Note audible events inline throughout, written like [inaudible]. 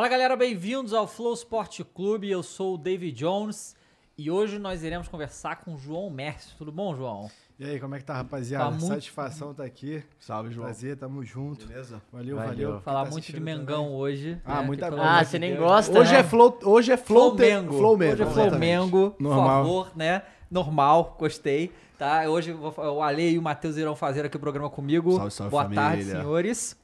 Fala galera, bem-vindos ao Flow Sport Clube. Eu sou o David Jones e hoje nós iremos conversar com o João Mércio. Tudo bom, João? E aí, como é que tá, rapaziada? Tá muito... Satisfação tá aqui. Salve, João. Prazer, tamo junto. Beleza? Valeu, valeu. valeu. Falar tá muito de Mengão também. hoje. Ah, né? muita coisa. Ah, você nem gosta. Hoje né? é Flow, hoje é Flow Flamengo. Flamengo. Hoje é Flamengo, Normal. por favor, né? Normal, gostei. Tá? Hoje o Ale e o Matheus irão fazer aqui o programa comigo. Salve, salve, Boa família. tarde, senhores.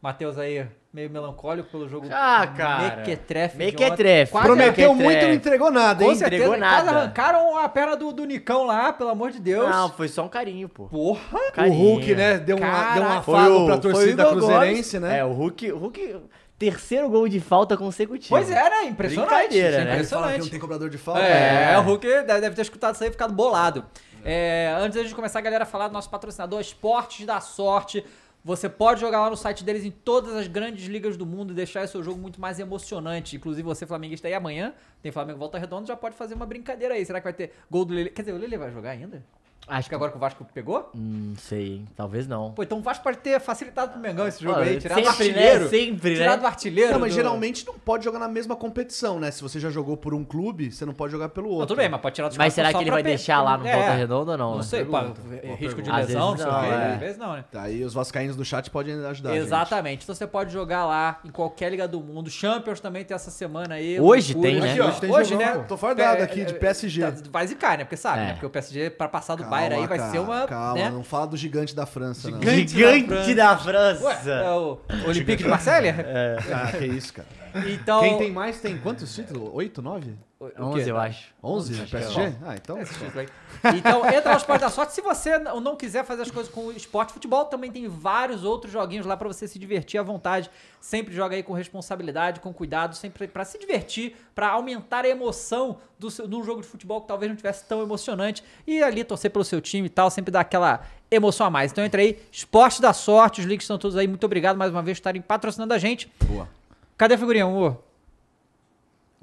Matheus aí, meio melancólico pelo jogo. Ah, cara. Mequetrefe. Mequetrefe. Prometeu mequetrefe. muito, não entregou nada, hein? Com certeza, entregou nada. arrancaram a perna do, do Nicão lá, pelo amor de Deus. Não, foi só um carinho, pô. Porra! Carinho. O Hulk, né? Deu, uma, deu um afago pra torcida cruzeirense, né? É, o Hulk... O Hulk... Terceiro gol de falta consecutivo. Pois é, né? Impressionante. Né? Impressionante. não tem cobrador de falta. É, é, o Hulk deve ter escutado isso aí e ficado bolado. É, antes da gente começar, galera, falar do nosso patrocinador Esportes da Sorte. Você pode jogar lá no site deles em todas as grandes ligas do mundo e deixar o seu jogo muito mais emocionante. Inclusive, você, flamenguista, aí amanhã tem Flamengo Volta Redonda, já pode fazer uma brincadeira aí. Será que vai ter gol do Lele? Quer dizer, o Lele vai jogar ainda? Acho que agora que o Vasco pegou? Não hum, sei, Talvez não. Pô, então o Vasco pode ter facilitado pro Mengão esse jogo aí, tirado sempre, do né? artilheiro. Né? Sempre, tirado do artilheiro. Não, mas do... geralmente não pode jogar na mesma competição, né? Se você já jogou por um clube, você não pode jogar pelo outro. Não, tudo bem, mas pode tirar dos Mas será que ele vai deixar lá no é, Volta Redonda ou não? Não sei, pá, é risco de lesão, não né? é. Às vezes não, né? Aí tá, os vascaínos do chat podem ajudar Exatamente. Então você pode jogar lá em qualquer liga do mundo. Champions também tem essa semana aí. Hoje tem, né? Hoje, né? Tô fardado aqui de é, PSG. Tá, vai zicar, né? Porque sabe, né? Porque o PSG, pra passar do aí vai cara, ser uma. Calma, né? não fala do gigante da França, gigante não. Gigante da França! Da França. Ué, é o Olympique de Marselha? É. Ah, que isso, cara. Então... Quem tem mais tem quantos títulos? Oito, nove? 11, é eu acho. 11? Acho PSG? É ah, então. É, tá. então, entra no Esporte da Sorte. Se você não quiser fazer as coisas com o esporte futebol, também tem vários outros joguinhos lá para você se divertir à vontade. Sempre joga aí com responsabilidade, com cuidado, sempre para se divertir, para aumentar a emoção do seu, num jogo de futebol que talvez não tivesse tão emocionante. E ali torcer pelo seu time e tal, sempre dá aquela emoção a mais. Então entra aí, Esporte da Sorte, os links estão todos aí. Muito obrigado mais uma vez por estarem patrocinando a gente. Boa. Cadê a figurinha, amor?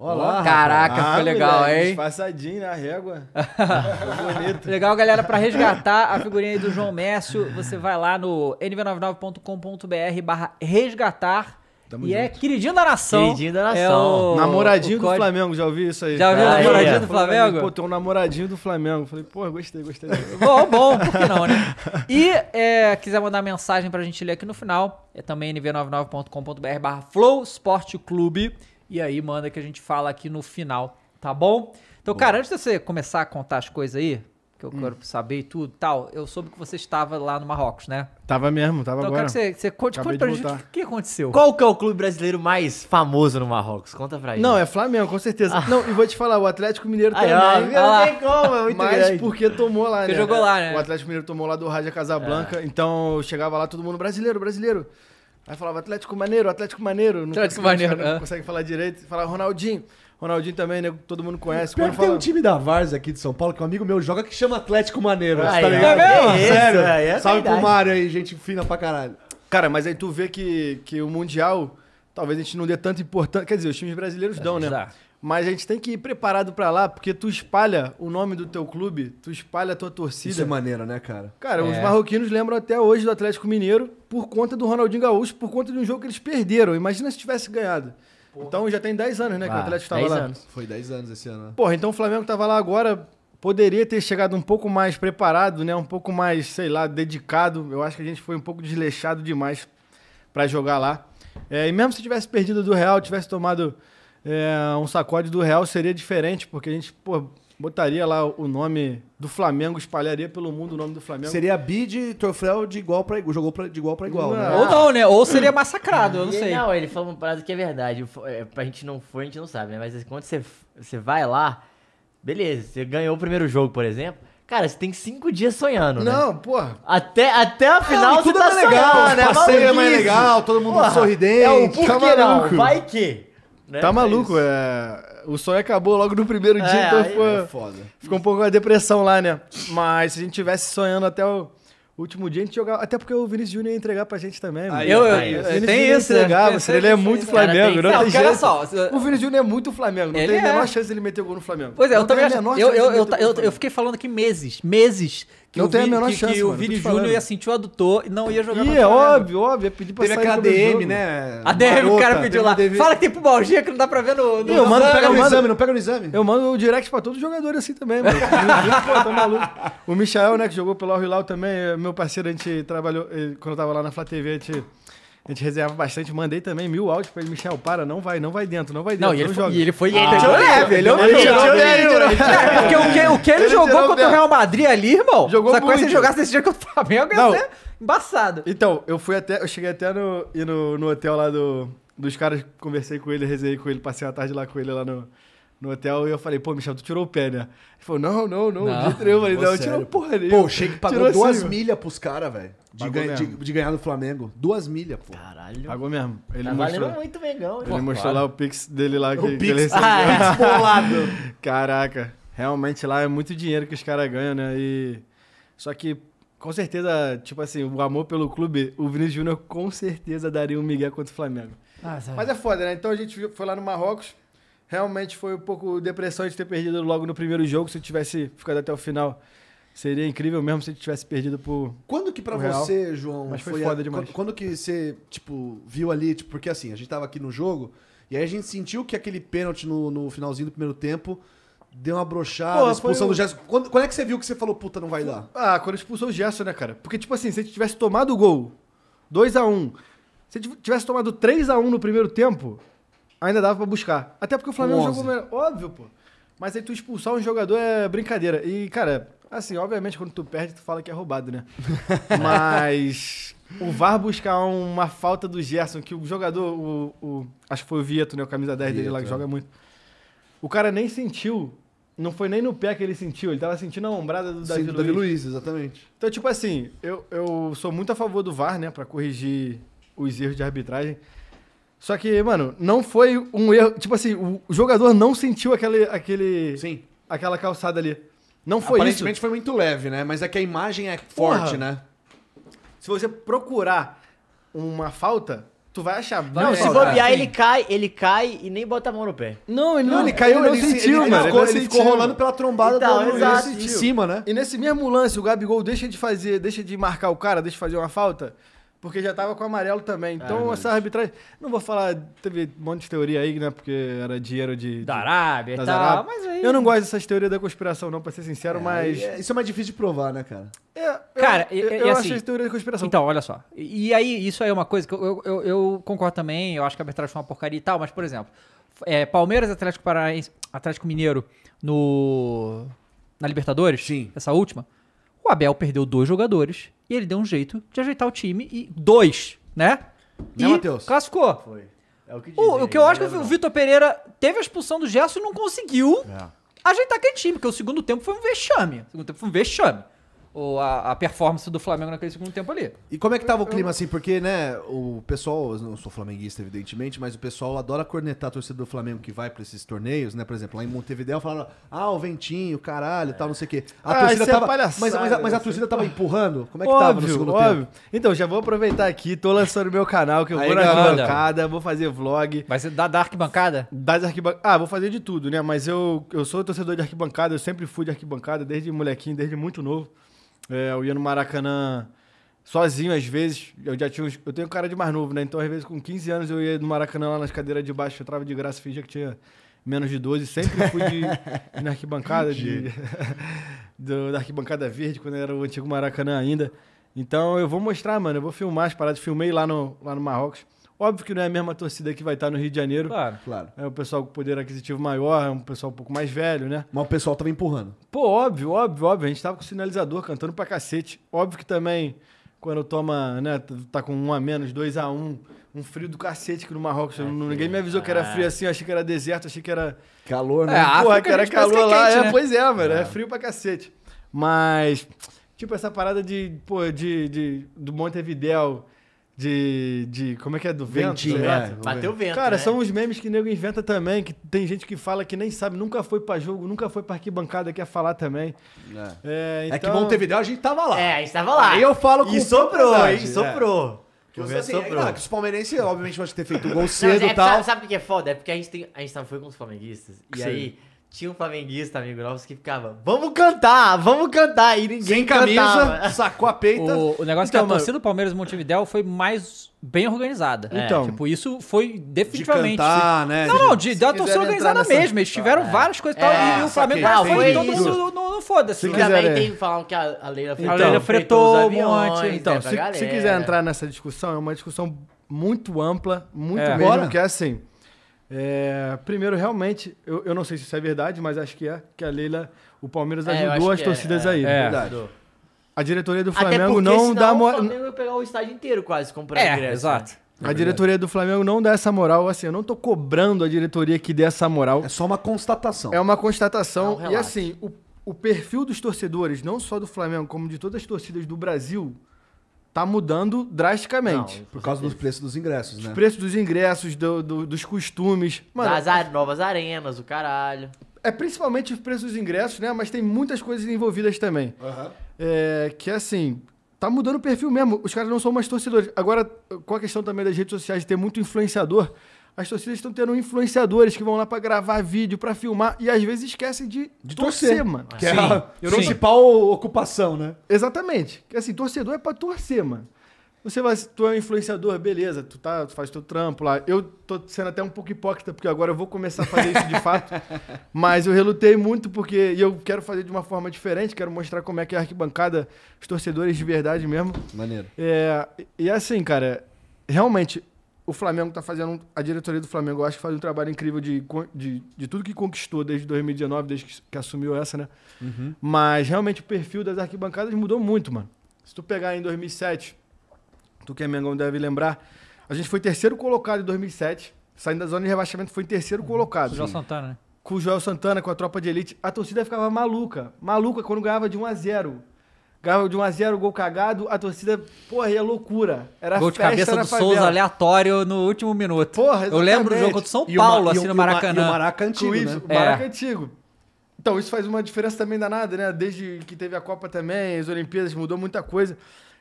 Olá. Caraca, ah, ficou legal, mulher, hein? Passadinho na régua. [laughs] bonito. Legal, galera. Para resgatar a figurinha aí do João Mércio, você vai lá no nv99.com.br barra resgatar. Tamo e é junto. é queridinho da nação. Queridinho da é nação. É o, namoradinho o do código. Flamengo, já ouvi isso aí. Já ouviu ah, o namoradinho é. do Flamengo? Pô, tem um namoradinho do Flamengo. Falei, pô, gostei, gostei. bom, bom, por que não, né? E é, quiser mandar mensagem pra gente ler aqui no final, é também nv99.com.br barra Flow Clube. E aí manda que a gente fala aqui no final, tá bom? Então, Boa. cara, antes de você começar a contar as coisas aí, que eu hum. quero saber e tudo tal, eu soube que você estava lá no Marrocos, né? Tava mesmo, tava então, agora. Então, quero que você, você conte, conte pra gente o que aconteceu. Qual que é o clube brasileiro mais famoso no Marrocos? Conta pra gente. Não, é Flamengo, com certeza. Ah. Não, e vou te falar, o Atlético Mineiro também. Ó, não tem como, é muito Mas grande. porque tomou lá, porque né? jogou lá, né? O Atlético Mineiro tomou lá do Rádio Casablanca, é. então chegava lá, todo mundo brasileiro, brasileiro. Aí falava Atlético Maneiro, Atlético Maneiro. Não Atlético Maneiro, não é. consegue falar direito. Falava Ronaldinho. Ronaldinho também, né? todo mundo conhece. Pior fala... tem um time da Varsa aqui de São Paulo que um amigo meu joga que chama Atlético Maneiro. Ai, tá é ligado? É mesmo? Sério. É, é Salve pro Mário aí, gente fina pra caralho. Cara, mas aí tu vê que, que o Mundial, talvez a gente não dê tanta importância. Quer dizer, os times brasileiros dão, né? Mas a gente tem que ir preparado para lá, porque tu espalha o nome do teu clube, tu espalha a tua torcida. Isso é maneira, né, cara? Cara, é. os marroquinos lembram até hoje do Atlético Mineiro por conta do Ronaldinho Gaúcho, por conta de um jogo que eles perderam. Imagina se tivesse ganhado. Porra. Então já tem 10 anos, né, que o ah, Atlético estava lá. Anos. Foi 10 anos esse ano. Né? Porra, então o Flamengo estava lá agora, poderia ter chegado um pouco mais preparado, né? Um pouco mais, sei lá, dedicado. Eu acho que a gente foi um pouco desleixado demais para jogar lá. É, e mesmo se tivesse perdido do Real, tivesse tomado é, um sacode do Real seria diferente, porque a gente pô, botaria lá o nome do Flamengo, espalharia pelo mundo o nome do Flamengo. Seria bid troféu de igual para igual, jogou pra, de igual para igual. Né? Ou não, né? Ou seria massacrado, eu não sei. Não, ele falou uma parada que é verdade. É, pra gente não foi, a gente não sabe, né? Mas quando você, você vai lá, beleza, você ganhou o primeiro jogo, por exemplo. Cara, você tem cinco dias sonhando, né? Não, porra. Até, até a final não, você tudo é tá é legal, sonhando, né? Passeio é mais legal, todo mundo porra, sorridente. É o porquê tá não, vai que... Né? Tá é maluco, é... o sonho acabou logo no primeiro é, dia, então ficou... É foda. ficou um pouco a depressão lá, né? Mas se a gente tivesse sonhando até o último dia, a gente jogava... Até porque o Vinícius Júnior ia entregar pra gente também. Né? Aí, eu, eu, aí, eu, tem esse isso, entregava, né? ele é muito cara, Flamengo, tem... não, não jeito. Só, o Vinícius Júnior é muito Flamengo, não tem a menor é. chance de ele meter o gol no Flamengo. Pois é, não eu também Eu, eu, eu, eu, eu fiquei falando aqui meses, meses que não o tem a menor que, chance, que mano, o Vini Júnior ia sentir o adutor e não ia jogar. E é óbvio, óbvio, ia pedir pra Teve sair aquela DM, né? A DM Marota, o cara pediu lá. Teve... Fala que tem pubalgia que não dá pra ver no, no eu mando, pega no exame, não pega no exame. Eu mando o direct pra todos os jogadores assim também, mano. [laughs] Pô, tá maluco. O Michael, né, que jogou pelo Al Hilal também, é meu parceiro, a gente trabalhou, eh, quando eu tava lá na Flá TV, a gente a gente reserva bastante. Mandei também mil áudios pra ele, Michel, para, não vai, não vai dentro, não vai dentro. Não, e ele, foi, e ele foi. Ah, ele tirou leve, ele é, ouviu. Porque o que ele jogou contra o Real Madrid ali, irmão? Jogou Sacou muito. se ele jogasse desse jeito contra o Flamengo, ia ser embaçado. Então, eu fui até. Eu cheguei até no, no, no hotel lá do, dos caras, conversei com ele, rezei com ele, passei a tarde lá com ele lá no no hotel e eu falei, pô, Michel, tu tirou o pé, né? Ele falou, não, não, não, não de nenhum. Ele não, tirou porra ali. Pô, o Sheik pagou duas assim, milhas pros caras, velho. De, de, de, ganhar no Flamengo. Duas milhas, pô. Caralho. Pagou mesmo. Ele tá mostrou, muito Mengão. Ele pô, mostrou claro. lá o Pix dele lá. Que, o que Pix. Ele Ah, é [laughs] Caraca. Realmente lá é muito dinheiro que os caras ganham, né? E... Só que, com certeza, tipo assim, o amor pelo clube, o Vinícius Júnior com certeza daria um migué contra o Flamengo. Ah, Mas é foda, né? Então a gente foi lá no Marrocos realmente foi um pouco depressão de ter perdido logo no primeiro jogo. Se eu tivesse ficado até o final, seria incrível mesmo se eu tivesse perdido por. Quando que para você, João? Mas foi, foi foda a... demais. Quando que você, tipo, viu ali, tipo, porque assim, a gente tava aqui no jogo e aí a gente sentiu que aquele pênalti no, no finalzinho do primeiro tempo. Deu uma brochada, expulsão do Gerson. Quando, quando, é que você viu que você falou, puta, não vai dar? Ah, quando expulsou o Gerson, né, cara? Porque, tipo assim, se a gente tivesse tomado o gol 2x1, um, se tivesse tomado 3 a 1 no primeiro tempo, ainda dava para buscar. Até porque o Flamengo é jogou melhor. Óbvio, pô. Mas aí tu expulsar um jogador é brincadeira. E, cara, assim, obviamente quando tu perde, tu fala que é roubado, né? [laughs] Mas o VAR buscar uma falta do Gerson, que o jogador, o, o acho que foi o Vieto, né? O camisa 10 Vieto, dele lá, que é. joga muito. O cara nem sentiu. Não foi nem no pé que ele sentiu, ele tava sentindo a ombrada do Sim, Davi, do Luiz. Davi Luiz. exatamente. Então, tipo assim, eu, eu sou muito a favor do VAR, né? Pra corrigir os erros de arbitragem. Só que, mano, não foi um erro. Tipo assim, o jogador não sentiu aquele. aquele Sim. Aquela calçada ali. Não foi Aparentemente isso. foi muito leve, né? Mas é que a imagem é forte, né? Se você procurar uma falta, tu vai achar. Vai não, se bobear, Sim. ele cai, ele cai e nem bota a mão no pé. Não, ele não, não ele caiu, ele, ele sentiu, mano. Ele, ficou, ele ficou rolando pela trombada então, do exato, em cima, né? E nesse mesmo lance, o Gabigol deixa de fazer, deixa de marcar o cara, deixa de fazer uma falta. Porque já tava com amarelo também. Então, ah, é essa arbitragem. Não vou falar, teve um monte de teoria aí, né? Porque era dinheiro de. Da Arábia e tal. Arábia. Mas aí... Eu não gosto dessas teorias da conspiração, não, pra ser sincero, é, mas. É, isso é mais difícil de provar, né, cara? É, cara, eu, eu, eu assim, teoria da conspiração. Então, olha só. E, aí, isso aí é uma coisa que eu, eu, eu concordo também. Eu acho que a arbitragem foi uma porcaria e tal, mas, por exemplo, é, Palmeiras Atlético Paranaense, Atlético Mineiro no na Libertadores, Sim. essa última, o Abel perdeu dois jogadores e ele deu um jeito de ajeitar o time e dois, né? né e Classificou. Foi. É o que dizem, o, o que eu né? acho é que o Vitor Pereira teve a expulsão do Gerson e não conseguiu é. ajeitar aquele time, porque o segundo tempo foi um vexame. O segundo tempo foi um vexame o, a, a, performance do Flamengo naquele segundo tempo ali. E como é que tava o clima assim? Porque, né, o pessoal, eu não sou flamenguista, evidentemente, mas o pessoal adora cornetar a torcida do Flamengo que vai pra esses torneios, né? Por exemplo, lá em Montevideo falaram, ah, o Ventinho, caralho, é. tal, não sei o quê. A ah, torcida é tava. É mas, mas, a, mas a é torcida tava [laughs] empurrando? Como é que óbvio, tava no segundo óbvio. tempo? Então, já vou aproveitar aqui, tô lançando meu canal, que eu Aí, vou na galera. bancada, vou fazer vlog. Vai ser da, da arquibancada? Da arquibancadas. Ah, vou fazer de tudo, né? Mas eu, eu sou torcedor de arquibancada, eu sempre fui de arquibancada, desde molequinho, desde muito novo. É, eu ia no Maracanã sozinho, às vezes. Eu já tinha. Uns... Eu tenho cara de mais novo, né? Então, às vezes, com 15 anos, eu ia no Maracanã lá nas cadeiras de baixo, eu trava de graça, fingia que tinha menos de 12. Sempre fui de, [laughs] na arquibancada, de, [laughs] do, da arquibancada verde, quando era o antigo Maracanã ainda. Então, eu vou mostrar, mano. Eu vou filmar as paradas. Filmei lá no, lá no Marrocos. Óbvio que não é a mesma torcida que vai estar no Rio de Janeiro. Claro, claro. É o pessoal com poder aquisitivo maior, é um pessoal um pouco mais velho, né? Mas o pessoal tava empurrando. Pô, óbvio, óbvio, óbvio. A gente tava com o sinalizador cantando pra cacete. Óbvio que também, quando toma, né, tá com um a menos, dois a um, um frio do cacete que no Marrocos. É, ninguém me avisou que era ah. frio assim, eu achei que era deserto, achei que era. Calor, né? É, Porra, que era calor que é lá. É, né? Pois é, mano. É. é frio pra cacete. Mas, tipo, essa parada de, pô, de, de, do Montevidéu de, de. Como é que é? Do vento? Ventinho, é, vento. É, Bateu o vento. Cara, né? são uns memes que o nego inventa também, que tem gente que fala que nem sabe, nunca foi pra jogo, nunca foi pra arquibancada, quer falar também. É, é, então... é que então- Montevideo a gente tava lá. É, a gente tava lá. Aí eu falo com E soprou, hein? Soprou. É. Que então, assim, é, não, que os palmeirenses, obviamente, vão ter feito gol cedo e é, tal. Sabe, sabe o que é foda? É porque a gente, tem, a gente foi com os flamenguistas. E Sim. aí tinha um flamenguista, amigo nosso, que ficava, vamos cantar, vamos cantar, e ninguém Sem cantava. camisa, sacou a peita. O, o negócio é, então, é que a torcida do Palmeiras Montevidéu foi mais bem organizada. É, então. É, tipo, isso foi definitivamente. De cantar, né? Não, não, de, da torcida organizada mesmo. Eles tiveram é. várias coisas e é, tal, e o Flamengo ah, foi todo mundo, não, não foda-se. Né? Também tem falam que a, então. a Leila então, a Leila fretou, um monte. Então, então se, se quiser entrar nessa discussão, é uma discussão muito ampla, muito é. mesmo, que é assim... É, primeiro, realmente, eu, eu não sei se isso é verdade, mas acho que é, que a Leila, o Palmeiras é, ajudou as é, torcidas é, aí. é. Verdade. A diretoria do Até Flamengo porque não dá o moral. Flamengo ia pegar o estádio inteiro quase comprando É, ingresso, né? exato. É a diretoria do Flamengo não dá essa moral, assim, eu não tô cobrando a diretoria que dê essa moral. É só uma constatação. É uma constatação. e assim, o, o perfil dos torcedores, não só do Flamengo, como de todas as torcidas do Brasil, tá mudando drasticamente. Não, por causa dos preços dos ingressos, né? Os preços dos ingressos, do, do, dos costumes. Mano, das ar é- novas arenas, o caralho. É principalmente os preços dos ingressos, né? Mas tem muitas coisas envolvidas também. Uhum. É, que é assim, tá mudando o perfil mesmo. Os caras não são mais torcedores. Agora, com a questão também das redes sociais de ter muito influenciador, as torcidas estão tendo influenciadores que vão lá para gravar vídeo, para filmar e às vezes esquecem de, de torcer, torcer, mano. Que é a principal ocupação, né? Exatamente. Assim, torcedor é para torcer, mano. Você vai, tu é um influenciador, beleza, tu, tá, tu faz teu trampo lá. Eu tô sendo até um pouco hipócrita, porque agora eu vou começar a fazer isso de fato. [laughs] Mas eu relutei muito, porque eu quero fazer de uma forma diferente, quero mostrar como é que é a arquibancada, os torcedores de verdade mesmo. Maneiro. É, e assim, cara, realmente, o Flamengo está fazendo. A diretoria do Flamengo, eu acho que faz um trabalho incrível de, de, de tudo que conquistou desde 2019, desde que, que assumiu essa, né? Uhum. Mas realmente o perfil das arquibancadas mudou muito, mano. Se tu pegar em 2007, tu que é Mengão deve lembrar, a gente foi terceiro colocado em 2007, saindo da zona de rebaixamento, foi terceiro colocado. Com o João Santana, né? Com o Joel Santana, com a tropa de elite. A torcida ficava maluca, maluca quando ganhava de 1 a 0 Ganhava de 1x0, gol cagado, a torcida, porra, ia loucura. Era gol de cabeça do Souza aleatório no último minuto. Porra, exatamente. Eu lembro do jogo contra São Paulo, assim, no Maracanã. E o Maraca antigo, Luiz, né? Maraca é. antigo. Então, isso faz uma diferença também danada, né? Desde que teve a Copa também, as Olimpíadas, mudou muita coisa.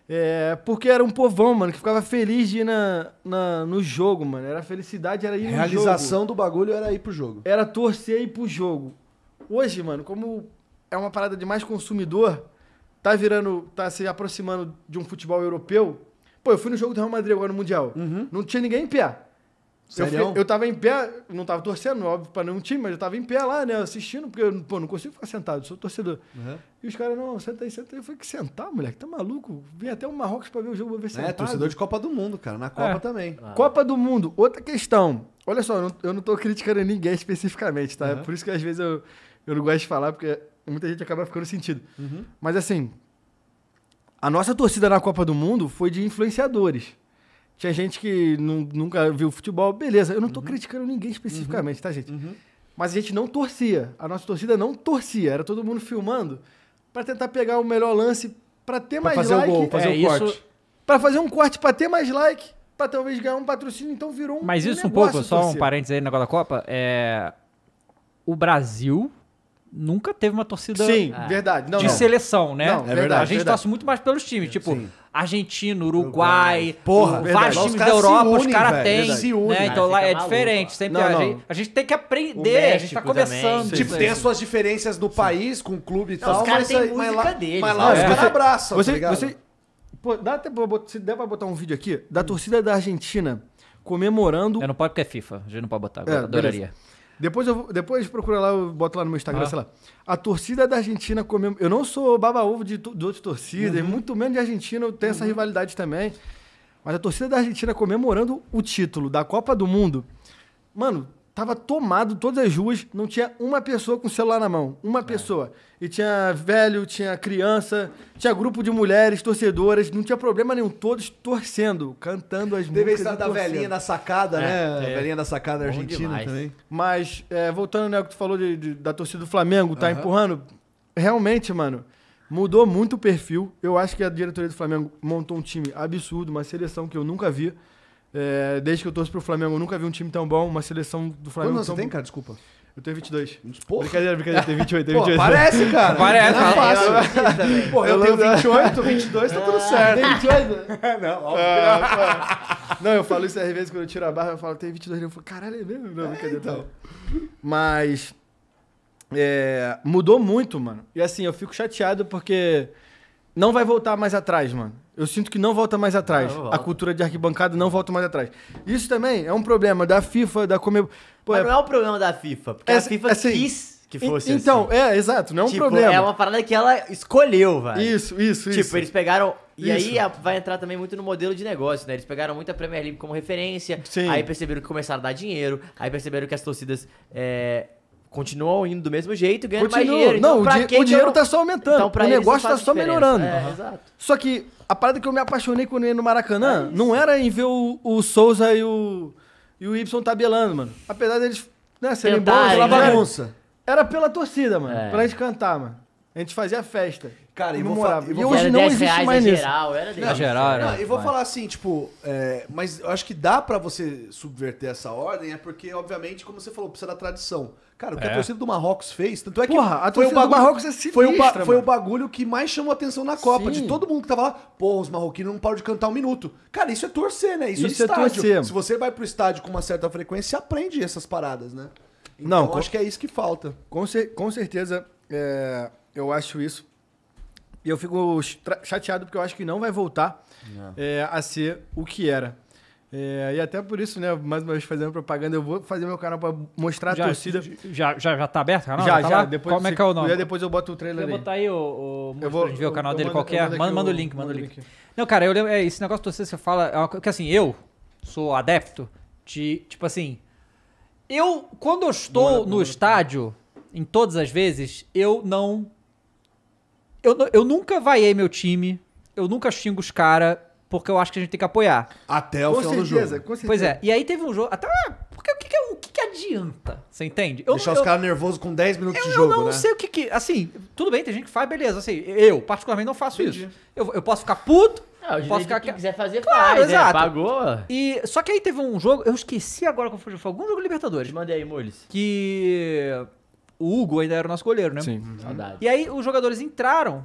É, porque era um povão, mano, que ficava feliz de ir na, na no jogo, mano. Era felicidade, era ir no Realização jogo. Realização do bagulho era ir pro jogo. Era torcer e ir pro jogo. Hoje, mano, como é uma parada de mais consumidor, tá virando, tá se aproximando de um futebol europeu. Pô, eu fui no jogo do Real Madrid agora no Mundial. Uhum. Não tinha ninguém em pé. Eu, fiquei, eu tava em pé, não tava torcendo, óbvio, pra nenhum time, mas eu tava em pé lá, né, assistindo, porque eu pô, não consigo ficar sentado, sou torcedor. Uhum. E os caras, não, senta aí, senta aí. Eu falei, que sentar, moleque, tá maluco? Vim até o Marrocos pra ver o jogo, vou ver é, sentado. É, torcedor de Copa do Mundo, cara, na Copa é. também. Ah. Copa do Mundo, outra questão. Olha só, eu não, eu não tô criticando ninguém especificamente, tá? É uhum. Por isso que às vezes eu, eu não gosto de falar, porque muita gente acaba ficando sentido. Uhum. Mas assim, a nossa torcida na Copa do Mundo foi de influenciadores. Tinha gente que nunca viu futebol, beleza. Eu não estou uhum. criticando ninguém especificamente, uhum. tá, gente? Uhum. Mas a gente não torcia. A nossa torcida não torcia. Era todo mundo filmando para tentar pegar o melhor lance, para ter pra mais fazer like. O gol, fazer é, um corte. Pra Para fazer um corte, para ter mais like, para talvez ganhar um patrocínio. Então virou um. Mas isso um, pouco, só um parênteses aí no negócio da Copa. É... O Brasil nunca teve uma torcida Sim, verdade. Não, de não. seleção, né? Não, é verdade, a gente verdade. torce muito mais pelos times, é, tipo Sim. Argentino, Uruguai, Porra, vários times da Europa, unem, os caras têm. Se né? unem, né? Então lá é maluco, diferente. Sempre a gente, a, gente, tem que aprender, a gente tá começando. Tipo, tem as suas diferenças no país, com o clube e tal, os mas, tem música lá, deles, mas né? lá os é. caras abraçam, você, tá você, pô, dá até, se der pra botar um vídeo aqui, da torcida da Argentina comemorando. é não pode porque é FIFA, a gente não pode botar, é, adoraria. Beleza depois eu vou, depois procura lá, eu boto lá no meu Instagram, ah. sei lá. A torcida da Argentina comeu. Eu não sou baba-ovo de, de outras torcidas, uhum. muito menos de Argentina, eu tenho uhum. essa rivalidade também. Mas a torcida da Argentina comemorando o título da Copa do Mundo. Mano, Tava tomado todas as ruas, não tinha uma pessoa com celular na mão. Uma é. pessoa. E tinha velho, tinha criança, tinha grupo de mulheres, torcedoras, não tinha problema nenhum, todos torcendo, cantando as Deve músicas. Deve da velhinha na sacada, é, né? É. A velhinha na sacada Bom argentina demais. também. Mas, é, voltando né, ao que tu falou de, de, da torcida do Flamengo, tá uhum. empurrando. Realmente, mano, mudou muito o perfil. Eu acho que a diretoria do Flamengo montou um time absurdo, uma seleção que eu nunca vi. É, desde que eu torço pro Flamengo, eu nunca vi um time tão bom, uma seleção do Flamengo. Quantos anos você tem, cara? Desculpa. Eu tenho 22. Porra. Brincadeira, brincadeira, tem 28, tem 28. Pô, parece, cara. Parece, não é fácil. Eu, Porra, eu, eu tenho 28, 22, [laughs] tá tudo ah. certo. Tem 28? [laughs] não, óbvio. Ah, é. não, eu falo isso às vezes quando eu tiro a barra, eu falo, tem 22. Eu falo, caralho, é mesmo? Não, é, brincadeira. Tá então. Mas. É, mudou muito, mano. E assim, eu fico chateado porque não vai voltar mais atrás, mano. Eu sinto que não volta mais atrás. a cultura de arquibancada não volta mais atrás. Isso também é um problema da FIFA, da Comebol. Mas é... não é um problema da FIFA, porque é, a FIFA assim, quis que fosse Então, assim. é, exato, não é um tipo, problema. É uma parada que ela escolheu, velho. Isso, isso, tipo, isso. Tipo, eles pegaram e Isso. aí vai entrar também muito no modelo de negócio, né? Eles pegaram muito a Premier League como referência, Sim. aí perceberam que começaram a dar dinheiro, aí perceberam que as torcidas é, continuam indo do mesmo jeito e ganhando Continua. mais dinheiro. Então, não, o, di o dinheiro não... Tá só aumentando. Então, o negócio está só melhorando. É, uhum. Só que a parada que eu me apaixonei quando eu ia no Maracanã é não era em ver o, o Souza e o, e o Y tabelando, mano. Apesar deles né, serem bons, pela né? bagunça. Era pela torcida, mano. É. Pra gente cantar, mano. A gente fazia festa. Cara, eu vou falar, e hoje não existe mais nisso. Geral, era geral, era, eu vou mas... falar assim, tipo, é, mas eu acho que dá para você subverter essa ordem, é porque, obviamente, como você falou, precisa da tradição. Cara, o que é. a torcida do Marrocos fez, tanto é que. Porra, a torcida foi o bagulho, do Marrocos é sinistra, foi, o foi o bagulho que mais chamou atenção na Copa. Sim. De todo mundo que tava lá, porra, os marroquinos não param de cantar um minuto. Cara, isso é torcer, né? Isso, é isso é estádio. Torcer. Se você vai pro estádio com uma certa frequência, aprende essas paradas, né? Então, não, eu com... acho que é isso que falta. Com, cer com certeza, é, eu acho isso e eu fico chateado porque eu acho que não vai voltar é. é, a ser o que era. É, e até por isso, né? Mais uma vez fazendo propaganda, eu vou fazer meu canal pra mostrar já, a torcida. Já, já, já tá aberto o canal? Já, já. Tá já depois Como é que é o nome? e Depois eu boto o trailer aí. Eu botar aí o, o eu vou, pra gente ver o canal dele mando, qualquer. Manda, manda, o link, manda o link. link. Não, cara, eu lembro, é, esse negócio de torcida que você fala. Porque é que assim, eu sou adepto de. Tipo assim. Eu, quando eu é estou no estádio, em todas as vezes, eu não eu, eu nunca vaiei meu time, eu nunca xingo os caras, porque eu acho que a gente tem que apoiar. Até o com final certeza, do jogo. Com certeza. Pois é, e aí teve um jogo. Até, ah, porque o que, que, é o que, que adianta? Você entende? Eu, Deixar eu, os caras nervosos com 10 minutos de jogo. Eu não né? sei o que, que. Assim, tudo bem, tem gente que faz, beleza. Assim, eu, particularmente, não faço Entendi. isso. Eu, eu posso ficar puto, não, ah, o posso ficar... que quiser fazer, claro, faz, né? exato. pagou. E, só que aí teve um jogo, eu esqueci agora qual foi, foi algum jogo Libertadores. Te mandei aí, Mules. Que o Hugo ainda era o nosso goleiro, né? Sim. Saudade. Uhum. Uhum. E aí os jogadores entraram.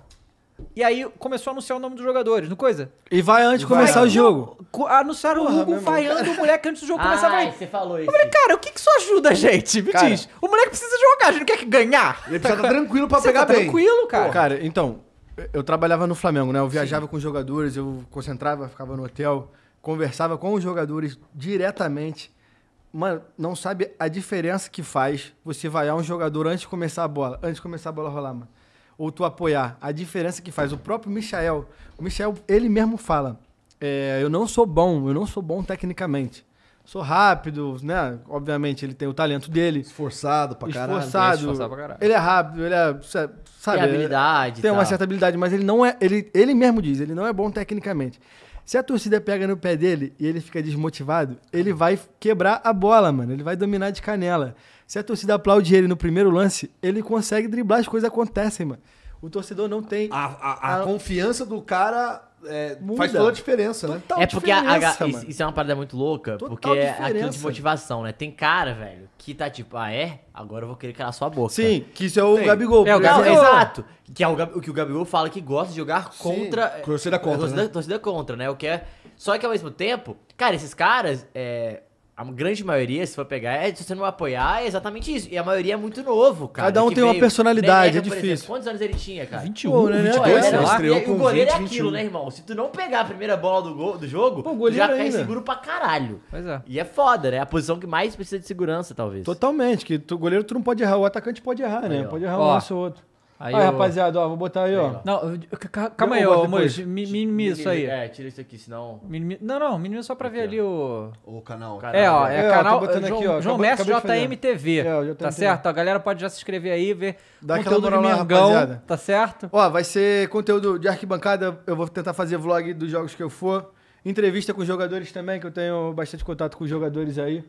E aí começou a anunciar o nome dos jogadores, não coisa? E vai antes de começar o jogo. Não, anunciaram Porra, o Hugo vaiando o moleque antes do jogo ah, começar. Ai, você falou isso. Eu falei, cara, o que, que isso ajuda a gente? Me cara, diz. O moleque precisa jogar, a gente não quer que ganhar. Ele precisa estar tá tranquilo pra você pegar tá bem. tranquilo, cara. Cara, então, eu trabalhava no Flamengo, né? Eu viajava Sim. com os jogadores, eu concentrava, ficava no hotel, conversava com os jogadores diretamente mano, não sabe a diferença que faz você vaiar um jogador antes de começar a bola, antes de começar a bola rolar, mano. Ou tu apoiar. A diferença que faz. O próprio Michael, o Michael, ele mesmo fala: é, eu não sou bom, eu não sou bom tecnicamente. Sou rápido, né? Obviamente, ele tem o talento dele. Esforçado pra caralho. Esforçado. É pra caralho. Ele é rápido, ele é. Sabe, tem habilidade. Tem uma certa habilidade, mas ele não é. Ele, ele mesmo diz, ele não é bom tecnicamente. Se a torcida pega no pé dele e ele fica desmotivado, ele vai quebrar a bola, mano. Ele vai dominar de canela. Se a torcida aplaude ele no primeiro lance, ele consegue driblar, as coisas acontecem, mano. O torcedor não tem. A, a, a, a... confiança do cara é, faz toda a diferença, né? Total é porque a, a, isso é uma parada muito louca, Total porque é aquilo de motivação, né? Tem cara, velho, que tá tipo, ah, é? Agora eu vou querer calar sua boca. Sim, que isso é o Sim. Gabigol. É o Gabigol. Não, exato. Que é o, o que o Gabigol fala que gosta de jogar contra. Sim, torcida é, contra. Torcida, né? torcida contra, né? O que é. Só que ao mesmo tempo, cara, esses caras. É, a grande maioria, se for pegar, é se você não apoiar, é exatamente isso. E a maioria é muito novo, cara. Cada um tem veio. uma personalidade, Neneca, é difícil. Exemplo, quantos anos ele tinha, cara? 21, Pô, né? 22, né? era, estreou com o goleiro 20, é aquilo, 21. né, irmão? Se tu não pegar a primeira bola do, gol, do jogo, Pô, tu já cai seguro pra caralho. Pois é. E é foda, né? É a posição que mais precisa de segurança, talvez. Totalmente, que o goleiro tu não pode errar, o atacante pode errar, né? Pode errar ó. um lance ou outro. Aí, aí eu... rapaziada, ó, vou botar aí, ó. Não, calma aí, ô, Mois, minimiza isso aí. É, tira isso aqui, senão. Minimi... Não, não, minimiza só pra aqui, ver ó. ali o. O canal. É, ó, é, é canal. Ó, João, aqui, ó. João Mestre JMTV. É, tá certo? A galera pode já se inscrever aí, ver Dá conteúdo do Mingão, rapaziada, tá certo? Ó, vai ser conteúdo de arquibancada, eu vou tentar fazer vlog dos jogos que eu for. Entrevista com os jogadores também, que eu tenho bastante contato com os jogadores aí.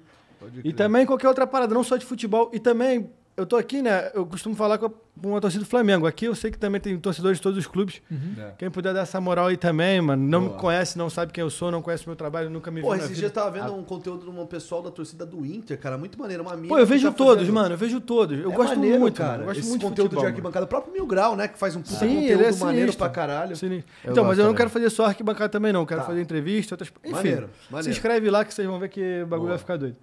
E também qualquer outra parada, não só de futebol, e também eu tô aqui, né? Eu costumo falar com uma torcida do Flamengo. Aqui eu sei que também tem torcedores de todos os clubes. Uhum. É. Quem puder dar essa moral aí também, mano. Não Boa. me conhece, não sabe quem eu sou, não conhece o meu trabalho, nunca me viu. Pô, esse dia eu tava vendo ah. um conteúdo de um pessoal da torcida do Inter, cara. Muito maneiro, uma amiga. Pô, eu vejo tá todos, fazendo... mano. Eu vejo todos. Eu é gosto maneiro, muito, cara. Mano. Eu gosto esse muito conteúdo de, futebol, de arquibancada. Mano. O próprio Mil Grau, né? Que faz um puta Sim, conteúdo ele é sinistro. maneiro pra caralho. Sinistro. Então, mas eu não quero fazer só arquibancada também, não. quero tá. fazer entrevista, outras. Enfim, maneiro, maneiro. se inscreve lá que vocês vão ver que o bagulho vai ficar doido.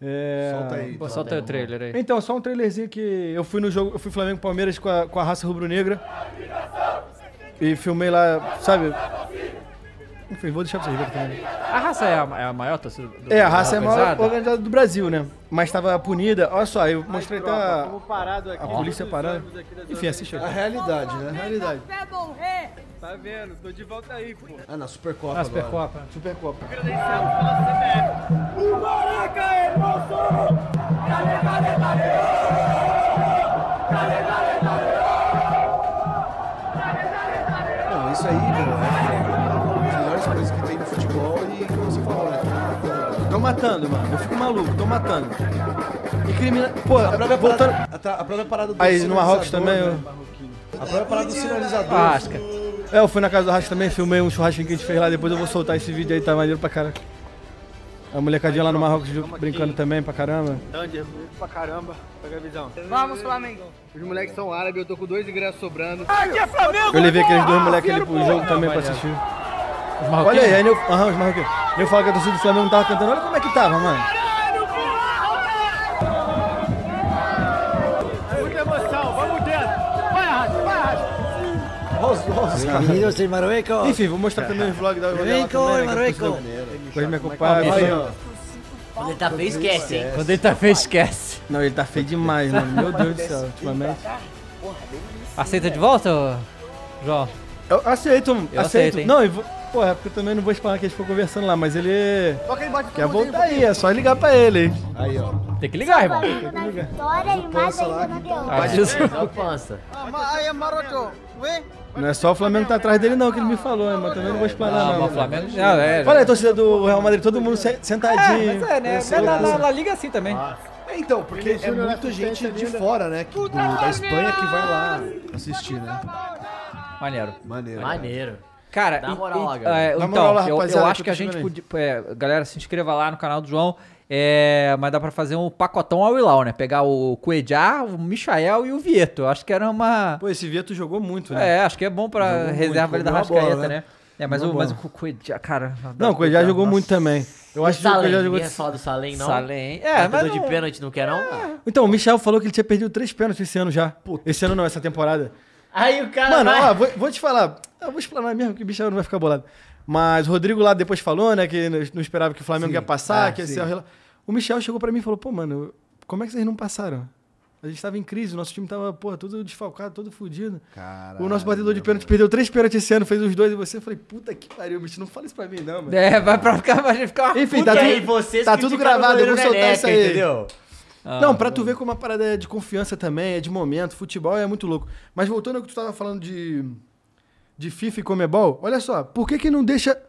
É... Solta aí. Pô, solta aí o trailer aí. Então, só um trailerzinho que eu fui no jogo, eu fui Flamengo Palmeiras com a, com a raça rubro-negra. E filmei lá, sabe? Enfim, vou deixar pra vocês verem também. A raça é a, é a maior torcida do É, a raça é a maior organizada do Brasil, né? Mas estava punida. Olha só, eu mostrei até a, a polícia parada. Enfim, assiste aqui. A realidade, né? A realidade. Tá vendo? Tô de volta aí, pô. Ah, na Supercopa na Supercopa. Supercopa. O Maraca é nosso! Cadê, cadê, cadê? Cadê, cadê, cadê? Não, isso aí, é cara. matando, mano. Eu fico maluco, tô matando. E Pô, a própria é voltando. Parada, a própria é parada do. Aí no Marrocos também né, eu. A própria é parada do sinalizador. Asca. É, eu fui na casa do Racha também, filmei um churrasquinho que a gente fez lá, depois eu vou soltar esse vídeo aí, tá maneiro pra caramba. A molecadinha lá no Marrocos brincando aqui. também pra caramba. Danger, pra caramba. Pega a visão. Vamos, Flamengo. Os moleques são árabes, eu tô com dois ingressos sobrando. Aqui é Flamengo, Eu levei aqueles dois moleques ah, ali pro jogo também pra assistir. Os marroquinos? Olha aí, aí eu, aham, os marroquinos. Eu falo que a torcida do Flamengo não tava cantando, olha como é que tava, mano. Muita emoção, vamos dentro. Vai, Rádio, vai, Rádio. Bienvenidos em Marruecos. Enfim, vou mostrar também o vlog da Marruecos. Marruecos, Coisa me acompanha. Quando ele tá feio, esquece, hein? Tá Quando ele tá feio, esquece. Não, ele tá feio demais, mano. Meu Deus do céu, ultimamente. Aceita de volta, João? Eu aceito, eu aceito. aceito não, eu vou, porra, porque eu também não vou esperar que a gente for conversando lá, mas ele. Quer voltar aí, é só ligar pra ele, Aí, ó. Tem que ligar, irmão. Tem que Vitória e mais ainda na derrota. Ah, não é só o Flamengo tá atrás dele, não, que ele me falou, né? Mas também não vou explanar, não. não. O Flamengo já é. Olha aí, torcida do Real Madrid, todo mundo sentadinho. É, mas é, né? É na, na, na, liga assim também. Ah. então, porque é né? muita gente de fora, né? da Espanha que vai lá assistir, né? Maneiro. Maneiro. Maneiro. Cara, Dá moral, e, e, é, então, moral, eu, eu acho que a gente podia. É, galera, se inscreva lá no canal do João. É, mas dá pra fazer um pacotão ao Ilau, né? Pegar o Coedjar, o Michael e o Vieto. Eu acho que era uma. Pô, esse Vieto jogou muito, né? É, acho que é bom pra jogou reserva muito, ali da Rascaeta, bola, né? né? É, mas, o, mas o Coedjar, cara. Não, o Coedjar jogou nossa. muito também. Eu acho que o Coedjar jogou. Não é só do Salém, não. Salém, É, mas. Não... de pênalti, não quer, não? É. Então, o Michel falou que ele tinha perdido três pênaltis esse ano já. Puta. Esse ano não, essa temporada. Aí o cara. Mano, vai... ó, vou, vou, te falar. Eu vou explanar mesmo que o bicho não vai ficar bolado. Mas o Rodrigo lá depois falou, né? Que não esperava que o Flamengo sim. ia passar, ah, que ia ser. O Michel chegou para mim e falou: pô, mano, como é que vocês não passaram? A gente tava em crise, o nosso time tava, porra, todo desfalcado, todo fudido. Caralho, o nosso batedor de pênalti perdeu três pênaltis esse ano, fez os dois e você. Eu falei, puta que pariu, bicho, não fala isso pra mim, não, mano. É, vai pra ficar, vai ficar uma Enfim, puta. tá, tá tudo gravado, eu vou soltar isso aí. Entendeu? Ah. não, pra tu ver como a parada é de confiança também, é de momento, futebol é muito louco. Mas voltando ao que tu tava falando de, de FIFA e Comebol, olha só, por que que não deixa...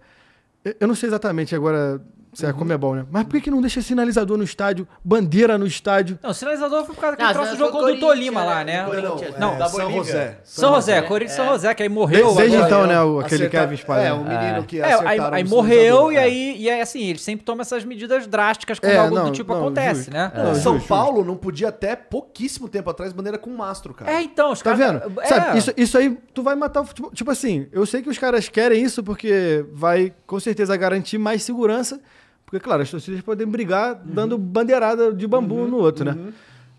Eu não sei exatamente agora isso é como é bom, né? Mas por que, que não deixa sinalizador no estádio, bandeira no estádio? Não, sinalizador foi por causa que trouxe o jogo contra o Tolima lá, né? né? Não, né? É, não, da São José. São José, Corinthians São é. José, que aí morreu. Desde então, né, aquele Kevin Spalha. É, o menino que é, acertaram Aí morreu e aí, e assim, eles sempre tomam essas medidas drásticas quando algo do tipo acontece, né? São Paulo não podia até pouquíssimo tempo atrás bandeira com mastro, cara. É, então, os tá caras... Tá vendo? Sabe, isso aí, tu vai matar o futebol. Tipo assim, eu sei que os caras querem isso porque vai, com certeza, garantir mais segurança... Porque, claro, as torcidas podem brigar uhum. dando bandeirada de bambu uhum, no outro, né? Uhum.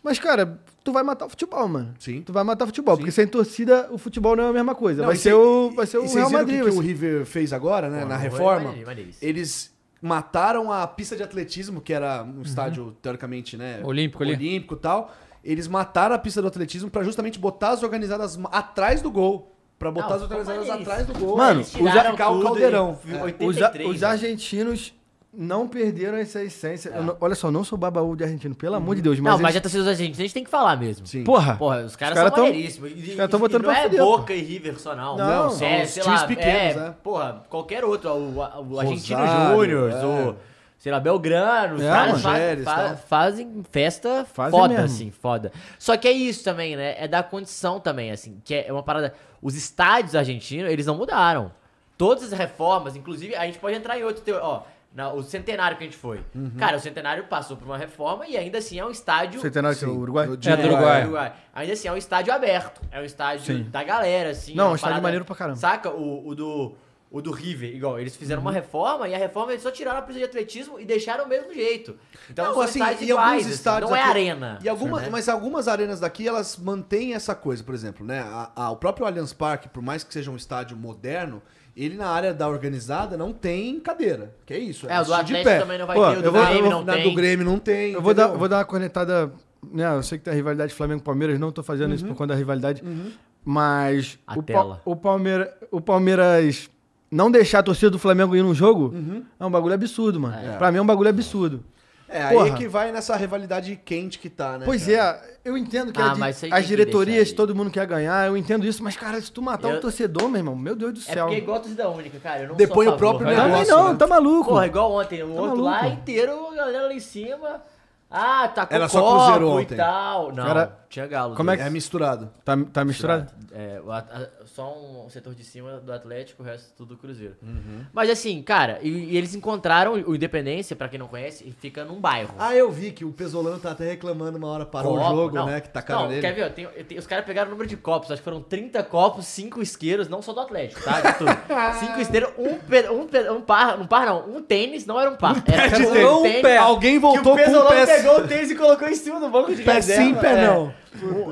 Mas, cara, tu vai matar o futebol, mano. Sim. Tu vai matar o futebol. Sim. Porque sem torcida, o futebol não é a mesma coisa. Não, vai, ser o, vai ser o Real Madrid. O que, que, o River fez agora, né? Pô, na reforma. Vai, vai, eles mataram a pista de atletismo, que era um uhum. estádio, uhum. teoricamente, né? Olímpico, Olímpico e tal. Eles mataram a pista do atletismo para justamente botar as organizadas atrás do gol. Pra botar não, as organizadas atrás do gol. Mano, usar o caldeirão. 83, é. os, a, os né? argentinos não perderam essa essência. É. Não, olha só, não sou babaú de argentino, pelo hum. amor de uhum. Deus. Mas não, mas já tá sendo argentinos, a gente tem que falar mesmo. Sim. Porra. Porra, os caras cara são maneiríssimos. Os caras estão botando e não é Boca e River só, não. Não, não é, são é, sei times lá, pequenos, é, Porra, qualquer outro. O, o, o Argentino Júnior, é. o, sei lá, Belgrano. Os é, caras faz, fazem festa fazem foda, mesmo. assim, foda. Só que é isso também, né? É da condição também, assim, que é uma parada... Os estádios argentinos, eles não mudaram. Todas as reformas, inclusive, a gente pode entrar em outro... Ó na, o centenário que a gente foi. Uhum. Cara, o centenário passou por uma reforma e ainda assim é um estádio. Centenário é é, é, do Uruguai? É, do Uruguai. Uruguai. Ainda assim é um estádio aberto. É um estádio Sim. da galera, assim. Não, é um estádio parada, maneiro pra caramba. Saca? O, o, do. O do River, igual, eles fizeram uhum. uma reforma e a reforma eles só tiraram a pista de atletismo e deixaram o mesmo jeito. Então, não, assim, e alguns assim, estádios assim, não é arena. E algumas né? Uhum. Mas algumas arenas daqui, elas mantêm essa coisa, por exemplo, né? A, a, o próprio Allianz Parque, por mais que seja um estádio moderno, ele na área da organizada não tem cadeira. Que é isso. É, é o do Atlético também não vai Pô, ter, o do, Grêmio, vou, não na, do Grêmio não tem. Eu vou dar, vou dar uma conectada. Né, eu sei que tem a rivalidade Flamengo-Palmeiras, não estou fazendo uhum. isso por conta da rivalidade. Uhum. Mas a o, tela. Pa, o, Palmeira, o Palmeiras não deixar a torcida do Flamengo ir num jogo uhum. é um bagulho absurdo, mano. É. Pra mim é um bagulho absurdo. É, Porra. aí é que vai nessa rivalidade quente que tá, né? Pois cara? é, eu entendo que Ah, é a as diretorias, todo mundo quer ganhar, eu entendo isso, mas, cara, se tu matar um torcedor, meu irmão, meu Deus do É céu. porque é igual a torcida única, cara. Eu não Depõe sou o favor. próprio Também tá negócio, não, né? tá maluco. Porra, igual ontem. Né? O tá outro lá inteiro, a galera lá em cima. Ah, tá com Era só Cruzeiro e ontem. tal. Não. Era- tinha Galo. Como é que é misturado? Tá, tá misturado? É, o, a, só um setor de cima do Atlético, o resto tudo do Cruzeiro. Uhum. Mas assim, cara, e, e, eles encontraram o Independência, para quem não conhece, e fica num bairro. Ah, eu vi que o Pesolano tá até reclamando uma hora parou Copo, o jogo, não. né? Que tá caro nele. Quer ver? Eu tenho, eu tenho, os caras pegaram o número de copos, acho que foram 30 copos, 5 isqueiros, não só do Atlético, tá? De tudo. 5 [laughs] isqueiros, um, pe, um, pe, um par, um par não, um tênis, não era um par. Um era um, tênis. Alguém voltou o com o pé. pegou o [laughs] tênis e colocou em cima do banco de pé reserva. Pé sim, pé não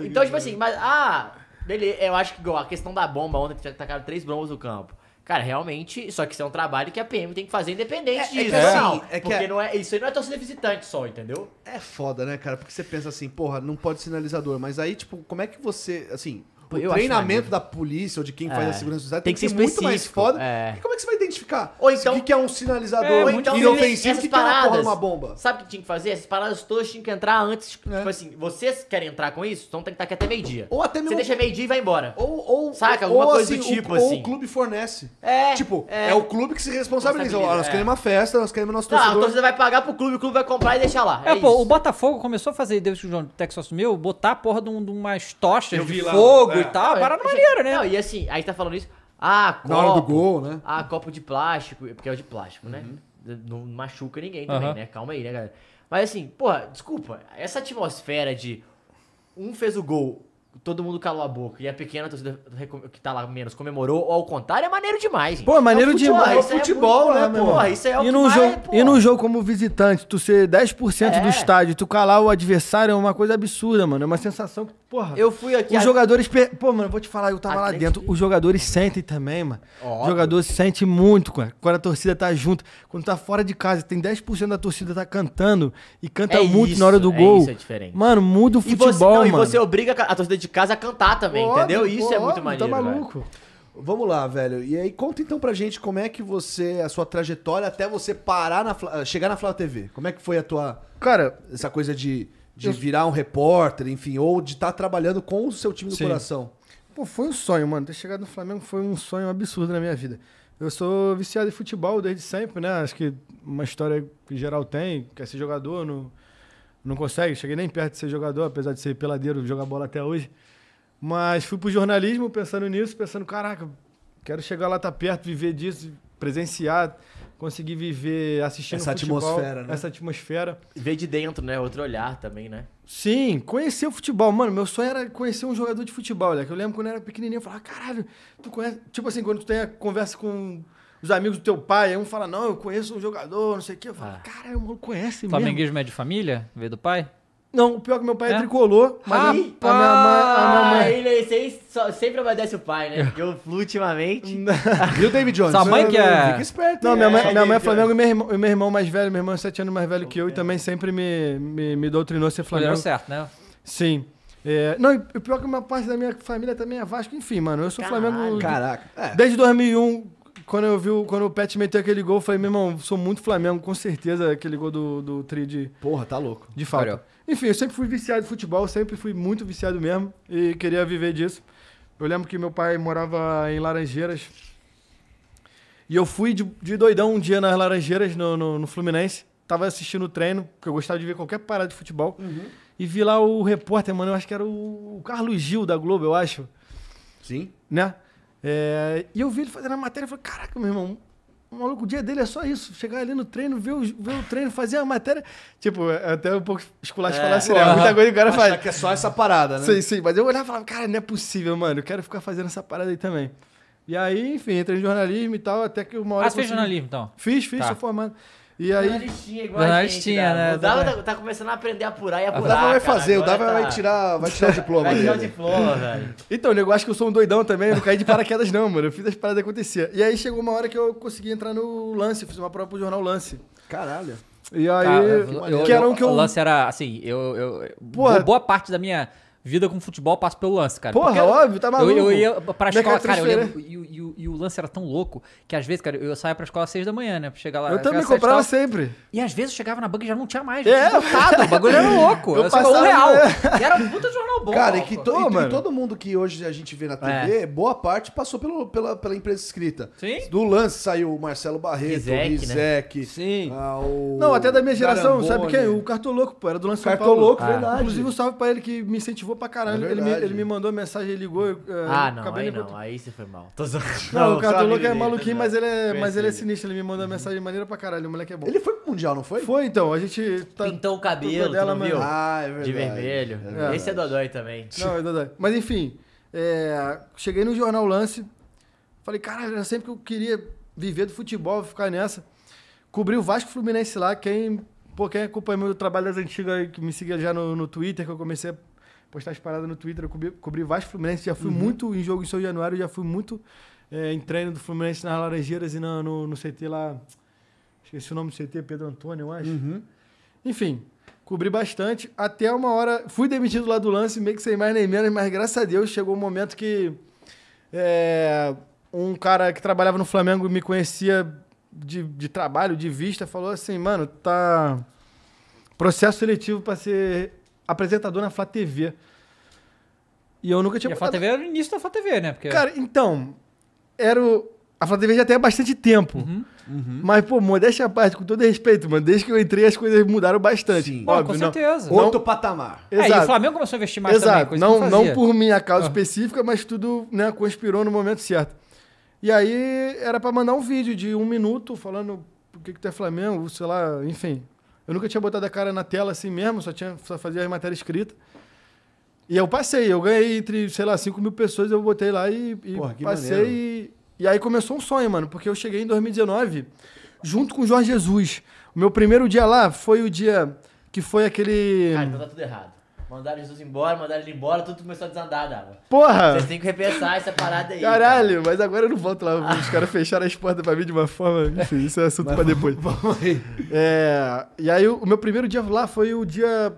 então, tipo assim, mas. Ah, beleza. eu acho que igual a questão da bomba ontem, atacaram três bombas no campo. Cara, realmente, só que isso é um trabalho que a PM tem que fazer independente é, disso. É que, assim, é porque é... não é, isso aí não é torcida visitante só, entendeu? É foda, né, cara? Porque você pensa assim, porra, não pode sinalizador. Mas aí, tipo, como é que você. Assim, o treinamento da polícia ou de quem faz é. a segurança do Estado tem, que ser, muito mais foda. É. Como é que você vai identificar então, o que é um sinalizador é, então, inofensivo que paradas, tem uma bomba? Sabe o que tinha que fazer? Essas paradas todas tinham que entrar antes. Tipo, é. tipo assim, vocês querem entrar com isso? Então tem que estar aqui até meio-dia. Ou até mesmo... Você deixa meio-dia e vai embora. Ou, ou Saca? Alguma assim, tipo, ou, coisa assim, do tipo, o, assim. Ou o clube fornece. É. Tipo, é. é, o clube que se responsabiliza. Ó, nós queremos uma festa, nós queremos nosso tá, torcedor. Ah, a torcida vai pagar pro clube, o clube vai comprar e deixar lá. É, pô, o Botafogo começou a fazer, desde que o João Texas assumiu, botar a porra de umas tochas de fogo tá tal. Ah, parada maneira, né? Não, e assim, aí tá falando isso. Ah, copo. Na hora do gol, né? Ah, copo de plástico. Porque é o de plástico, né? uhum. né? Não machuca ninguém também, uhum. né? Calma aí, né, galera? Mas assim, porra, desculpa. Essa atmosfera de um fez o gol, todo mundo calou a boca e a pequena torcida que tá lá menos comemorou, ou ao contrário, é maneiro demais. Pô, é, é maneiro é futebol, demais. É futebol, né, pô? isso é o é né, né, é e num jogo, mais, E num jogo como visitante, tu ser 10% é. do estádio, tu calar o adversário é uma coisa absurda, mano. É uma sensação que, porra. Eu fui aqui. Os a... jogadores. Per... Pô, mano, vou te falar, eu tava lá dentro. Os jogadores sentem também, mano. Óbvio. Os jogadores sentem muito, cara. Quando a torcida tá junto. Quando tá fora de casa, tem 10% da torcida tá cantando e canta é muito isso, na hora do gol. Isso é diferente. Mano, muda o futebol, e você, não, mano. E você obriga a torcida de de casa cantar também, óbvio, entendeu? Isso óbvio, é muito tá maneiro. Tá maluco. Velho. Vamos lá, velho. E aí conta então pra gente como é que você, a sua trajetória até você parar na eh, chegar na Flávia TV. Como é que foi a tua Cara, essa coisa de, de eu... virar um repórter, enfim, ou de estar tá trabalhando com o seu time do Sim. coração? Pô, foi um sonho, mano. Ter chegado no Flamengo foi um sonho absurdo na minha vida. Eu sou viciado em futebol desde sempre, né? Acho que uma história que geral tem, quer ser jogador no não consegue, cheguei nem perto de ser jogador, apesar de ser peladeiro, jogar bola até hoje. Mas fui pro jornalismo pensando nisso, pensando, caraca, quero chegar lá, tá perto, viver disso, presenciar, conseguir viver assistindo essa futebol, atmosfera, né? Essa atmosfera. Ver de dentro, né? Outro olhar também, né? Sim, conhecer o futebol. Mano, meu sonho era conhecer um jogador de futebol, né? Que eu lembro quando eu era pequenininho, eu falava, caralho, tu conhece... Tipo assim, quando tu tem a conversa com os amigos do teu pai, um fala, não, eu conheço um jogador, não sei o quê. Eu falo, ah. cara, eu conhece mesmo. Flamenguismo é de família? Veio do pai? Não, o pior é que meu pai é, é tricolor. Mas Rapaz, a minha, a minha mãe... ele sempre obedece o pai, né? Eu, ultimamente... [laughs] Viu, David Jones? Sua mãe que é... Fica esperto. Não, minha mãe é, minha mãe é Flamengo e meu, irmão, meu irmão mais velho, meu irmão é sete anos mais velho que eu, e também sempre me, me, me doutrinou a ser Flamengo. Deu certo, né? Sim. É, não, o pior é que uma parte da minha família também é Vasco, enfim, mano. Eu sou Caraca. Flamengo. Caraca. É. Desde 2001, quando eu vi o, quando o Pet meteu aquele gol, eu falei, meu irmão, sou muito Flamengo, com certeza, aquele gol do, do Tri de. Porra, tá louco. De fato. Enfim, eu sempre fui viciado de futebol, sempre fui muito viciado mesmo e queria viver disso. Eu lembro que meu pai morava em Laranjeiras. E eu fui de, de doidão um dia nas Laranjeiras, no, no, no, Fluminense. Tava assistindo o treino, porque eu gostava de ver qualquer parada de futebol. Uhum. E vi lá o repórter, mano, eu acho que era o Carlos Gil da Globo, eu acho. Sim. Né? É, e eu vi ele fazendo a matéria e falei, caraca, meu irmão, o maluco, o dia dele é só isso. Chegar ali no treino, ver o, ver o treino, fazer a matéria. Tipo, é até um pouco esculacho é, falar assim, né? Muita coisa que o cara faz. que é só essa parada, né? Sim, sim. Mas eu olhava e falava, cara, não é possível, mano. Eu quero ficar fazendo essa parada aí também. E aí, enfim, entrei em jornalismo e tal, até que uma hora... Ah, você fez jornalismo, então? Fiz, fiz, tá. sou formando. E aí. tinha igual Bernardistinha, a gente, né? O Dava tá, tá, começando a aprender a apurar e a apurar. O Dava vai cara, fazer, o Dava tá... vai, tirar, vai tirar o [laughs] diploma. Vai tirar o diploma, velho. Então, nego, acho que eu sou um doidão também, eu não caí de paraquedas, não, mano. Eu fiz as paradas acontecer. E aí chegou uma hora que eu consegui entrar no lance, eu fiz uma prova pro jornal Lance. Caralho. E aí, Cara, eu, que era um que eu. O lance era assim, eu. eu Porra. Boa parte da minha vida com futebol passa pelo lance, cara. Porra, Porque óbvio, tá maluco. Eu, eu ia pra escola, cara, eu lembro, e, e, e, o lance era tão louco que às vezes, cara, eu saía pra escola às seis da manhã, né? Pra chegar lá. Eu também comprava tal, sempre. E às vezes eu chegava na banca e já não tinha mais. É, botado, o bagulho era louco. Eu, eu passava, um real. E era um puta jornal bom. Cara, e que to, mano. todo mundo que hoje a gente vê na TV, é. boa parte passou pelo, pela, pela empresa escrita. Sim. Do lance saiu o Marcelo Barreto, Rizek, né? ah, o Rizek. Né? Sim. Não, até da minha geração, sabe quem? O Cartoloco, pô, era do lance Cartolouco, verdade. Inclusive, um salve pra ele que me incentivou ligou pra caralho. É ele, me, ele, me, mandou mensagem, ligou. Eu, é, ah, não, aí não. Aí você foi mal. Tô Não, não o cara é maluquinho, né? mas ele é, mas ele é sinistro. Ele me mandou mensagem maneira pra caralho. O moleque é bom. Ele foi pro Mundial, não foi? Foi, então. A gente... Tá, Pintou o cabelo, dela, viu? Ah, é verdade. De vermelho. É verdade. Esse é Dodói também. Não, é Dodói. Mas, enfim. É, cheguei no Jornal Lance. Falei, caralho, era sempre que eu queria viver do futebol, ficar nessa. Cobri o Vasco Fluminense lá. Quem, pô, quem acompanha meu trabalho das antigas, que me seguia já no, no Twitter, que eu comecei a postar paradas no Twitter, eu cobri, cobri vários Fluminense, já fui uhum. muito em jogo em São Januário, já fui muito é, em treino do Fluminense nas Laranjeiras e no, no CT lá. Esqueci o nome do CT, Pedro Antônio, eu acho. Uhum. Enfim, cobri bastante. Até uma hora. Fui demitido lá do lance, meio que sem mais nem menos, mas graças a Deus chegou um momento que. É, um cara que trabalhava no Flamengo me conhecia de, de trabalho, de vista, falou assim: mano, tá. Processo seletivo para ser apresentador na Flá TV. E eu nunca tinha... E a Flá TV era o início da Flá TV, né? Porque... Cara, então, era o... A Flá TV já tem há bastante tempo. Uhum, uhum. Mas, pô, modéstia à parte, com todo respeito, mano, desde que eu entrei as coisas mudaram bastante. Sim. Óbvio, não, com certeza. Não... Outro patamar. É, Exato. e o Flamengo começou a investir mais Exato. também, coisa não, não, não por minha causa uhum. específica, mas tudo né, conspirou no momento certo. E aí era para mandar um vídeo de um minuto falando o que, que tu é Flamengo, sei lá, enfim, eu nunca tinha botado a cara na tela assim mesmo, só, tinha, só fazia as matérias escritas. E eu passei, eu ganhei entre, sei lá, 5 mil pessoas, eu botei lá e, e Porra, passei. E, e, aí começou um sonho, mano, porque eu cheguei em 2019 junto com o Jorge Jesus. O meu primeiro dia lá foi o dia que foi aquele. Cara, então tá tudo errado. Mandaram Jesus embora, mandaram ele embora, tudo começou a desandar, Dava. Porra! Vocês têm que repensar essa parada aí. Caralho, cara. mas agora eu não volto lá. Os caras fecharam as portas pra mim de uma forma. Enfim, isso é assunto mas, pra depois. Vamos aí. É, e aí, o meu primeiro dia lá foi o dia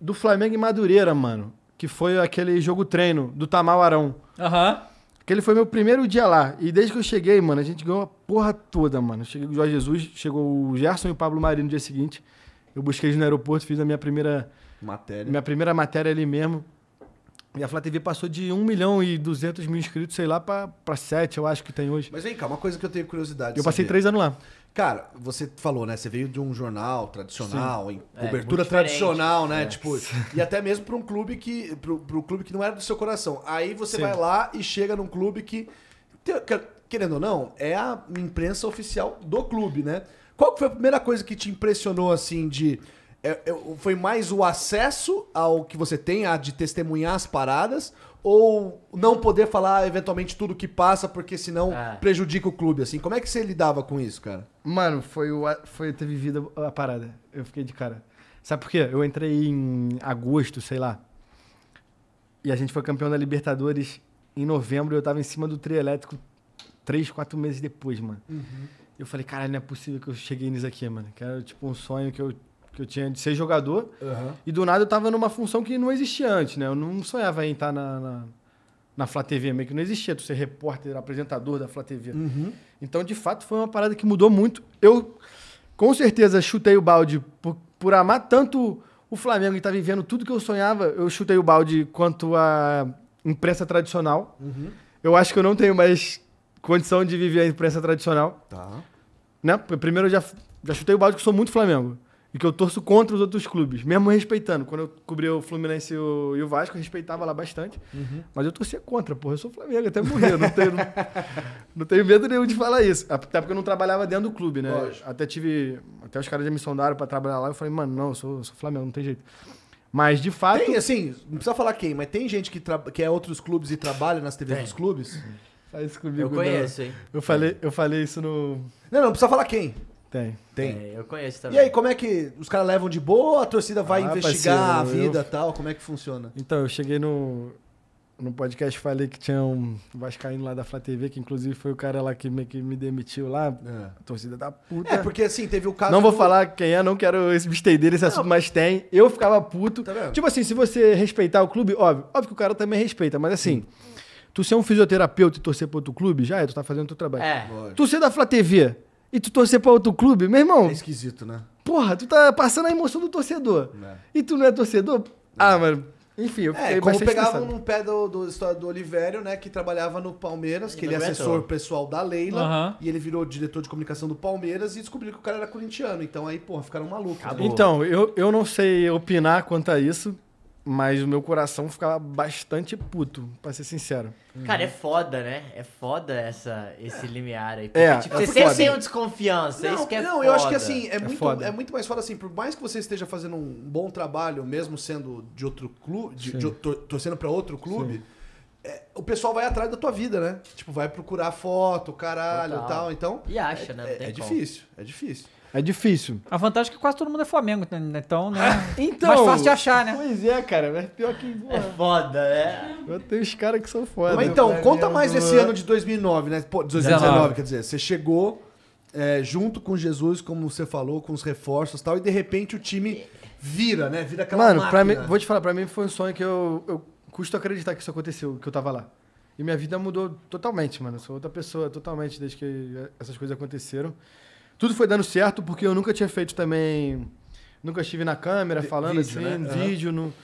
do Flamengo e Madureira, mano. Que foi aquele jogo treino do Tamal Arão. Aham. Uhum. Aquele foi meu primeiro dia lá. E desde que eu cheguei, mano, a gente ganhou a porra toda, mano. Cheguei com o Jorge Jesus, chegou o Gerson e o Pablo Marino no dia seguinte. Eu busquei eles no aeroporto, fiz a minha primeira Matéria. Minha primeira matéria é ali mesmo. E a Flá TV passou de 1 milhão e 200 mil inscritos, sei lá, para 7, eu acho que tem hoje. Mas vem cá, uma coisa que eu tenho curiosidade. Eu passei três anos lá. Cara, você falou, né? Você veio de um jornal tradicional, em é, cobertura é, tradicional, né? É. Tipo, e até mesmo para um clube que. Pro, pro clube que não era do seu coração. Aí você Sim. vai lá e chega num clube que, querendo ou não, é a imprensa oficial do clube, né? Qual que foi a primeira coisa que te impressionou, assim, de é, é, foi mais o acesso ao que você tem, a de testemunhar as paradas, ou não poder falar eventualmente tudo que passa, porque senão ah. prejudica o clube, assim? Como é que você lidava com isso, cara? Mano, foi, o, foi ter vivido a parada. Eu fiquei de cara. Sabe por quê? Eu entrei em agosto, sei lá. E a gente foi campeão da Libertadores em novembro. Eu tava em cima do trio elétrico três, quatro meses depois, mano. Uhum. Eu falei, caralho, não é possível que eu cheguei nisso aqui, mano. Que era tipo um sonho que eu que eu tinha de ser jogador. Uhum. E do nada eu tava numa função que não existia antes, né? Eu não sonhava em estar na, na, na Flá TV, meio que não existia, tu ser repórter, apresentador da Flá TV. Uhum. Então, de fato, foi uma parada que mudou muito. Eu, com certeza, chutei o balde por, por amar tanto o Flamengo e tá vivendo tudo que eu sonhava. Eu chutei o balde quanto a imprensa tradicional. Uhum. Eu acho que eu não tenho mais condição de viver a imprensa tradicional. Tá. Né? Primeiro, eu já, já chutei o balde que eu sou muito Flamengo. E que eu torço contra os outros clubes, mesmo respeitando. Quando eu cobri o Fluminense e o, Vasco, eu respeitava lá bastante. Uhum. Mas eu torcia contra, porra. Eu sou Flamengo até morrer. não, tenho, não, [laughs] não, tenho medo nenhum de falar isso. Até porque eu não trabalhava dentro do clube, né? Lógico. Até tive. Até os caras já me sondaram pra trabalhar lá. Eu falei, mano, não, eu sou, eu sou Flamengo, não tem jeito. Mas de fato. Tem, assim, não precisa falar quem, mas tem gente que, que é outros clubes e trabalha nas TVs tem. dos clubes? Faz comigo, eu conheço, não. hein? Eu falei, eu falei isso no. Não, não, não precisa falar quem. Tem. Tem. É, eu conheço também. E aí, como é que os caras levam de boa a torcida vai ah, investigar parceiro, a vida e eu... tal? Como é que funciona? Então, eu cheguei no, no podcast, falei que tinha um vascaíno lá da Flá TV, que inclusive foi o cara lá que me, que me demitiu lá. É. A torcida da puta. É, porque assim, teve o caso... Não vou do... falar quem é, não quero estender esse assunto, mas tem. Eu ficava puto. Tá tipo assim, se você respeitar o clube, óbvio, óbvio que o cara também respeita, mas assim... Tu ser um fisioterapeuta e torcer pro outro clube, já é, tu tá fazendo o teu trabalho. É. Tu ser da Flá TV, e tu torcer pra outro clube, meu irmão. É esquisito, né? Porra, tu tá passando a emoção do torcedor. É. E tu não é torcedor? Ah, é. mano. Enfim, eu é, fiquei é, como pegavam no pé do, do do né, que trabalhava no Palmeiras, que ele é, é assessor pessoal da Leila, e ele virou diretor de comunicação do Palmeiras e descobriu que o cara era corintiano. Então aí, porra, ficaram malucos. Né? Então, eu, eu não sei opinar quanto a isso, mas o meu coração ficava bastante puto, pra ser sincero. Cara, uhum. é foda, né? É foda essa, esse é. limiar aí. É, Porque, é, tipo, é você sempre tem uma desconfiança. Não, isso que é não foda. eu acho que assim, é, é, muito, é muito mais foda assim, por mais que você esteja fazendo um bom trabalho, mesmo sendo de outro clube, de, de, torcendo pra outro clube. É, o pessoal vai atrás da tua vida, né? Tipo, vai procurar foto, caralho e tal. Então. E acha, né? é, é difícil, é difícil. É difícil. A vantagem é que quase todo mundo é Flamengo, né? Então, né? [laughs] então, Mais fácil de achar, né? Pois é, cara. Mas pior que. Boa. É foda, é. Eu tenho os caras que são foda. Mas então, conta mais desse esse ano de 2009, né? Pô, 2019, 19. quer dizer. Você chegou é, junto com Jesus, como você falou, com os reforços e tal, e de repente o time vira, né? Vira aquela Mano, máquina. Mim, vou te falar, pra mim foi um sonho que eu, eu custo acreditar que isso aconteceu, que eu tava lá. E minha vida mudou totalmente, mano. Eu sou outra pessoa totalmente desde que essas coisas aconteceram. Tudo foi dando certo porque eu nunca tinha feito também. Nunca estive na câmera falando vídeo, assim, né? vídeo. Uhum. No,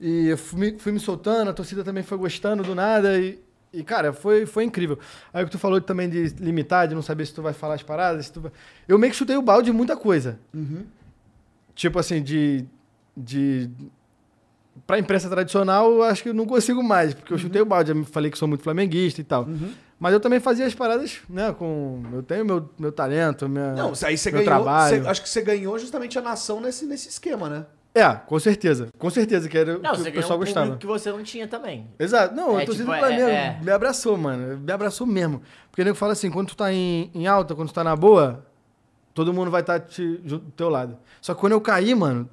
e eu fui, fui, me soltando, a torcida também foi gostando do nada. E, e cara, foi, foi incrível. Aí o que tu falou também de limitar, de não saber se tu vai falar as paradas. Tu... Eu meio que chutei o balde de muita coisa. Uhum. Tipo assim, de. de a imprensa tradicional, eu acho que eu não consigo mais, porque eu uhum. chutei o balde. Eu falei que sou muito flamenguista e tal. Uhum. Mas eu também fazia as paradas, né? Com. Eu tenho meu, meu talento, meu Não, aí você meu ganhou. Trabalho. Você, acho que você ganhou justamente a nação nesse, nesse esquema, né? É, com certeza. Com certeza que era não, o que o pessoal um gostava. que você não tinha também. Exato. Não, é, tô torcida tipo, do Flamengo é, é. me abraçou, mano. Me abraçou mesmo. Porque nego fala assim, quando tu tá em, em alta, quando tu tá na boa, todo mundo vai estar tá te, do teu lado. Só que quando eu caí, mano,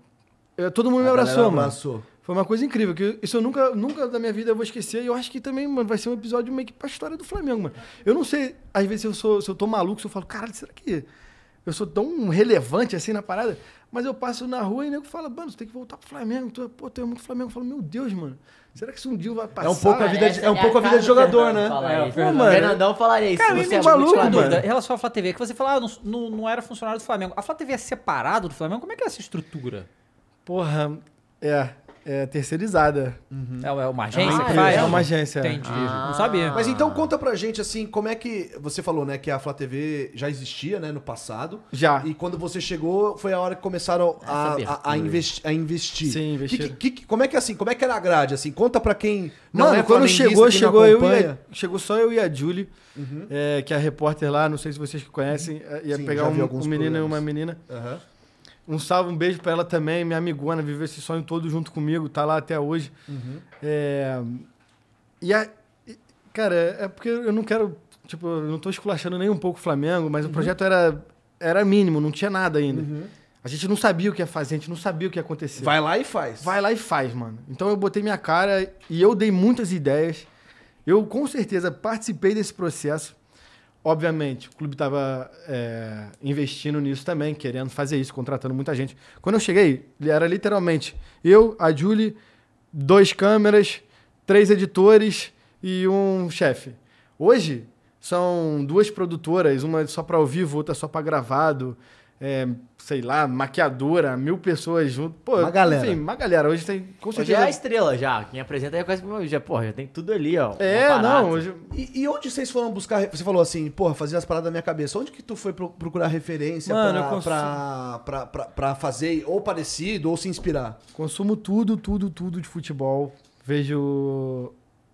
eu, todo mundo a me abraçou, abraçou, mano. abraçou. Foi uma coisa incrível, que isso eu nunca, nunca da minha vida eu vou esquecer. E eu acho que também, mano, vai ser um episódio meio que pra história do Flamengo, mano. Eu não sei, às vezes eu sou, se eu tô maluco, se eu falo, caralho, será que eu sou tão relevante assim na parada? Mas eu passo na rua e o nego fala, mano, você tem que voltar pro Flamengo. Tu, é, pô, tu é muito Flamengo. Eu falo, meu Deus, mano, será que isso um dia vai passar? É um pouco a vida de, é um pouco a vida de jogador, né? É, o mano, Fernandão falaria isso. Cara, você é maluco, mano. Dúvida, em relação à Flá TV, é que você falou ah, não, não, não era funcionário do Flamengo. A Flá TV é separado do Flamengo? Como é que é essa estrutura? Porra, é é, terceirizada. Uhum. É, uma é é agência? Ah, faz? é uma agência. É. Entendi. Ah. Não sabia. Mas então conta pra gente, assim, como é que. Você falou, né, que a Flá TV já existia, né, no passado. Já. E quando você chegou, foi a hora que começaram a, a, a, investi a investir. Sim, investir. Que, que, como é que assim? Como é que era a grade? Assim, conta pra quem. Não, Mano, é quando chegou, chegou, eu e a, chegou só eu e a Julie, uhum. é, que é a repórter lá, não sei se vocês conhecem, uhum. ia Sim, pegar um, um menino e uma menina. Aham. Uhum. Um salve, um beijo para ela também, minha amigona, viveu esse sonho todo junto comigo, tá lá até hoje. Uhum. É... E, a... cara, é porque eu não quero, tipo, eu não tô esculachando nem um pouco o Flamengo, mas uhum. o projeto era, era mínimo, não tinha nada ainda. Uhum. A gente não sabia o que ia fazer, a gente não sabia o que ia acontecer. Vai lá e faz. Vai lá e faz, mano. Então eu botei minha cara e eu dei muitas ideias. Eu, com certeza, participei desse processo. Obviamente, o clube estava é, investindo nisso também, querendo fazer isso, contratando muita gente. Quando eu cheguei, era literalmente eu, a Julie, dois câmeras, três editores e um chefe. Hoje, são duas produtoras, uma só para ao vivo, outra só para gravado é, sei lá, maquiadora, mil pessoas junto. Pô, uma galera. Enfim, uma galera. Hoje tem, com certeza. Hoje é a estrela já. Quem apresenta é quase. Já, porra, já tem tudo ali, ó. É, não. Hoje... E, e, onde vocês foram buscar. Você falou assim, porra, fazer as paradas na minha cabeça. Onde que tu foi procurar referência Mano, pra, consumo... pra, pra, pra, pra fazer ou parecido ou se inspirar? Consumo tudo, tudo, tudo de futebol. Vejo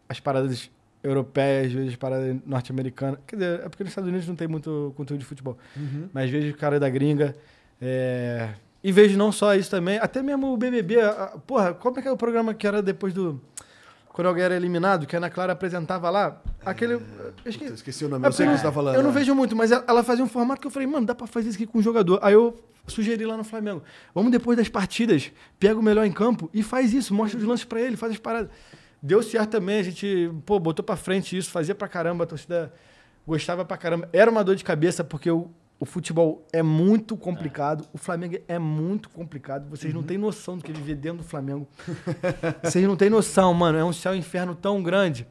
as paradas europeias, vezes para norte-americana. Quer dizer, é porque nos Estados Unidos não tem muito conteúdo de futebol. Uhum. Mas vejo cara da gringa. É... E vejo não só isso também, até mesmo o BBB. A, porra, como é que é o programa que era depois do. Quando alguém era eliminado, que a Ana Clara apresentava lá, aquele. É, esque... puta, esqueci o nome, é, eu sei o que você tá falando. Eu não é. vejo muito, mas ela fazia um formato que eu falei, mano, dá para fazer isso aqui com o jogador. Aí eu sugeri lá no Flamengo, vamos depois das partidas, pega o melhor em campo e faz isso, mostra os lances para ele, faz as paradas. Deu certo também, a gente, pô, botou pra frente isso, fazia pra caramba, a torcida gostava pra caramba. Era uma dor de cabeça, porque o, o futebol é muito complicado, o Flamengo é muito complicado, vocês uhum. não têm noção do que é viver dentro do Flamengo. vocês não têm noção, mano, é um céu um inferno tão grande.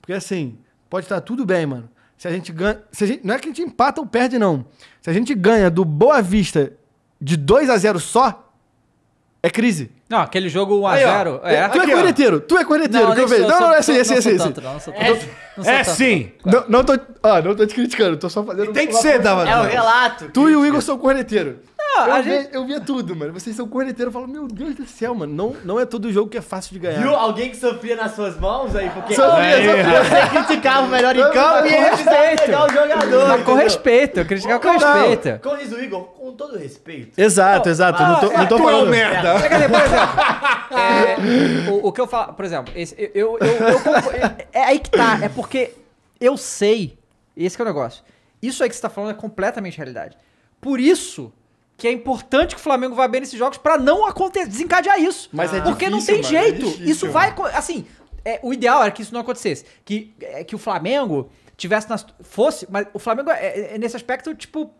Porque assim, pode estar tá tudo bem, mano. Se a gente ganha. A gente, não é que a gente empata ou perde, não. Se a gente ganha do Boa Vista de 2 a 0 só, é crise. Não, aquele jogo 1x0. É. Tu é corneteiro, tu é corneteiro, não, que eu vejo. Não, não, é sim, é, assim, é assim, é sim. É sim. Não, não, tô, ah, não tô te criticando, tô só fazendo. Tem que ser, Dava. É o relato. Tu e o Igor são corneteiro eu, vi, gente... eu via tudo, mano. Vocês são corneteiros. Eu falo, meu Deus do céu, mano. Não, não é todo jogo que é fácil de ganhar. Viu alguém que sofria nas suas mãos aí? Porque sofria, sofria. você criticava o melhor em campo e ele é o jogador. com respeito, criticar com respeito. Com o Igor, com todo respeito. Exato, exato. Não tô, não tô falando. merda. Por exemplo, é, o, que eu falo, por exemplo, eu, é, é aí que tá. É porque eu sei, esse é o negócio. Isso aí que você tá falando é completamente realidade. Por isso que é importante que o Flamengo vá bem nesses jogos para não acontecer, desencadear isso. Mas é ah. Porque difícil, não tem é jeito. É isso vai. Assim, é, o ideal era que isso não acontecesse. Que, é, que o Flamengo tivesse. Nas, fosse. Mas o Flamengo, é, é nesse aspecto, tipo.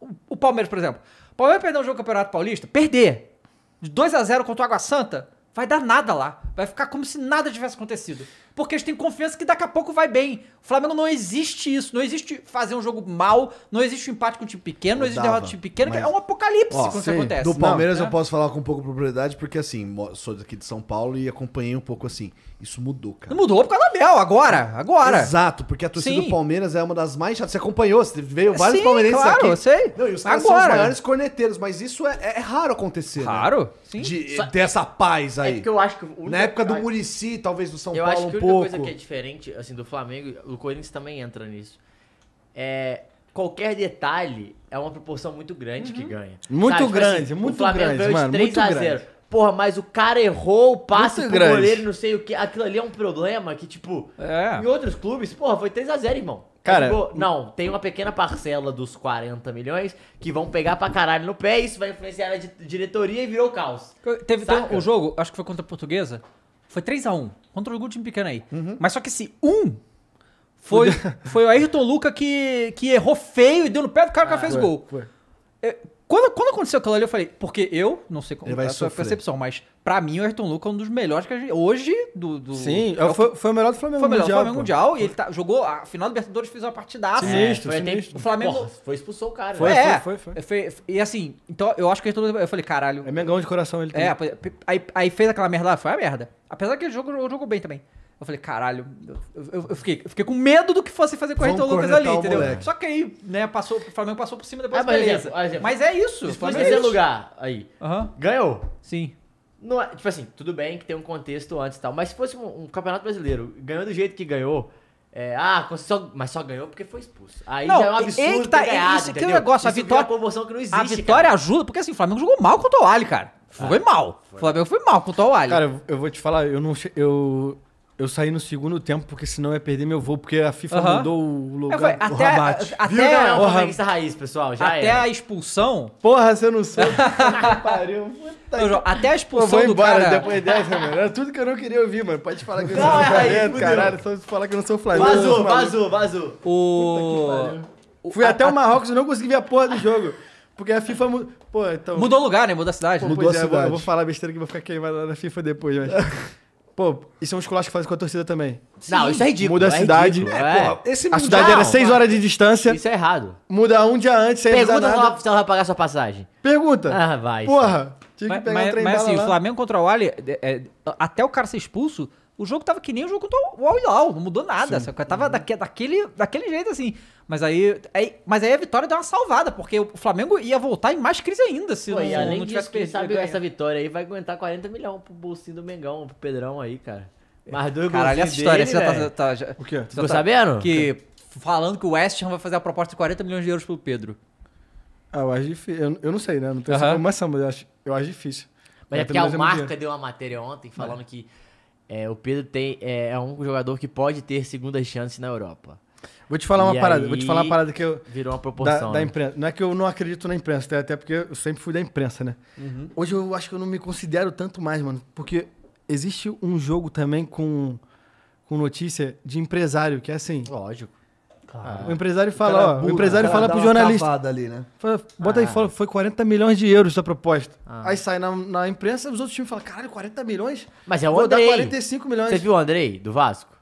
O, o, Palmeiras, por exemplo. O Palmeiras perdeu um jogo do Campeonato Paulista? Perder. De 2 a 0 contra o Água Santa? Vai dar nada lá. Vai ficar como se nada tivesse acontecido porque eles têm confiança que daqui a pouco vai bem. O Flamengo não existe isso. Não existe fazer um jogo mal, não existe um empate com o time pequeno, não existe Dava, derrota com o time pequeno. Mas... É um apocalipse Ó, quando sim. isso acontece. Do Palmeiras não, eu né? posso falar com um pouco de propriedade, porque assim, sou daqui de São Paulo e acompanhei um pouco assim. Isso mudou, cara. Não mudou por causa da Mel, agora, agora. Exato, porque a torcida sim. do Palmeiras é uma das mais chatas. Você acompanhou, você veio vários sim, palmeirenses claro, aqui. eu sei. Não, e os caras agora. são os maiores corneteiros, mas isso é, é, é raro acontecer, né? Raro, né? sim. De, Só... Dessa paz é aí. É porque eu acho que... Na época do Murici, talvez do São Paulo um pouco pouco. coisa que é diferente, assim, do Flamengo, o Corinthians também entra nisso. É, qualquer detalhe é uma proporção muito grande uhum. que ganha. Muito Sabe, tipo assim, grande, assim, muito o Flamengo grande, mano, de 3 a 0. Grande. Porra, mas o cara errou o passe muito pro grande. goleiro, não sei o que. Aquilo ali é um problema que, tipo, é. em outros clubes, porra, foi 3 a 0, irmão. Cara, tipo, não, tem uma pequena parcela dos 40 milhões que vão pegar pra caralho no pé, isso vai influenciar a diretoria e virou caos. Teve então, um jogo, acho que foi contra a Portuguesa, foi 3x1 contra o time pequeno aí. Uhum. Mas só que esse 1 foi, [laughs] foi o Ayrton Luca que, que errou feio e deu no pé do cara ah, que fez o gol. Foi. É, quando, quando aconteceu aquilo ali, eu falei, porque eu, não sei como é a sua percepção, mas pra mim o Ayrton Lucas é um dos melhores que a gente. Hoje, do. do Sim, é, é o, foi, foi o melhor do Flamengo Mundial. Foi o melhor do Flamengo pô. Mundial. E ele tá, jogou a final do Libertadores, fez uma partidaça. Sinistro, é, sinistro. O Flamengo. Porra, foi expulsou o cara. Foi, né? foi, foi, foi, foi, E assim, então eu acho que o Ayrton Lucas. Eu falei, caralho. É mengão de coração ele tem. É, aí, aí fez aquela merda lá, foi a merda. Apesar que ele jogou, jogou bem também. Eu falei, caralho, eu, eu, fiquei, eu fiquei com medo do que fosse fazer com o Ayrton Lucas ali, entendeu? Moleque. Só que aí, né, passou, o Flamengo passou por cima depois, ah, mas beleza. Exemplo, exemplo, mas é isso. Se Flamengo é lugar aí, uhum. ganhou. Sim. Não, é, tipo assim, tudo bem que tem um contexto antes e tal, mas se fosse um, um campeonato brasileiro, ganhou do jeito que ganhou, é, ah, só, mas só ganhou porque foi expulso. Aí não, já é um absurdo que tá, ter ganhado, Isso que é negócio, a vitória... É promoção que não existe, A vitória cara. ajuda, porque assim, o Flamengo jogou mal contra o Ali, cara. É. Foi ah, mal. Foi. O Flamengo foi mal contra o Ali. Cara, eu, eu vou te falar, eu não... Eu, eu saí no segundo tempo, porque senão ia perder meu voo, porque a FIFA Aham. mudou o lugar, é, o até- rabate. Até Viu, a- não, raiz, pessoal. Já Até a expulsão. Porra, você não soube. Puta [laughs] que pariu. Puta até a Pô, expulsão vou embora depois dessa, mano. Era tudo que eu não queria ouvir, mano. Pode falar que eu não sou Não, é, Flamengo, caralho. Só falar que eu não sou Flamengo. Vazou, vazou, vazou. O... o- Fui a- até o Marrocos e não consegui ver a porra do jogo. Porque a FIFA mudou. Pô, então. Mudou o lugar, né? Mudou a cidade. Pô, Mudou a é, eu vou- cidade. Eu vou falar besteira que vou ficar queimado lá na FIFA depois, mas. [laughs] Pô, isso é um esculacho que faz com a torcida também. não, isso é ridículo. Muda a é cidade. ridículo, é. é. porra, esse A cidade era 6 horas de distância. Isso é errado. Muda um dia antes, sem Pergunta se nada. ela- se ela vai pagar sua passagem. Pergunta. Ah, vai. Porra, tinha que Mas, pegar um trem mas assim, o Flamengo contra o Ali, é, é, até o cara ser expulso, o jogo tava que nem o jogo contra o Al Hilal, não mudou nada. Tava daque- daquele, daquele jeito assim. Mas aí, aí, é, mas aí a vitória deu uma salvada, porque o Flamengo ia voltar em mais crise ainda se Pô, não, e além não tivesse disso, sabe essa vitória aí vai aguentar 40 milhões pro bolsinho do Mengão, pro Pedrão aí, cara. Mais dois Caralho, essa história, dele, você já tá, tá já, O quê? Você tá, sabendo? Que falando que o West Ham vai fazer a proposta de 40 milhões de euros pro Pedro. Ah, eu acho difícil. Eu, eu não sei, né? Não tenho uhum. essa informação, mas eu acho, eu acho difícil. Mas é porque a é Marca deu uma matéria ontem falando é. que é, o Pedro tem, é, é um jogador que pode ter segunda chance na Europa. Vou te falar uma e parada, vou te falar uma parada que eu. Virou uma proporção. Da, da né? imprensa. Não é que eu não acredito na imprensa, até porque eu sempre fui da imprensa, né? Uhum. Hoje eu acho que eu não me considero tanto mais, mano, porque existe um jogo também com, com notícia de empresário, que é assim. Lógico. Ah, o empresário fala, o ó, burro, o empresário fala pro jornalista. Ali, né? fala, bota ah, aí, fala, foi 40 milhões de euros essa proposta. Ah, aí sai na, na imprensa, os outros times falam, caralho, 40 milhões? Mas é o Vou Andrei. dar 45 milhões. Você viu o Andrei, do Vasco?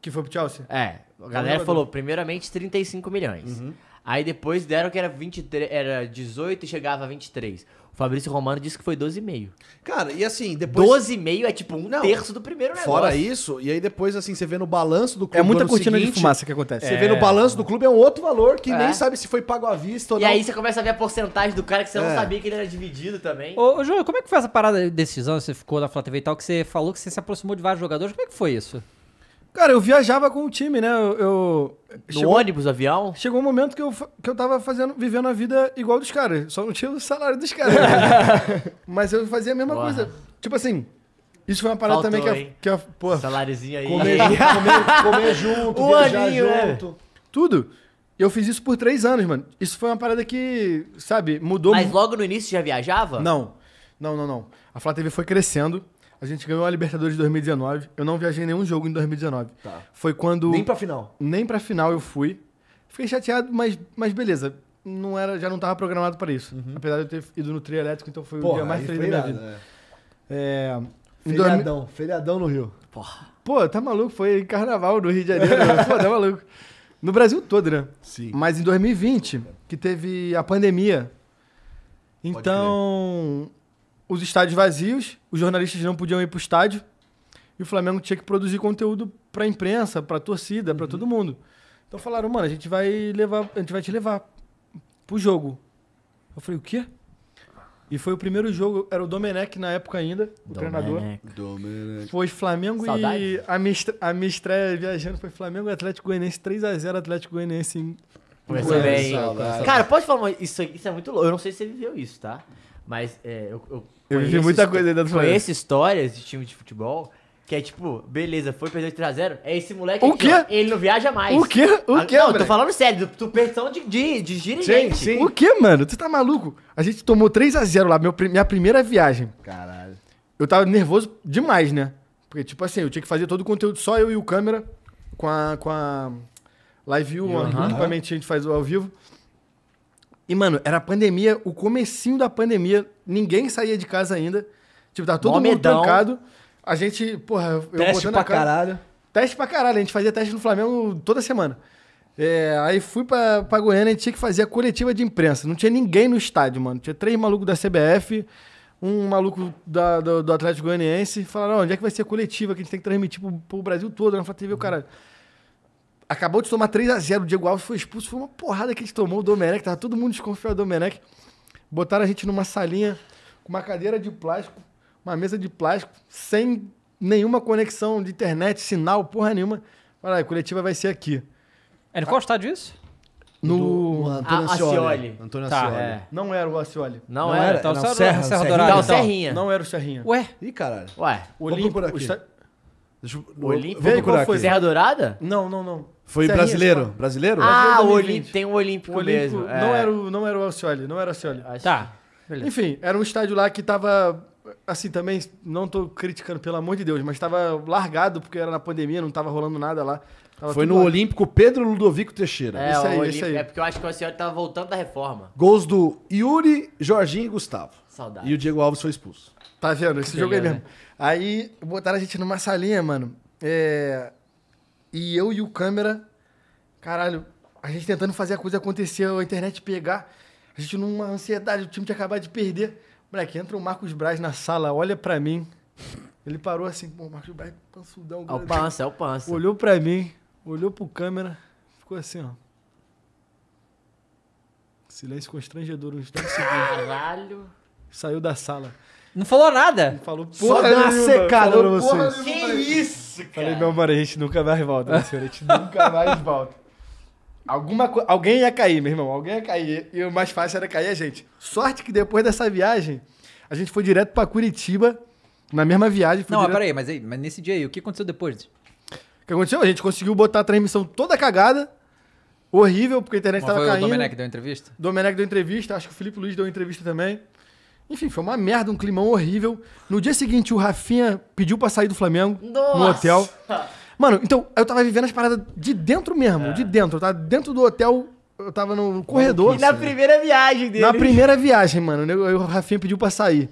Que foi pro Chelsea? É. A galera falou, primeiramente, 35 milhões. Uhum. Aí depois deram que era, 23, era 18 e chegava a 23. O Fabrício Romano disse que foi 12,5. Cara, e assim, depois. 12,5 é tipo um não, terço do primeiro negócio. Fora isso, e aí depois, assim, você vê no balanço do é clube. É muita cortina seguinte, de fumaça que acontece. Você é. vê no é. balanço do clube, é um outro valor que é. nem sabe se foi pago à vista ou e não. E aí você começa a ver a porcentagem do cara que você é. não sabia que ele era dividido também. Ô, ô João, como é que foi essa parada de decisão? Você ficou na Flá TV e tal, que você falou que você se aproximou de vários jogadores. Como é que foi isso? Cara, eu viajava com o time, né? Eu, eu no chegou, ônibus, avião? Chegou um momento que eu, que eu tava fazendo, vivendo a vida igual dos caras. Só não tinha o salário dos caras. Né? [laughs] Mas eu fazia a mesma coisa. Tipo assim, isso foi uma parada Faltou, também que a. Que a pô, Saláriozinho aí. Comer, comer, comer junto, [laughs] um aninho, é. junto. Né? Tudo. Eu fiz isso por três anos, mano. Isso foi uma parada que, sabe, mudou. Mas logo no início já viajava? Não. Não, não, não. A Flá TV foi crescendo. A gente ganhou a Libertadores de 2019. Eu não viajei nenhum jogo em 2019. Tá. Foi quando. Nem pra final. Nem pra final eu fui. Fiquei chateado, mas, mas beleza. Não era, já não tava programado para isso. Uhum. Apesar de eu ter ido no trio elétrico, então foi Porra, o dia mais feliz da minha vida. Né? É... Feriadão, feriadão no Rio. Porra. Pô, tá maluco? Foi carnaval no Rio de Janeiro. [laughs] Pô, tá maluco. No Brasil todo, né? Sim. Mas em 2020, que teve a pandemia. Então, os estádios vazios, os jornalistas não podiam ir para o estádio e o Flamengo tinha que produzir conteúdo para a imprensa, para a torcida, para uhum. todo mundo. Então falaram, mano, a gente vai levar, a gente vai te levar pro jogo. Eu falei, o quê? E foi o primeiro jogo, era o Domenech na época ainda, o Domenech. treinador. Domenech. Foi Flamengo Saudade. e a minha, a minha estreia viajando foi Flamengo e Atlético Goianiense 3 a 0 Atlético Goianiense em Começou bem. Cara, pode falar, isso, isso é muito louco. Eu não sei se você viveu isso, tá? Mas é, eu, eu, eu vivi muita coisa ainda do Flamengo. Conheço histórias de time de futebol que é tipo, beleza, foi perder 3x0. É esse moleque o aqui, Ó, ele não viaja mais. O quê? O ah, quê? Não, tô falando sério, tu perdição de, de, de dirigente. Sim, sim. O quê, mano? Tu tá maluco? A gente tomou 3x0 lá, meu, minha primeira viagem. Caralho. Eu tava nervoso demais, né? Porque, tipo assim, eu tinha que fazer todo o conteúdo só eu e o câmera com a. Com a Live View, uhum. equipamento que a gente faz ao vivo. E, mano, era a pandemia, o comecinho da pandemia, ninguém saía de casa ainda. Tipo, tá todo mundo trancado. A gente, porra, eu Teste pra a cara- caralho. Teste pra caralho, a gente fazia teste no Flamengo toda semana. É, aí fui pra, pra Goiânia gente tinha que fazer a coletiva de imprensa. Não tinha ninguém no estádio, mano. Tinha três malucos da CBF, um maluco da- do, do Atlético Goianiense. Falaram, onde é que vai ser a coletiva que a gente tem que transmitir pro, pro Brasil todo, na TV, o caralho acabou de tomar 3 a 0 O Diego Alves foi expulso. Foi uma porrada que a gente tomou o Domenech. Tava todo mundo desconfiado do Domenech. Botaram a gente numa salinha com uma cadeira de plástico, uma mesa de plástico, sem nenhuma conexão de internet, sinal, porra nenhuma. Falaram, ah, a coletiva vai ser aqui. É no qual estádio isso? No, no Antônio ah, Ascioli. Antônio tá, Ascioli. É. Não era o Ascioli. Não, não era. era. Tá o Serra, Serra, Serra Dourada. Tá o Serrinha. Não era o Serrinha. Ué? Ih, caralho. Ué. Olímpico. Vamos procurar aqui. Deixa eu... Olímpico. Vem, qual foi? Serra Dourada? Não, não, não. Foi Serrinha, brasileiro? brasileiro? Ah, o tem Olímpico, o Olímpico mesmo. Não, é. era o, não era o Alcioli, não era o Alcioli. Tá. Enfim, era um estádio lá que tava assim, também não tô criticando, pelo amor de Deus, mas estava largado porque era na pandemia, não tava rolando nada lá. Tava Foi no Olímpico Pedro Ludovico Teixeira. É, isso aí, Olímpico, aí. É porque eu acho que o senhor tava voltando da reforma. Gols do Yuri, Jorginho e Gustavo. Saudade. E o Diego Alves foi expulso. Tá vendo? Esse que tá jogo aí mesmo. Né? Aí botaram a gente numa salinha, mano. É, e eu e o câmera, caralho, a gente tentando fazer a coisa acontecer, a internet pegar. A gente numa ansiedade, o time tinha acabado de perder. Moleque, entra o Marcos Braz na sala, olha para mim. Ele parou assim, pô, Marcos Braz, pansudão. É o pança, é o pança. Olhou para mim, olhou pro câmera, ficou assim, ó. Silêncio constrangedor uns 10 segundos. Caralho. Saiu da sala. Não falou nada. Não falou porra Só dá uma secada pra vocês. Que isso? Isso, cara. Falei, meu amor a gente nunca mais volta, né, senhor? A gente nunca mais [laughs] volta. Alguma co... Alguém ia cair, meu irmão. Alguém ia cair. E o mais fácil era cair a gente. Sorte que depois dessa viagem, a gente foi direto para Curitiba, na mesma viagem. Não, direto... peraí, mas, aí, mas nesse dia aí, o que aconteceu depois? O que aconteceu? A gente conseguiu botar a transmissão toda cagada, horrível, porque a internet estava caindo. o Domenech deu entrevista? Domenech deu entrevista, acho que o Felipe Luiz deu entrevista também. Enfim, foi uma merda, um climão horrível. No dia seguinte, o Rafinha pediu pra sair do Flamengo Nossa. no hotel. Mano, então, eu tava vivendo as paradas de dentro mesmo, é. de dentro. Eu tava dentro do hotel, eu tava no corredor. E na primeira viagem dele. Na primeira viagem, mano. Eu, o Rafinha pediu pra sair.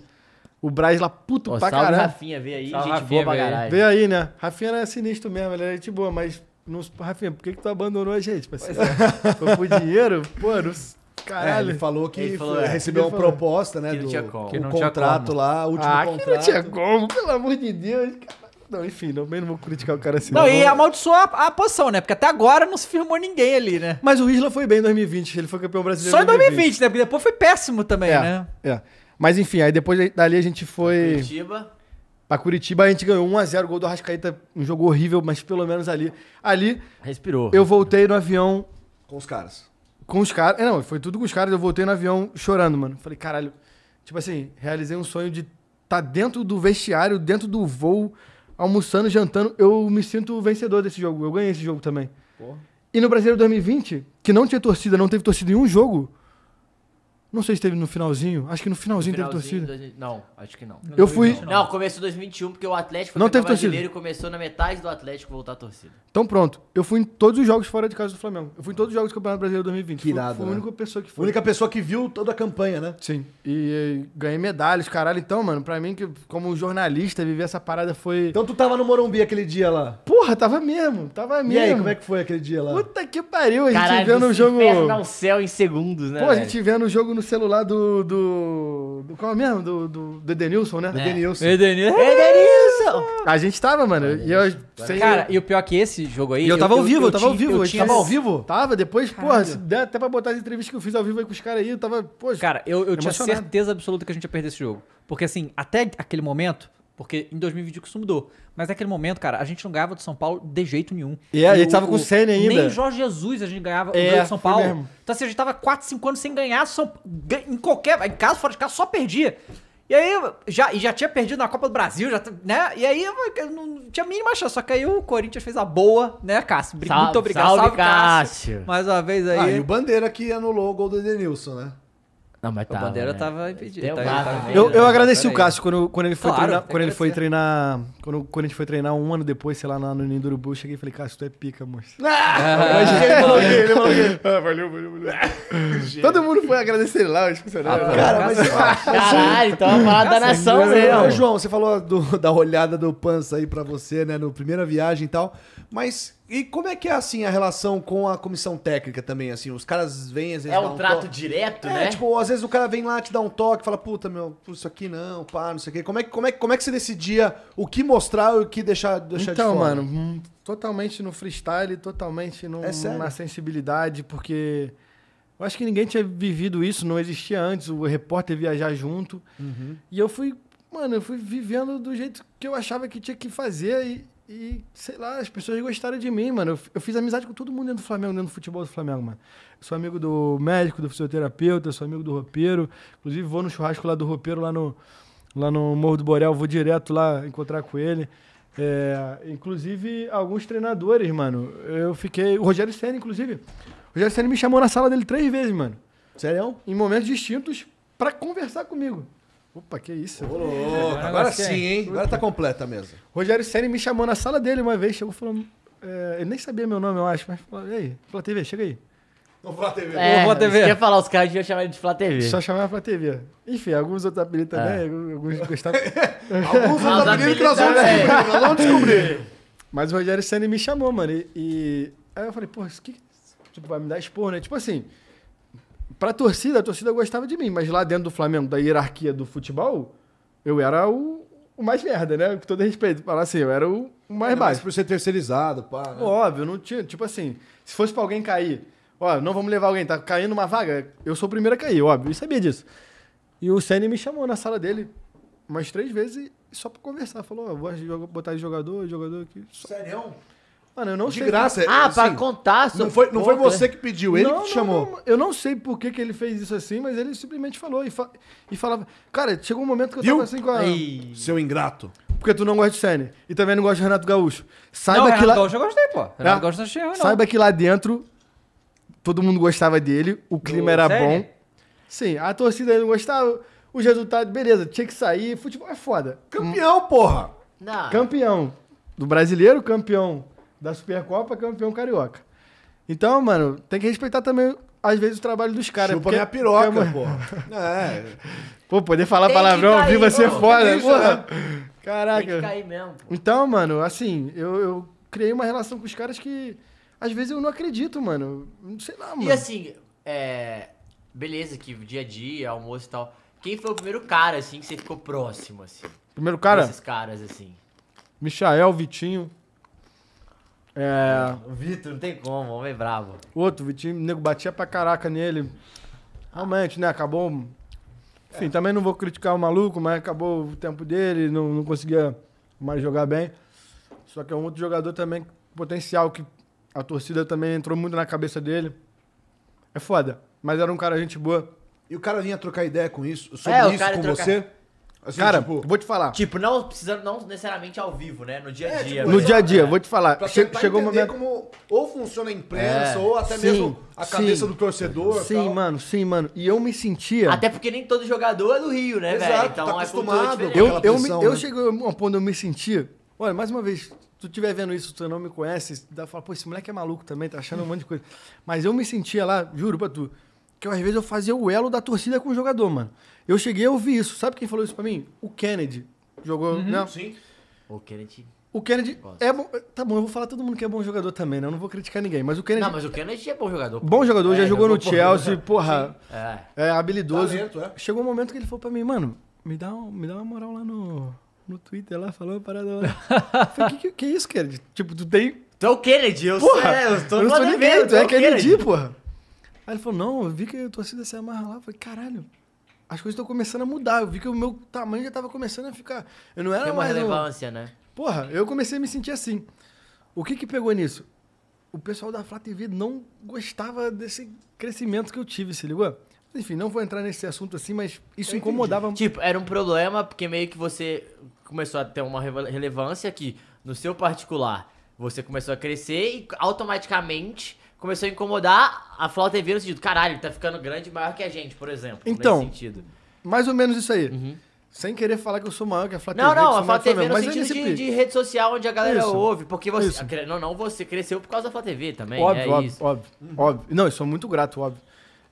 O Braz lá, puto Pô, pra salve o Rafinha, veio aí, salve gente Rafinha, boa pra caralho. Veio aí, né? Rafinha era é sinistro mesmo, ele era é gente boa, mas... Não, Rafinha, por que, que tu abandonou a gente, parceiro? É. [laughs] por dinheiro? Pô, não, Caralho. É, ele falou que ele falou, é, recebeu uma proposta, né? Que não tinha como. Que não tinha contrato como. lá, último ah, contrato. Que não tinha como, pelo amor de Deus, Não, enfim, não, mesmo não vou criticar o cara assim. Não, não. e amaldiçoou a, a posição, né? Porque até agora não se firmou ninguém ali, né? Mas o Isla foi bem em 2020, ele foi campeão brasileiro. Só em 2020, 2020 né? Porque depois foi péssimo também, é, né? É. Mas enfim, aí depois dali a gente foi. Curitiba. Pra Curitiba a gente ganhou 1x0, gol do Arrascaeta, um jogo horrível, mas pelo menos ali. Ali. Respirou. Eu voltei no avião com os caras com os caras. É, não, foi tudo com os caras. Eu voltei no avião chorando, mano. Falei, caralho. Tipo assim, realizei um sonho de estar tá dentro do vestiário, dentro do voo, almoçando, jantando. Eu me sinto vencedor desse jogo. Eu ganhei esse jogo também. Porra. E no Brasileiro 2020, que não tinha torcida, não teve torcida em um jogo, não sei se teve no finalzinho. Acho que no finalzinho, no finalzinho teve torcida. Dois, não, acho que não. Eu fui. Não, começou 2021, porque o Atlético não teve torcida. e começou na metade do Atlético voltar a torcida. Então pronto. Eu fui em todos os jogos fora de casa do Flamengo. Eu fui em todos os jogos do Campeonato Brasileiro 2020. Que irado, Foi a né? única pessoa que foi. A única pessoa que viu toda a campanha, né? Sim. E, e ganhei medalhas, caralho. Então, mano, pra mim, que como jornalista, viver essa parada foi. Então tu tava no Morumbi aquele dia lá? Porra, tava mesmo. Tava mesmo. E aí, como é que foi aquele dia lá? Puta que pariu. A gente caralho, vendo o jogo. Um céu em segundos, né? Pô, velho? a gente vendo o jogo no celular do. do, do qual é mesmo? Do, do, do Edenilson, né? É. Edenilson. Edenilson. É. Edenilson! A gente tava, mano. E eu, sem... Cara, e o pior é que esse jogo aí. E eu tava ao vivo, eu, tava ao vivo. Eu, eu, tinha... Tava ao vivo? Tava, depois, Caralho. porra, se der até pra botar as entrevistas que eu fiz ao vivo aí com os caras aí, eu tava. Poxa, cara, eu, eu tinha certeza absoluta que a gente ia perder esse jogo. Porque assim, até aquele momento porque em 2021 isso mudou. Mas naquele momento, cara, a gente não ganhava do São Paulo de jeito nenhum. E a gente tava com o Senna ainda. Nem Jorge Jesus a gente ganhava é, do São Paulo. Mesmo. Então assim, a gente tava 4, 5 anos sem ganhar São... em qualquer... Em casa, fora de casa, só perdia. E aí, já, já tinha perdido na Copa do Brasil, já, né? E aí, não tinha a mínima chance. Só que aí o Corinthians fez a boa, né, Cássio? Salve, Muito obrigado. Salve, salve Cássio. Cássio. Mais uma vez aí. Ah, e o Bandeira que anulou o gol do Edenilson, né? Não, mas tá. A Bandeira né? tava impedida. Tá, tá eu, eu agradeci o Cássio quando, quando ele foi claro, treinar. Quando ele foi treinar. Quando, quando a gente foi treinar um ano depois, sei lá, no Ninho do Urubu, cheguei e falei, Cássio, tu é pica, moço. Ah, ele falou ele falou ah, Valeu, valeu, valeu. [laughs] Todo mundo foi agradecer lá, os funcionários. Né? Ah, cara, mas. É [laughs] Caralho, então é a parada da é nação mesmo. João, você falou do, [laughs] da olhada do Pança aí pra você, né, no primeira viagem e tal. Mas e como é que é assim a relação com a comissão técnica também, assim? Os caras vêm, às vezes. É um, um trato to... direto, é, né? Tipo, às vezes o cara vem lá, te dá um toque, fala, puta, meu, isso aqui não, pá, não sei o quê. Como é, como, é, como é que você decidia o que mostrar e o que deixar, deixar então, de fora? Então, mano, hum, totalmente no freestyle, totalmente no, é na sensibilidade, porque eu acho que ninguém tinha vivido isso, não existia antes, o repórter viajar junto. Uhum. E eu fui, mano, eu fui vivendo do jeito que eu achava que tinha que fazer e e, sei lá, as pessoas gostaram de mim, mano. Eu, eu, fiz amizade com todo mundo dentro do Flamengo, dentro do futebol do Flamengo, mano. Eu sou amigo do médico, do fisioterapeuta, sou amigo do roupeiro. Inclusive, vou no churrasco lá do roupeiro, lá no, lá no Morro do Borel, vou direto lá encontrar com ele. É, inclusive, alguns treinadores, mano. Eu fiquei. O Rogério Senna, inclusive. O Rogério Senna me chamou na sala dele três vezes, mano. Sério? Em momentos distintos, para conversar comigo. Opa, que isso. Ô, louco, agora sim, hein? Agora tá completa a mesa. Rogério Senni me chamou na sala dele uma vez, chegou falando. É, ele nem sabia meu nome, eu acho, mas falou, e aí, Flá TV, chega aí. vou Flá TV. É, TV. Quer falar, os caras deviam chamar ele de Flá TV. Só chamava Flá TV. Enfim, alguns outros apelidos também, é. alguns [laughs] gostavam. alguns outros apelidos que nós vamos descobrir, nós vamos descobrir. Mas o Rogério Senni me chamou, mano, e, e... Aí eu falei, pô, isso que... Tipo, vai me dar expor, né? Tipo assim pra torcida, a torcida gostava de mim, mas lá dentro do Flamengo, da hierarquia do futebol, eu era o, o mais merda, né? Com todo respeito, falar assim, eu era o mais Ainda baixo. por ser terceirizado, pá. Né? Óbvio, não tinha. Tipo assim, se fosse pra alguém cair, ó, não vamos levar alguém, tá caindo uma vaga, eu sou o primeiro a cair, óbvio, eu sabia disso. E o Senna me chamou na sala dele umas três vezes só pra conversar. Falou, ó, vou botar esse jogador, jogador aqui. Só... Sério? Mano, eu não de sei. De graça. É, ah, assim, pra contar. Não foi, não foi você que pediu, ele não, que te chamou. Não, eu não sei por que, que ele fez isso assim, mas ele simplesmente falou e, fa... e falava. Cara, chegou um momento que eu tava assim com a. Ei. Seu ingrato. Porque tu não gosta de Sene e também não gosta de Renato Gaúcho. Saiba não, que Renato lá... Gaúcho eu gostei, pô. Renato ah, Gaúcho não chegou, não. Saiba que lá dentro todo mundo gostava dele, o clima Do... era bom. Sim, a torcida não gostava, os resultados, beleza, tinha que sair, futebol é foda. Campeão, hum. porra! Não. Campeão do brasileiro, campeão da Supercopa, campeão carioca. Então, mano, tem que respeitar também, às vezes, o trabalho dos caras. Chupa porque, minha piroca, porque, pô. [laughs] É. Pô, poder falar tem palavrão ao vivo vai assim, é ser foda, pô. Caraca. Tem que cair mesmo. Pô. Então, mano, assim, eu, eu criei uma relação com os caras que, às vezes, eu não acredito, mano. Não sei lá, mano. E assim, é... Beleza que dia a dia, almoço e tal. Quem foi o primeiro cara, assim, que você ficou próximo, assim? Primeiro cara? Esses caras, assim. Michael, Vitinho. É... Vitor, não tem como, homem bravo. Outro, Vitinho, o nego batia pra caraca nele. Realmente, né? Acabou. Enfim, é. também não vou criticar o maluco, mas acabou o tempo dele, não, não conseguia mais jogar bem. Só que é um outro jogador também potencial que a torcida também entrou muito na cabeça dele. É foda. Mas era um cara gente boa. E o cara vinha trocar ideia com isso, sobre é, isso com trocar... você? Assim, cara, tipo, vou te falar. Tipo, não precisando, não necessariamente ao vivo, né? No dia a é, dia. É, tipo, no dia a é. dia, vou te falar. Pra che chegou o um momento. como ou funciona a imprensa, é, ou até sim, mesmo a cabeça sim. do torcedor. Sim, tal. mano, sim, mano. E eu me sentia. Até porque nem todo jogador é do Rio, né, velho? Então tá acostumado. É eu, eu, né? eu cheguei a um ponto eu me sentia. Olha, mais uma vez, tu estiver vendo isso, tu não me conhece, dá falar, pô, esse moleque é maluco também, tá achando um monte de coisa. Mas eu me sentia lá, juro pra tu, que às vezes eu fazia o elo da torcida com o jogador, mano. Eu cheguei a ouvir isso. Sabe quem falou isso pra mim? O Kennedy. Jogou, uhum, né? Sim. O Kennedy. O Kennedy Gosto. é bom. Tá bom, eu vou falar todo mundo que é bom jogador também, né? Eu não vou criticar ninguém. Mas o Kennedy. Não, mas o Kennedy é bom jogador. Pô. Bom jogador, é, já jogou é no Chelsea, porra. porra é. é. habilidoso. Talento, é. Chegou um momento que ele falou pra mim, mano, me dá, um, me dá uma moral lá no, no Twitter, lá falou uma parada lá. falei, que, que, que é isso, Kennedy? Tipo, tu tem. Tu é o Kennedy, eu porra, sou. É, eu, tô eu não sou ninguém, tu é Kennedy, Kennedy, porra. Aí ele falou, não, eu vi que a torcida se amarra lá. Eu falei, caralho, as coisas estão começando a mudar. Eu vi que o meu tamanho já estava começando a ficar. Eu não era Tem uma mais. relevância, um... né? Porra, eu comecei a me sentir assim. O que que pegou nisso? O pessoal da Flá TV não gostava desse crescimento que eu tive, se ligou? Enfim, não vou entrar nesse assunto assim, mas isso eu incomodava muito. Tipo, era um problema porque meio que você começou a ter uma relevância que no seu particular você começou a crescer e automaticamente começou a incomodar a Flauta TV é no sentido, caralho, ele tá ficando grande maior que a gente, por exemplo. Então, nesse sentido. mais ou menos isso aí. Uhum. Sem querer falar que eu sou maior que a Flá Não, TV, é não, a Flá é TV no mas sentido de, de, rede social onde a galera isso, ouve, porque você. Isso. Não, não, você cresceu por causa da Flá TV também. Óbvio, é óbvio, óbvio, uhum. óbvio, Não, eu sou muito grato, óbvio.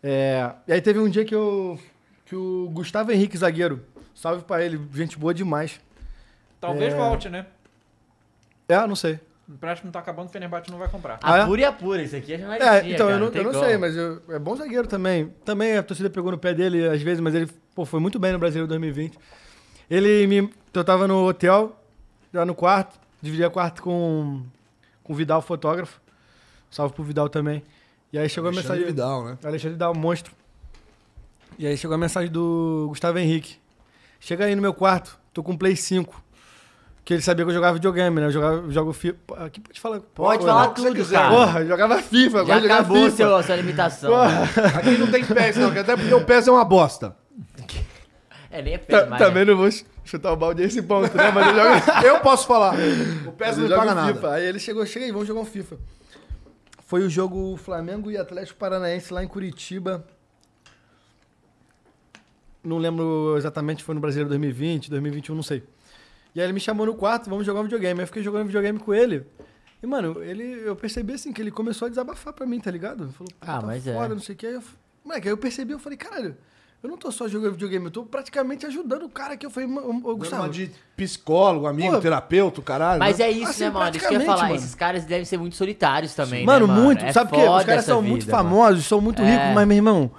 É, e aí teve um dia que eu. que o Gustavo Henrique Zagueiro, salve pra ele, gente boa demais. Talvez é, volte, né? É, não sei. O empréstimo tá acabando, o Fenerbahçe não vai comprar. Ah, apura é? e apura, isso aqui é jornalista. É, então, cara, eu não, eu não sei, mas eu, é bom zagueiro também. Também a torcida pegou no pé dele às vezes, mas ele pô, foi muito bem no em 2020. Ele me. Eu tava no hotel, lá no quarto, dividia quarto com, com o Vidal, fotógrafo. Salve pro Vidal também. E aí chegou Alexandre a mensagem. Vidal, né? Alexandre Vidal, monstro. E aí chegou a mensagem do Gustavo Henrique. Chega aí no meu quarto, tô com Play 5. Que ele sabia que eu jogava videogame, né? Eu jogava, jogo FIFA. Aqui pode falar. Pode porra, né? falar tudo, quiser, Porra, eu jogava FIFA. Já acabou FIFA. Seu, sua limitação. Né? Aqui não tem PES, não. Até porque o PES é uma bosta. É, nem é PES, Também é. não vou chutar o balde a esse ponto, né? Mas eu jogo... [laughs] eu posso falar. O PES não paga nada. Aí ele chegou, aí, vamos jogar um FIFA. Foi o jogo Flamengo e Atlético Paranaense lá em Curitiba. Não lembro exatamente, foi no Brasileiro 2020, 2021, não sei. E aí ele me chamou no quarto, vamos jogar um videogame. Aí eu fiquei jogando videogame com ele. E, mano, ele, eu percebi assim que ele começou a desabafar pra mim, tá ligado? Ele falou, ah, tá mas fora, é. não sei o que. Aí eu, moleque, aí eu percebi, eu falei, caralho, eu não tô só jogando videogame, eu tô praticamente ajudando o cara que eu falei, eu, Gustavo. de psicólogo, amigo, terapeuta, caralho. Mas né? é isso, né, assim, né, mano? Isso que eu ia falar. Mano. Esses caras devem ser muito solitários também, né, mano, né, mano? muito. É sabe o quê? Os caras são vida, muito famosos, são muito é. ricos, mas, meu irmão,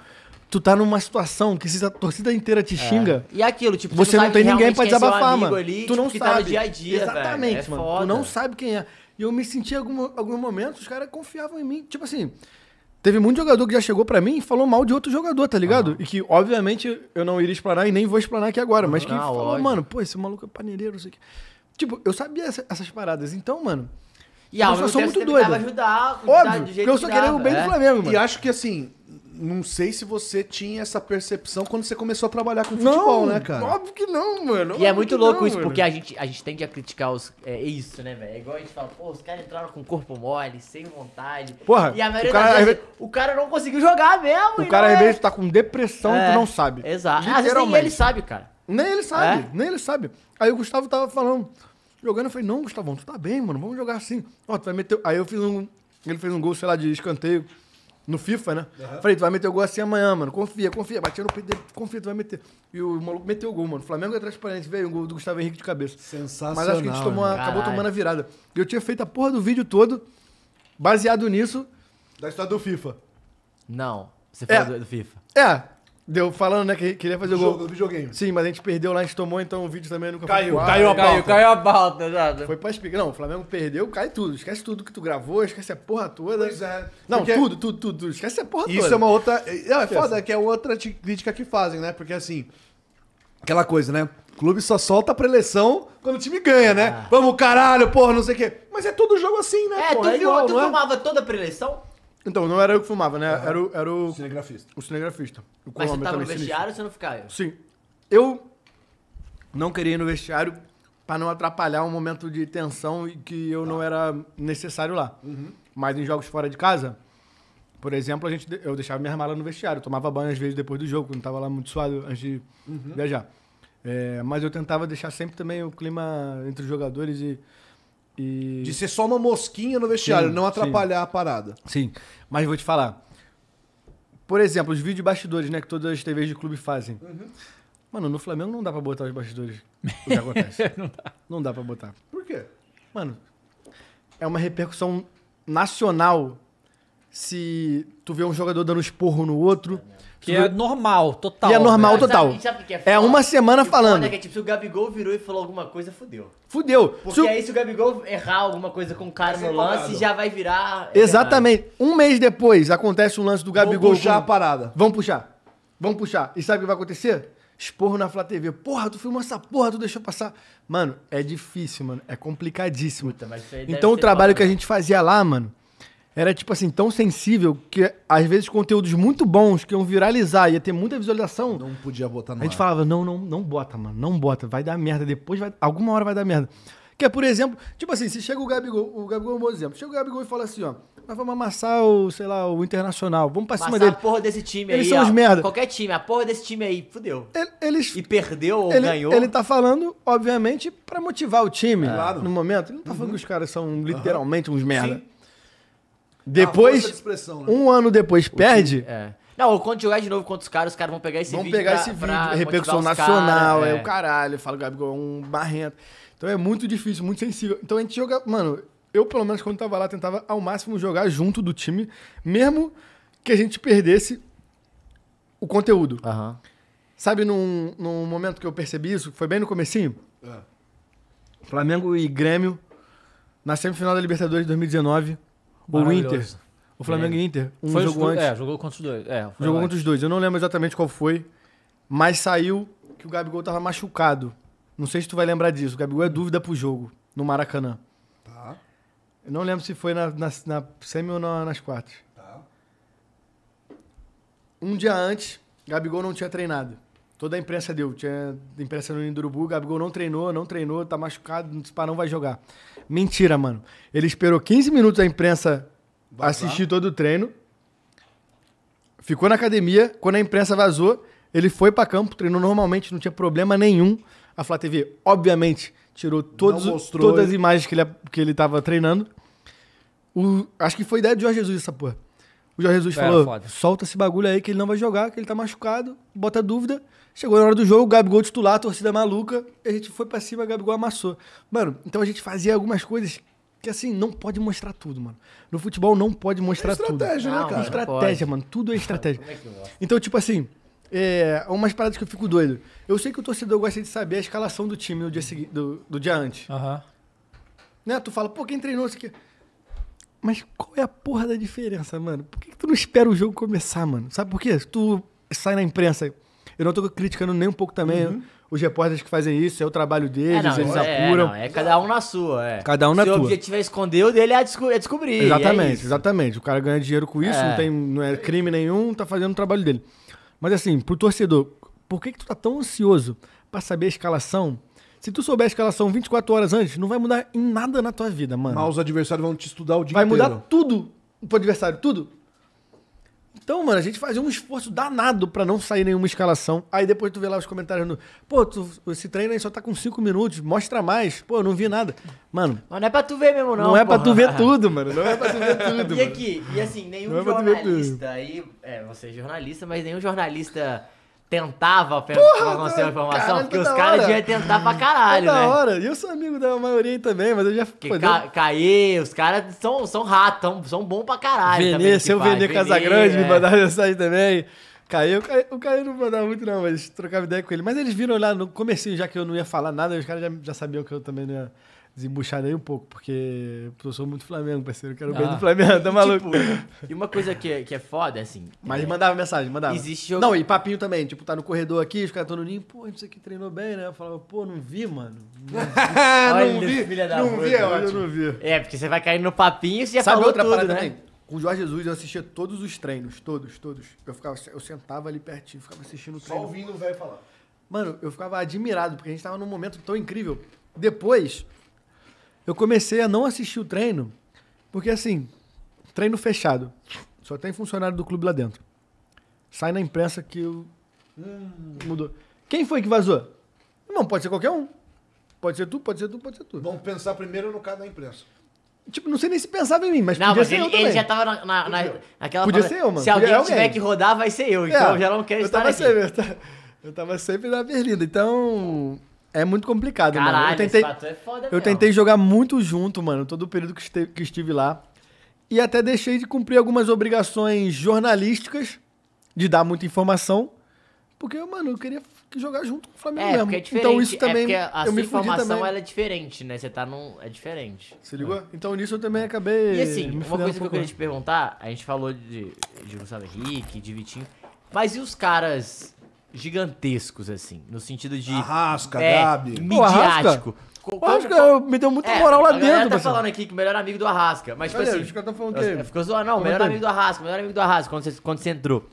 tu tá numa situação que se a torcida inteira te é. xinga. É. E aquilo, tipo, você não, não tem ninguém para é desabafar, mano. Ali, tu tipo, não tá sabe. Tá dia dia, Exatamente, é mano. Foda. Tu não sabe quem é. E eu me senti em algum, alguns momentos, os caras confiavam em mim. Tipo assim, teve muito jogador que já chegou para mim e falou mal de outro jogador, tá ligado? Uhum. E que, obviamente, eu não iria explanar e nem vou explanar aqui agora, mas que ah, falou, lógico. mano, pô, esse maluco é paneleiro, não sei o Tipo, eu sabia essa, essas paradas. Então, mano. E eu sou muito doido. Ajudar, Óbvio, eu só queria o bem é? do né? Flamengo, mano. E acho que assim, não sei se você tinha essa percepção quando você começou a trabalhar com futebol, não, né, cara? Óbvio que não, mano. E é muito louco não, isso, mano. porque a gente, a gente tende a criticar os. É, é isso, né, velho? É igual a gente fala, pô, os caras entraram com corpo mole, sem vontade. Porra, e a maioria o cara, das vezes, o cara não conseguiu jogar mesmo. O cara, é... às vezes, tá com depressão é, e tu não sabe. Exato. Às vezes nem ele sabe, cara. Nem ele sabe, é? nem ele sabe. Aí o Gustavo tava falando, jogando, eu falei, não, Gustavão, tu tá bem, mano, vamos jogar assim. Ó, tu vai meter. Aí eu fiz um. Ele fez um gol, sei lá, de escanteio. No FIFA, né? Uhum. Falei, tu vai meter o gol assim amanhã, mano. Confia, confia. Batia no peito dele, confia, tu vai meter. E o maluco meteu o gol, mano. O Flamengo é transparente, veio o gol do Gustavo Henrique de cabeça. Sensacional. Mas acho que a gente tomou, acabou tomando a virada. E eu tinha feito a porra do vídeo todo, baseado nisso. Da história do FIFA. Não. Você é. falou do, do FIFA. É, Deu falando, né, que queria fazer o gol. Jogo, do videogame. Sim, mas a gente perdeu lá, a gente tomou, então o vídeo também nunca caiu, foi. Caiu, caiu a pauta. Caiu, a balta, nada. Foi pra explicar. Não, o Flamengo perdeu, cai tudo. Esquece tudo que tu gravou, esquece a porra toda. Pois é. Não, porque... tudo, tudo, tudo, tudo, Esquece a porra Isso toda. Isso é uma outra. Não, é foda, é que é outra crítica que fazem, né? Porque assim. Aquela coisa, né? O clube só solta a eleição quando o time ganha, né? Ah. Vamos, caralho, porra, não sei o quê. Mas é todo jogo assim, né? É, porra, tu é igual, tu é? toda a preleção? Então, não era eu que filmava, né? Era, o- era o. Cinegrafista. O cinegrafista. O Mas você tava no sinistro. vestiário ou você não ficava? Sim. Eu não queria ir no vestiário pra não atrapalhar um momento de tensão e que eu não tá. era necessário lá. Uhum. Mas em jogos fora de casa, por exemplo, a gente, eu deixava minha mala no vestiário, tomava banho às vezes depois do jogo, quando tava lá muito suado antes de uhum. viajar. É, mas eu tentava deixar sempre também o clima entre os jogadores e e... De ser só uma mosquinha no vestiário, sim, não atrapalhar sim. a parada. Sim, mas vou te falar. Por exemplo, os vídeos bastidores, né? Que todas as TVs de clube fazem. Uhum. Mano, no Flamengo não dá pra botar os bastidores. O [laughs] que acontece? não dá. Não dá pra botar. Por quê? Mano, é uma repercussão nacional se tu vê um jogador dando esporro no outro. Que é normal, total. E é normal, né? total. Sabe, sabe é, é, uma semana falando. É que, tipo, se o Gabigol virou e falou alguma coisa, fudeu. Fudeu. Porque se... aí se o Gabigol errar alguma coisa com o cara no lance, já vai virar... Exatamente. Um mês depois acontece o um lance do Gabigol... Vão puxar com... a parada. Vão puxar. Vão puxar. E sabe o que vai acontecer? Esporro na Flá TV. Porra, tu filmou essa porra, tu deixou passar. Mano, é difícil, mano. É complicadíssimo. Puta, então o trabalho bom, que a gente fazia lá, mano era, tipo assim, tão sensível que, às vezes, conteúdos muito bons que iam viralizar, ia ter muita visualização. Não podia botar no A gente ar. falava, não, não, não bota, mano, não bota, vai dar merda, depois vai, alguma hora vai dar merda. Que é, por exemplo, tipo assim, se chega o Gabigol, o Gabigol é um bom exemplo, chega o Gabigol e fala assim, ó, nós vamos amassar o, sei lá, o Internacional, vamos pra cima dele. a porra desse time Eles aí, são ó, os merda. Qualquer time, a porra desse time aí, fudeu. Eles, E perdeu ou ele, ganhou. ele tá falando, obviamente, pra motivar o time é. no momento. Ele não tá falando uhum. que os caras são uhum. literalmente uns merda. Sim. Depois, de né? um ano depois, o perde. Time, é. Não, quando jogar de novo contra os caras, os caras vão pegar esse vão vídeo. Vão pegar pra, esse vídeo, repercussão nacional, cara, é. é o caralho. Fala o Gabigol é um barrento. Então é muito difícil, muito sensível. Então a gente joga. Mano, eu pelo menos quando tava lá tentava ao máximo jogar junto do time, mesmo que a gente perdesse o conteúdo. Uhum. Sabe num, num momento que eu percebi isso, foi bem no comecinho? É. Flamengo e Grêmio, na semifinal da Libertadores de 2019. O Inter. O Flamengo é. e Inter. Um foi jogo antes. É, jogou contra os dois. É, jogou contra os dois. Eu não lembro exatamente qual foi, mas saiu que o Gabigol tava machucado. Não sei se tu vai lembrar disso. O Gabigol é dúvida pro jogo, no Maracanã. Tá. Eu não lembro se foi na, na, na semi ou na, nas quartas. Tá. Um dia antes, Gabigol não tinha treinado. Toda a imprensa deu. Tinha imprensa no Indurubu, Gabigol não treinou, não treinou, tá machucado, não disparou, não vai jogar. Mentira, mano. Ele esperou 15 minutos a imprensa Vazar. assistir todo o treino. Ficou na academia. Quando a imprensa vazou, ele foi para campo, treinou normalmente, não tinha problema nenhum. A Flá TV, obviamente, tirou todos, mostrou, todas as imagens que ele, que ele tava treinando. O, acho que foi ideia de Jorge Jesus essa porra. O Jorge Jesus é, falou: solta esse bagulho aí que ele não vai jogar, que ele tá machucado, bota dúvida. Chegou na hora do jogo, o Gabigol titular, a torcida maluca, a gente foi pra cima, o Gabigol amassou. Mano, então a gente fazia algumas coisas que assim, não pode mostrar tudo, mano. No futebol não pode mostrar é estratégia, tudo. Estratégia, né, cara? Não, estratégia, mano. Tudo é, é estratégia. Então, tipo assim, é, umas paradas que eu fico doido. Eu sei que o torcedor gosta de saber a escalação do time no dia seguinte, do, do dia antes. Uhum. Né? Tu fala, pô, quem treinou isso aqui? Mas qual é a porra da diferença, mano? Por que, que tu não espera o jogo começar, mano? Sabe por quê? Tu sai na imprensa. Eu não tô criticando nem um pouco também uhum. os repórteres que fazem isso, é o trabalho deles, é, não, eles é, apuram. É, é, cada um na sua, é. Cada um na sua. Se o objetivo é esconder, o dele é, desco é descobrir. É exatamente, exatamente. O cara ganha dinheiro com isso, não, é. tem, não é crime nenhum, tá fazendo o trabalho dele. Mas assim, pro torcedor, por que, que tu tá tão ansioso para saber a escalação se tu soubesse que elas são 24 horas antes, não vai mudar em nada na tua vida, mano. Mas os adversários vão te estudar o dia vai inteiro. Vai mudar tudo pro adversário, tudo. Então, mano, a gente fazia um esforço danado para não sair nenhuma escalação. Aí depois tu vê lá os comentários no. Pô, tu, esse treino aí só tá com 5 minutos, mostra mais. Pô, eu não vi nada. Mano. Mas não é pra tu ver mesmo, não. Não é porra. pra tu ver tudo, mano. Não é pra tu ver [laughs] tudo. e aqui, mano. e assim, nenhum é jornalista aí. É, você é jornalista, mas nenhum jornalista tentava fazer Porra, conseguir uma informação, cara, porque os caras deviam tentar pra caralho, né? hora. E eu sou amigo da maioria também, mas eu já... fiquei. ca, caí, os caras são, são ratos, são, bons pra caralho. Se eu vender Casagrande é. me mandava mensagem também. Caiu, o Caio não mandava muito, não, mas trocava ideia com ele. Mas eles viram lá no comecinho, já que eu não ia falar nada, os caras já, já sabiam que eu também não ia desembuchar aí um pouco, porque eu sou muito Flamengo, parceiro, quero ah. bem do Flamengo, tá [laughs] maluco? Tipo, e uma coisa que é, que é foda, assim. Mas é... mandava mensagem, mandava. Existe jogo... Não, e papinho também, tipo, tá no corredor aqui, os caras tão no ninho, pô, não sei que treinou bem, né? Eu falava, pô, não vi, mano. [laughs] Não vi, não vi, filha da não vi é não vi. É, porque você vai cair no papinho e você já Sabe falou outra tudo, parada né? também? Com o Jorge Jesus, eu assistia todos os treinos, todos, todos. Eu, ficava, eu sentava ali pertinho, ficava assistindo o treino. Só ouvindo o velho falar. Mano, eu ficava admirado, porque a gente tava num momento tão incrível. Depois, eu comecei a não assistir o treino, porque assim, treino fechado. Só tem funcionário do clube lá dentro. Sai na imprensa que eu... mudou. Quem foi que vazou? Não, pode ser qualquer um. Pode ser tu, pode ser tu, pode ser tu. Vamos pensar primeiro no caso da imprensa. Tipo, não sei nem se pensava em mim, mas não, podia mas ser ele, eu também. ele já tava na, na, na naquela... Podia ser eu, mano. Se alguém, alguém tiver que rodar, vai ser eu. É, então já não quero eu estar tava aqui. Sempre, eu, tava, eu tava sempre na berlinda. Então, é muito complicado, Caralho, mano. Eu tentei, esse é foda eu mesmo. tentei jogar muito junto, mano, todo o período que, este, que estive lá. E até deixei de cumprir algumas obrigações jornalísticas, de dar muita informação, porque, mano, eu queria jogar junto com o Flamengo é, mesmo. É diferente. Então isso é também. É a eu sua informação ela é diferente, né? Você tá num. É diferente. Se ligou? É. Então nisso eu também acabei. E assim, uma coisa um que eu queria te perguntar: a gente falou de, de Gustavo Henrique, de Vitinho. Mas e os caras gigantescos, assim. No sentido de. Arrasca, é, Gabi. Midiático. O Arrasca me deu muita é, moral é, lá a dentro. Ele tá falando aqui que o melhor amigo do Arrasca. Mas, tipo assim. Os tá falando Ficou zoando, não, melhor amigo do Arrasca, melhor amigo do Arrasca, quando você, quando você entrou.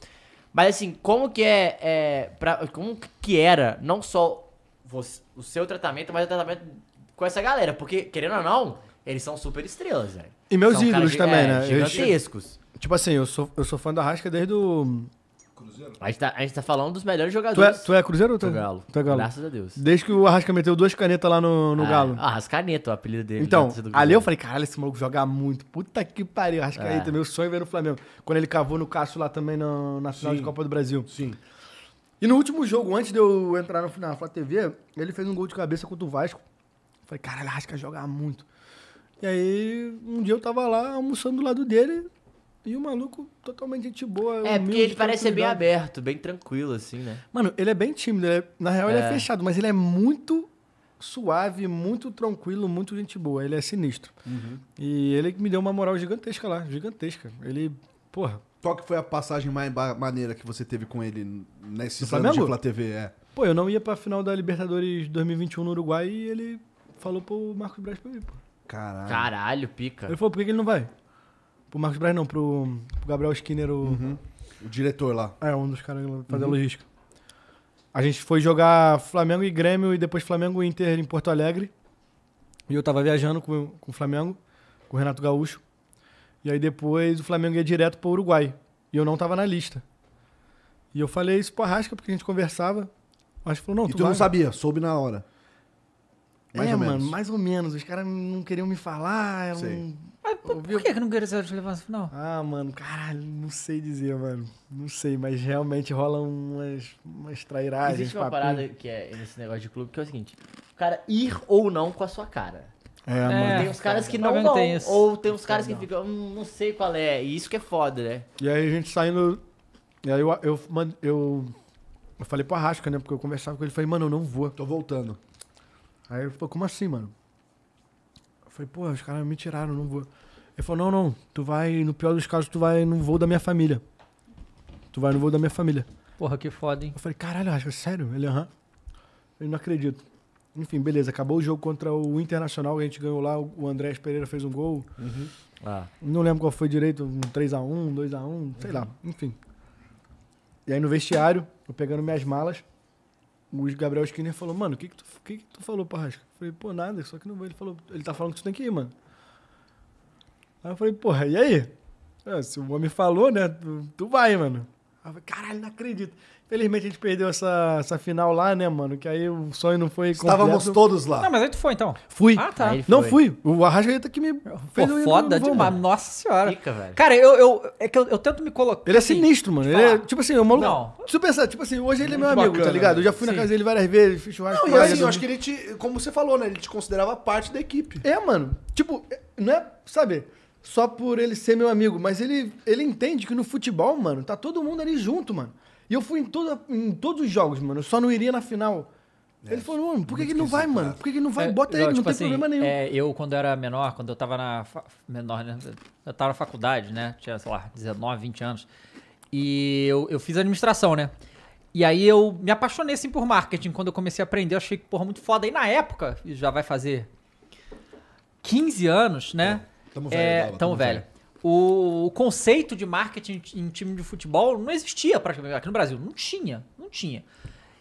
Mas, assim, como que é. é pra, como que era, não só você, o seu tratamento, mas o tratamento com essa galera? Porque, querendo ou não, eles são super estrelas, velho. E meus são ídolos também, é, né? Gigantescos. Eu, tipo assim, eu sou, eu sou fã do Arrasca desde o. Do Cruzeiro? A gente, tá, a gente tá falando dos melhores jogadores. Tu é, tu é Cruzeiro ou tu é Galo? Tu é Galo. Graças a Deus. Desde que o Arrasca meteu duas canetas lá no, no ah, Galo. Arrascaneta, o apelido dele. Então, né, ali eu falei, caralho, esse maluco joga muito. Puta que pariu, Arrascaeta. É. Meu sonho é ver no Flamengo. Quando ele cavou no Cássio lá também no, na final Sim. de Copa do Brasil. Sim. E no último jogo, antes de eu entrar no, na Flá TV, ele fez um gol de cabeça contra o Vasco. falei, caralho, Arrasca joga muito. E aí, um dia eu tava lá almoçando do lado dele, e o maluco totalmente gente boa. É, porque ele parece ser bem aberto, bem tranquilo, assim, né? Mano, ele é bem tímido. É, na real, é. ele é fechado, mas ele é muito suave, muito tranquilo, muito gente boa. Ele é sinistro. Uhum. E ele me deu uma moral gigantesca lá, gigantesca. Ele, porra. Qual que foi a passagem mais maneira que você teve com ele nesse anos de Flá TV? É. Pô, eu não ia pra final da Libertadores 2021 no Uruguai e ele falou pro Marcos Braz pra mim, pô. Caralho. Caralho, pica. Ele falou, por que ele não vai? pro Marcos Braz, não, pro, pro Gabriel Skinner, o, uhum. o diretor lá. É, um dos caras fazendo uhum. logística. A gente foi jogar Flamengo e Grêmio e depois Flamengo e Inter em Porto Alegre. E eu tava viajando com, com o Flamengo, com o Renato Gaúcho. E aí depois o Flamengo ia direto pro Uruguai. E eu não tava na lista. E eu falei isso pro Arrasca, porque a gente conversava. Mas falou, não, e tu, não sabia, soube na hora. Mais é, mano, menos. mais ou menos. Os caras não queriam me falar, eram mas por, por que, que não queria ser levança final? Ah, mano, caralho, não sei dizer, mano. Não sei, mas realmente rola umas, umas trairagens. Existe uma papinho. parada que é nesse negócio de clube que é o seguinte: o cara ir ou não com a sua cara. É, é mano. Tem uns caras que tá não vão. Tem ou tem uns tá caras que ficam, hum, não sei qual é. E isso que é foda, né? E aí a gente saindo. E aí eu, eu, eu, eu, eu falei pro Arrasca, né? Porque eu conversava com ele e falei, mano, eu não vou, tô voltando. Aí ele falou, como assim, mano? Falei, pô, os caras me tiraram, não vou. Ele falou, não, não, tu vai, no pior dos casos, tu vai no voo da minha família. Tu vai no voo da minha família. Porra, que foda, hein? Eu falei, caralho, acho é sério? Ele, aham. Eu não acredito. Enfim, beleza, acabou o jogo contra o Internacional, a gente ganhou lá, o Andrés Pereira fez um gol. Uhum. Ah. Não lembro qual foi direito, um 3x1, 2x1, sei uhum. lá, enfim. E aí no vestiário, eu pegando minhas malas, o Gabriel Skinner falou, mano, o que que tu, que que tu falou pra Rasca? Eu falei, pô, nada, só que não vou. Ele falou, ele tá falando que tu tem que ir, mano. Aí eu falei, porra, e aí? Ah, se o homem falou, né, tu, tu vai, mano. Aí eu falei, caralho, não acredito. Infelizmente a gente perdeu essa, essa final lá, né, mano? Que aí o sonho não foi completo. Estávamos todos lá. Não, mas aí tu foi então. Fui. Ah, tá. Não fui. O Arrascaeta que me fez Pô, foda demais. Nossa senhora. Fica, velho. Cara, eu, eu, é que eu, eu tento me colocar. Ele é assim, é sinistro, mano. Tipo, ele é, ah, tipo assim, é maluco. Não. Se tu pensar, tipo assim, hoje ele é meu amigo, bacana, tá ligado? Eu já fui sim. na casa dele várias vezes, fiz churrasco. Não, e assim, eu acho que ele te. Como você falou, né? Ele te considerava parte da equipe. É, mano. Tipo, é, não é. Sabe? só por ele ser meu amigo, mas ele, ele entende que no futebol, mano, tá todo mundo ali junto, mano. E eu fui em, toda, em todos os jogos, mano. Eu só não iria na final. É, ele falou, mano, por que, que ele não vai, mano? Por que, que ele não vai? É, Bota ele, tipo não tem assim, problema nenhum. É, eu, quando era menor, quando eu tava na. Menor, né? Eu tava na faculdade, né? Tinha, sei lá, 19, 20 anos. E eu, eu fiz administração, né? E aí eu me apaixonei, assim, por marketing. Quando eu comecei a aprender, eu achei que, porra, muito foda. E na época, já vai fazer 15 anos, né? É. Tamo velho. É, tamo, velho. velho. O, o, conceito de marketing em time de futebol não existia praticamente aqui no Brasil. Não tinha, não tinha.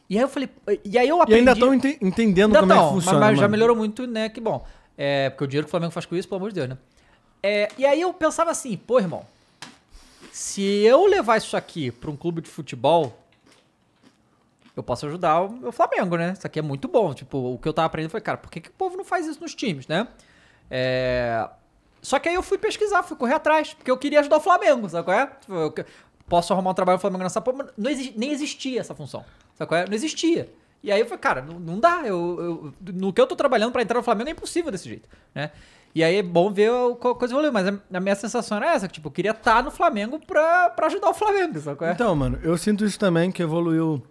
E aí eu falei, e aí eu aprendi. E ainda estão entendendo ainda como tão, é que funciona. Mas, mas já melhorou muito, né? Que bom. É, porque o dinheiro que o Flamengo faz com isso, pelo amor de Deus, né? É, e aí eu pensava assim, pô, irmão, se eu levar isso aqui para um clube de futebol, eu posso ajudar o, Flamengo, né? Isso aqui é muito bom. Tipo, o que eu tava aprendendo foi, cara, por que, que o povo não faz isso nos times, né? É, só que aí eu fui pesquisar, fui correr atrás, porque eu queria ajudar o Flamengo, sabe qual é? Tipo, eu posso arrumar um trabalho no Flamengo nessa porra, mas não exi nem existia essa função, sabe qual é? Não existia. E aí eu falei, cara, não, não dá, eu, eu, no que eu tô trabalhando para entrar no Flamengo é impossível desse jeito, né? E aí é bom ver a coisa evoluiu, mas a minha sensação era essa, que, tipo, eu queria estar tá no Flamengo pra, pra ajudar o Flamengo, sabe qual é? Então, mano, eu sinto isso também, que evoluiu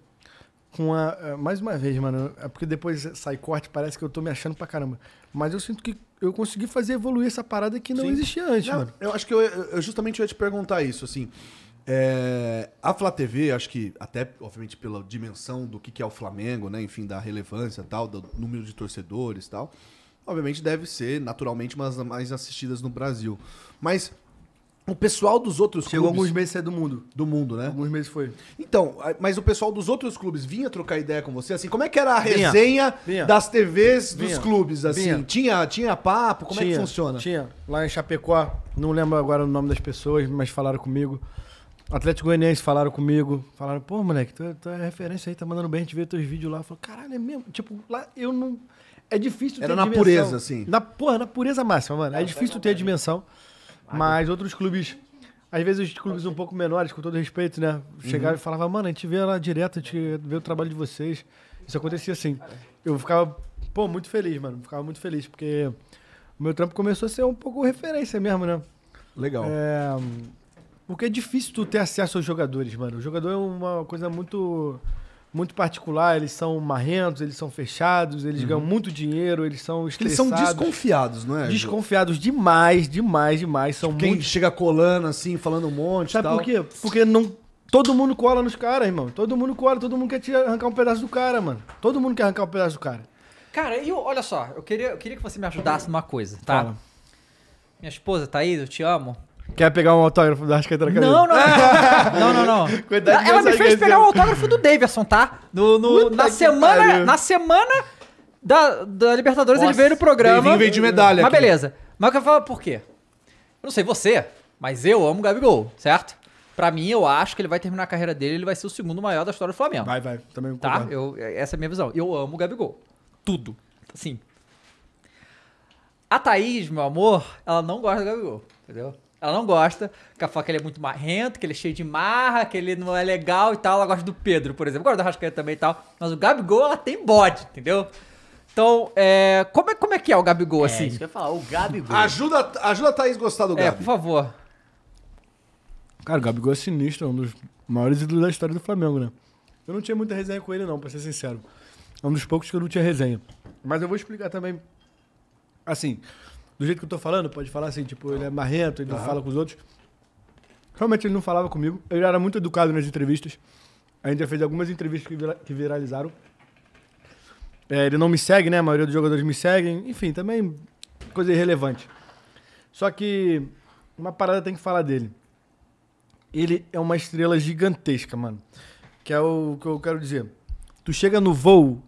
com a... Mais uma vez, mano, é porque depois sai corte, parece que eu tô me achando pra caramba. Mas eu sinto que eu consegui fazer evoluir essa parada que não Sim. existia antes, não, mano. Eu acho que eu, eu, justamente ia te perguntar isso, assim. É, a Flá TV, acho que até, obviamente, pela dimensão do que, que é o Flamengo, né? Enfim, da relevância tal, do número de torcedores tal. Obviamente deve ser, naturalmente, uma das mais assistidas no Brasil. Mas o pessoal dos outros Chegou clubes. Chegou alguns meses do mundo. Do mundo, né? Alguns meses foi. Então, mas o pessoal dos outros clubes vinha trocar ideia com você? Assim, como é que era a resenha vinha. das TVs vinha. dos clubes? Assim, tinha, tinha papo? Como tinha, é que funciona? Tinha. Lá em Chapecó, não lembro agora o nome das pessoas, mas falaram comigo. Atlético Goianiense falaram comigo. Falaram, pô, moleque, tu, é, tu é referência aí, tá mandando bem, a gente vê teus vídeos lá. falou caralho, é mesmo? Tipo, lá eu não. É difícil Era ter na dimensão. pureza, assim. Na, porra, na pureza máxima, mano. É, é difícil ter a dimensão. Mas outros clubes, às vezes os clubes um pouco menores, com todo respeito, né? Chegavam uhum. e falavam, mano, a gente vê lá direto, a gente vê o trabalho de vocês. Isso acontecia assim. Eu ficava, pô, muito feliz, mano. Ficava muito feliz, porque o meu trampo começou a ser um pouco referência mesmo, né? Legal. É, porque é difícil tu ter acesso aos jogadores, mano. O jogador é uma coisa muito muito particular, eles são marrentos, eles são fechados, eles uhum. ganham muito dinheiro, eles são estressados. Eles são desconfiados, não é? Desconfiados demais, demais, demais. São tipo, Quem muito... chega colando assim, falando um monte Sabe tal. por quê? Porque não... todo mundo cola nos caras, irmão. Todo mundo cola, todo mundo quer te arrancar um pedaço do cara, mano. Todo mundo quer arrancar um pedaço do cara. Cara, e olha só, eu queria, eu queria que você me ajudasse numa coisa, tá? Fala. Minha esposa, Thaís, eu te amo. Quer pegar um autógrafo do Arrascaeta na cabeça? Não, não, não. não, não, não. [laughs] Cuidado Ela me fez pegar um autógrafo do Davidson, tá? No, no na semana. Na semana da, da Libertadores, Nossa, ele veio no programa. veio de medalha. Mas aqui. beleza. Mas eu quero falar por quê? Eu não sei você, mas eu amo o Gabigol, certo? Pra mim, eu acho que ele vai terminar a carreira dele, ele vai ser o segundo maior da história do Flamengo. Vai, vai. Também tá? Eu, essa é a minha visão. Eu amo o Gabigol. Tudo. Sim. A Thaís, meu amor, ela não gosta do Gabigol, entendeu? Ela não gosta, que a fala que ele é muito marrento, que ele é cheio de marra, que ele não é legal e tal. Ela gosta do Pedro, por exemplo. Gosta da Rascaeta também e tal. Mas o Gabigol, ela tem bode, entendeu? Então, é, como, é, como é que é o Gabigol, é, assim? Isso que eu ia falar, o Gabigol. ajuda, ajuda a Thaís a gostar do Gabigol. É, por favor. Cara, o Gabigol é sinistro, é um dos maiores ídolos da história do Flamengo, né? Eu não tinha muita resenha com ele, não, pra ser sincero. É um dos poucos que eu não tinha resenha. Mas eu vou explicar também. Assim, do jeito que eu tô falando, pode falar assim, tipo, ele é marrento, ele não fala com os outros. Realmente ele não falava comigo. Ele era muito educado nas entrevistas. A gente já fez algumas entrevistas que, vira, que viralizaram. É, ele não me segue, né? A maioria dos jogadores me seguem. Enfim, também coisa irrelevante. Só que uma parada tem que falar dele. Ele é uma estrela gigantesca, mano. Que é o que eu quero dizer. Tu chega no voo,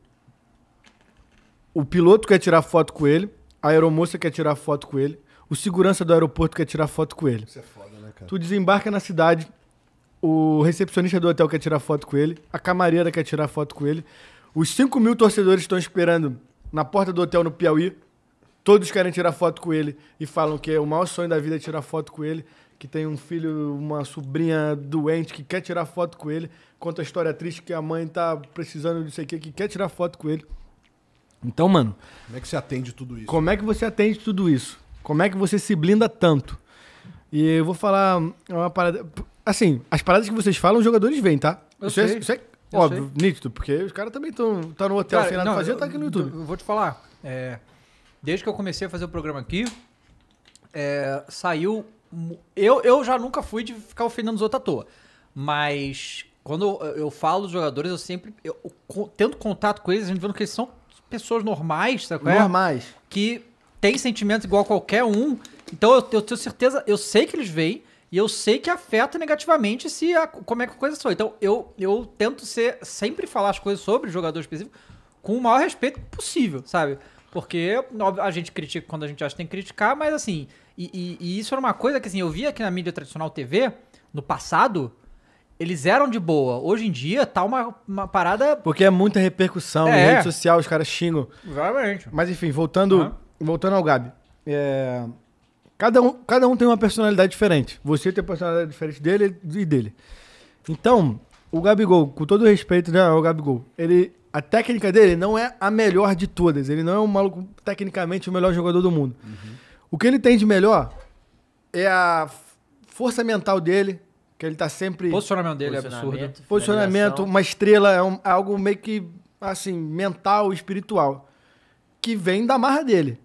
o piloto quer tirar foto com ele, a aeromoça quer tirar foto com ele, o segurança do aeroporto quer tirar foto com ele. Isso é foda, né, cara? Tu desembarca na cidade, o recepcionista do hotel quer tirar foto com ele, a camareira quer tirar foto com ele, os 5 mil torcedores estão esperando na porta do hotel no Piauí, todos querem tirar foto com ele e falam que é o maior sonho da vida é tirar foto com ele, que tem um filho, uma sobrinha doente que quer tirar foto com ele, conta a história triste que a mãe tá precisando de sei o que, que quer tirar foto com ele. Então, mano. Como é que você atende tudo isso? Como é que você atende tudo isso? Como é que você se blinda tanto? E eu vou falar uma parada. Assim, as paradas que vocês falam, os jogadores vêm, tá? Eu isso, é- sei. é eu óbvio, sei. nítido, porque os caras também estão tá no hotel cara, sem nada não, fazer, eu, tá aqui no YouTube. Eu, vou te falar. É, desde que eu comecei a fazer o programa aqui, é, saiu. Eu, eu já nunca fui de ficar ofendendo os outros à toa. Mas quando eu, eu falo dos jogadores, eu sempre. Eu, tendo contato com eles, a gente vendo que eles são pessoas normais, sabe? É? Normais. É? Que tem sentimentos igual a qualquer um. Então eu, eu, tenho certeza, eu sei que eles veem e eu sei que afeta negativamente se a, como é que a coisa foi. Então eu, eu tento ser, sempre falar as coisas sobre jogador específico com o maior respeito possível, sabe? Porque óbvio, a gente critica quando a gente acha que tem que criticar, mas assim, e, e, e isso era uma coisa que assim, eu via aqui na mídia tradicional TV, no passado, eles eram de boa. Hoje em dia tá uma, uma parada. Porque é muita repercussão, é. rede social, os caras xingam. Exatamente. Mas enfim, voltando, uhum. voltando ao Gabi. É... Cada, um, cada um tem uma personalidade diferente. Você tem uma personalidade diferente dele e dele. Então, o Gabigol, com todo respeito, né? O Gabigol, ele. A técnica dele não é a melhor de todas. Ele não é um maluco, tecnicamente, o melhor jogador do mundo. Uhum. O que ele tem de melhor é a força mental dele, que ele tá sempre. O posicionamento dele posicionamento, é absurdo. Posicionamento, uma estrela, é, um, é algo meio que, assim, mental, espiritual. Que vem da marra dele.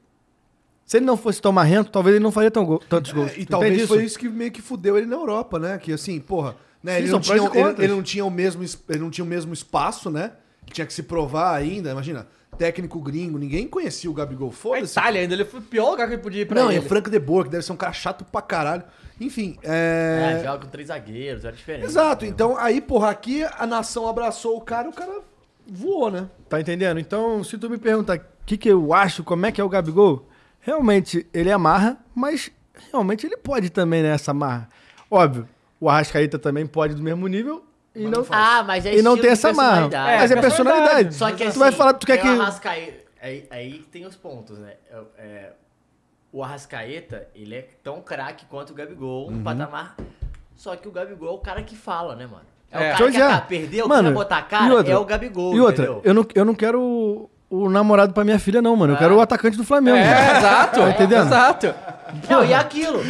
Se ele não fosse tão marrento, talvez ele não faria tão go tantos gols. É, e talvez isso? foi isso que meio que fudeu ele na Europa, né? Que assim, porra, né? Sim, ele, não tinha, ele, ele, não tinha o mesmo, ele não tinha o mesmo espaço, né? Tinha que se provar ainda, imagina técnico gringo, ninguém conhecia o Gabigol. Foda-se. A Itália ainda, ele foi o pior lugar que ele podia ir pra Não, ele. é Frank De Boer, que deve ser um cara chato pra caralho. Enfim, é... É, joga com três zagueiros, era é diferente. Exato, né? então aí, porra, aqui a nação abraçou o cara, o cara voou, né? Tá entendendo? Então, se tu me pergunta o que, que eu acho, como é que é o Gabigol, realmente ele amarra, mas realmente ele pode também nessa né, marra Óbvio, o Arrascaíta também pode do mesmo nível, e não, não ah, mas é e não tem essa marra. É, mas é, é personalidade. Só que assim, tu vai falar, tu quer é que. Arrascaeta, aí, aí tem os pontos, né? É, o é, Arrascaeta, ele é tão craque quanto o Gabigol uhum. no patamar. Só que o Gabigol é o cara que fala, né, mano? É, o cara que já. É. perdeu, mano, que botar a cara, outra, é o Gabigol. E outra, eu não, eu não quero o namorado pra minha filha, não, mano. Eu quero o atacante do Flamengo. É, [laughs] exato. Tá entendendo? exato. Não, e aquilo. [laughs]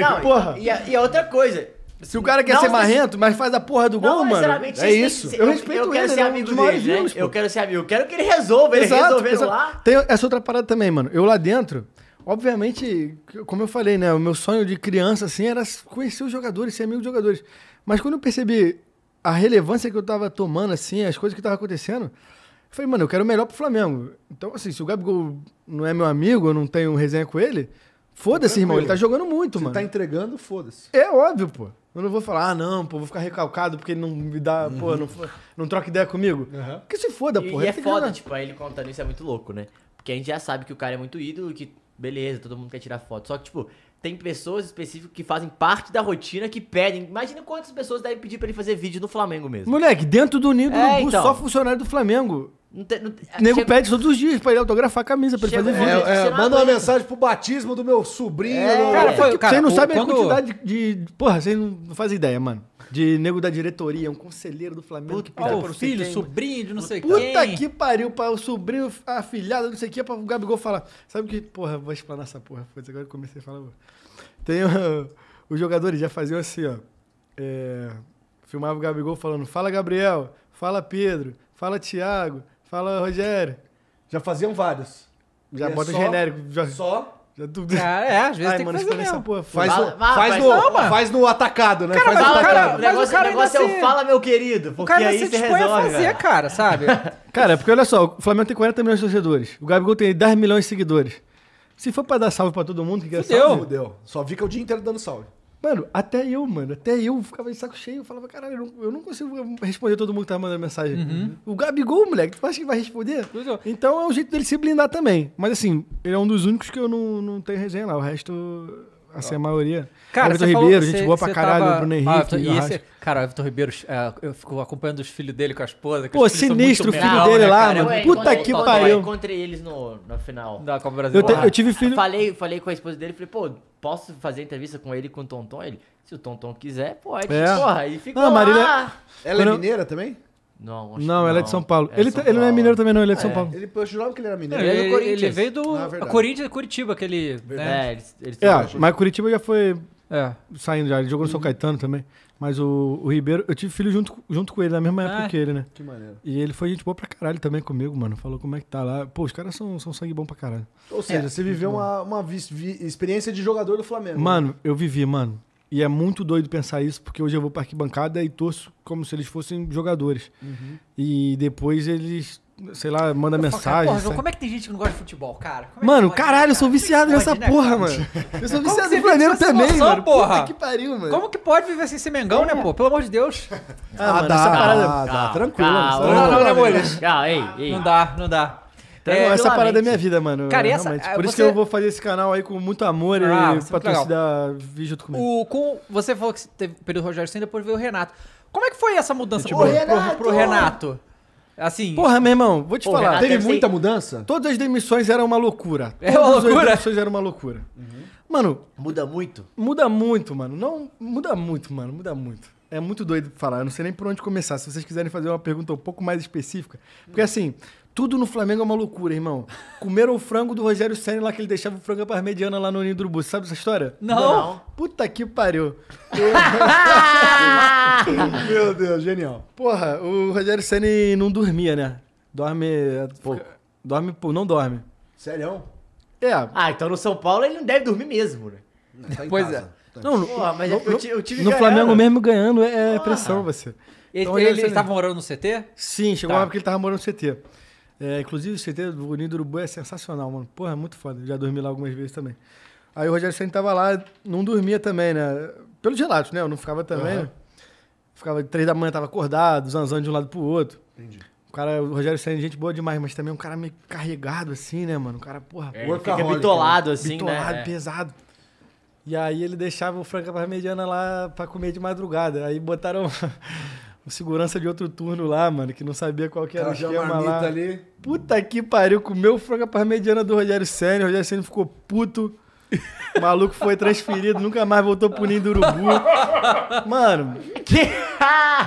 Não, porra. E, e a outra coisa, se o cara quer não, ser marrento, mas faz a porra do gol, mano. É isso. isso. Eu, eu respeito eu quero ser ele, né? amigo dele, né? Vivos, eu quero ser amigo. Eu quero que ele resolva, ele exato, resolvendo exato. lá. Tem essa outra parada também, mano. Eu lá dentro, obviamente, como eu falei, né? O meu sonho de criança, assim, era conhecer os jogadores, ser amigo dos jogadores. Mas quando eu percebi a relevância que eu tava tomando, assim, as coisas que tava acontecendo, eu falei, mano, eu quero o melhor pro Flamengo. Então, assim, se o Gabigol não é meu amigo, eu não tenho resenha com ele, foda-se, irmão. Ele tá jogando muito, Se mano. Se tá entregando, foda-se. É óbvio, pô. Eu não vou falar, ah, não, pô, vou ficar recalcado porque ele não me dá, uhum. pô, não, não troca ideia comigo. Uhum. Que se foda, pô. E, e é foda, tipo, aí ele contando isso é muito louco, né? Porque a gente já sabe que o cara é muito ídolo, que beleza, todo mundo quer tirar foto. Só que, tipo, tem pessoas específicas que fazem parte da rotina que pedem. Imagina quantas pessoas devem pedir para ele fazer vídeo no Flamengo mesmo. Moleque, dentro do nível do é, então. só funcionário do Flamengo o nego chega... pede todos os dias pra ele autografar a camisa, pra ele chega, fazer vídeo. É, é, manda uma mensagem pro batismo do meu sobrinho. É, Cara, foi, cara, não sabe quando... a quantidade de, de Porra, vocês não, faz fazem ideia, mano. De nego da diretoria, um conselheiro do Flamengo Puta, que pediu para o filho, sobrinho de não sei Puta quem. Puta que pariu, para o sobrinho, a filhada, não sei o que, para o Gabigol falar. Sabe que. Porra, vou explanar essa porra. Foi agora que comecei a falar. Tem. [laughs] os jogadores já faziam assim, ó. É, filmava o Gabigol falando: Fala, Gabriel. Fala, Pedro. Fala, Thiago. Fala, Rogério. Já faziam vários. Já e é bota é só, genérico. Já... Só? Já tu... Cara, é, às vezes Ai, tem mano, que fazer mesmo. Porra, faz, fala, no, faz, no, não, faz no atacado, né? Cara, faz mas, no atacado. Cara, o negócio, o, o negócio é o fala, meu querido, porque aí se, se resolve. fazer, cara, sabe? [laughs] cara, porque olha só, o Flamengo tem 40 milhões de torcedores, o Gabigol tem 10 milhões de seguidores. Se for pra dar salve pra todo mundo que quer fudeu. salve, deu. Só fica o dia inteiro dando salve. Mano, até eu, mano, até eu ficava de saco cheio. Eu falava, caralho, eu não, eu não consigo responder todo mundo que tá mandando mensagem. Uhum. O Gabigol, moleque, tu acha que vai responder? É. Então é o jeito dele se blindar também. Mas assim, ele é um dos únicos que eu não, não tenho resenha lá. O resto Assim, a maioria. Cara, Everton Ribeiro, falou, gente boa pra caralho, tava... Bruno ah, Henrique. Ah, e esse... Cara, o Everton Ribeiro, é, eu fico acompanhando os filhos dele com a esposa. Pô, sinistro o filho dele né, lá, mano. Puta que pariu. Eu encontrei eles no, no final da Copa Brasil. Eu, te, eu tive filho. Falei, falei com a esposa dele, falei, pô, posso fazer entrevista com ele, com o Tonton? Ele, se o Tonton quiser, pode. É. Porra, aí ficou Não, lá. Marília... É Ela é mineira também? Não, não, ela é de São Paulo. É ele, São tá- ele Paulo. não é mineiro também, não, ele é de São é, Paulo. Ele, eu jurava que ele era mineiro. Ele, é, ele, é ele veio do ah, Corinthians, Curitiba, aquele. Né, é, ele, ele é, mas Curitiba já foi é. saindo já. Ele jogou no São uhum. Caetano também. Mas o, o Ribeiro, eu tive filho junto, junto com ele, na mesma ah, época que ele, né? Que maneiro. E ele foi gente boa pra caralho também comigo, mano. Falou como é que tá lá. Pô, os caras são, são sangue bom pra caralho. Ou seja, é, você viveu uma, uma vi, vi, experiência de jogador do Flamengo. Mano, né? eu vivi, mano. E é muito doido pensar isso, porque hoje eu vou para arquibancada e torço como se eles fossem jogadores. Uhum. E depois eles, sei lá, manda mensagem. porra, como é que tem gente que não gosta de futebol, cara? É mano, caralho, eu sou viciado nessa porra, mano. Eu sou viciado no Flamengo também, situação, mano. Porra? Puta que pariu, mano. Como que pode viver sem sem Mengão, né, pô? Pelo amor de Deus. Ah, ah mano, dá, dá, dá, dá, tranquilo. Não, dá não, dá. Tá é, essa parada é minha vida, mano. Cara, essa, ah, Por você... isso que eu vou fazer esse canal aí com muito amor ah, e patrocinar vídeo junto comigo. O, com, você falou que teve período Rogério Senna, depois veio o Renato. Como é que foi essa mudança pro, Renato. pro, pro Renato? Assim. Porra, meu irmão, vou te falar. Renato, teve muita sei. mudança? Todas as demissões eram uma loucura. É uma Todas loucura? As demissões eram uma loucura. Uhum. Mano. Muda muito? Muda muito, mano. Não, muda muito, mano. Muda muito. É muito doido falar. Eu não sei nem por onde começar. Se vocês quiserem fazer uma pergunta um pouco mais específica. Porque hum. assim, tudo no Flamengo é uma loucura, irmão. Comeram o frango do Rogério Senna lá que ele deixava o frango à parmegiana lá no Ninho do Urubu. Sabe essa história? Não. Não. Puta que pariu. [laughs] Meu Deus, genial. Porra, o Rogério Senna não dormia, né? Dorme pouco. Dorme pouco, não dorme. Sério? É. Ah, então no São Paulo ele não deve dormir mesmo, né? Tá pois casa. é. Tá não, no, mas é no, eu, eu tive no ganhando. Flamengo mesmo ganhando é, é pressão, você. Ele, então, ele estava morando no CT? Sim, chegou tá. uma época que ele estava morando no CT. É, inclusive, o CT do Ninho do Urubu é sensacional, mano. Porra, é muito foda. Já dormi lá algumas vezes também. Aí o Rogério Senna tava lá, não dormia também, né? Pelo gelato, né? Eu não ficava também. Uhum. Ficava três da manhã, tava acordado, zanzando de um lado pro outro. Entendi. O cara, o Rogério Senna, gente boa demais, mas também um cara meio carregado, assim, né, mano? Um cara, porra, é, porra, fica bitolado, assim, né? bitolado, né? pesado. E aí ele deixava o Franca Parmegiana lá pra comer de madrugada. Aí botaram [laughs] o segurança de outro turno lá, mano, que não sabia qual que era Aquela o esquema lá. Ali. Puta que pariu, comeu franca parmegiana do Rogério Senna, o Rogério Senna ficou puto. O maluco foi transferido, nunca mais voltou pro ninho do urubu. Mano, [laughs] que...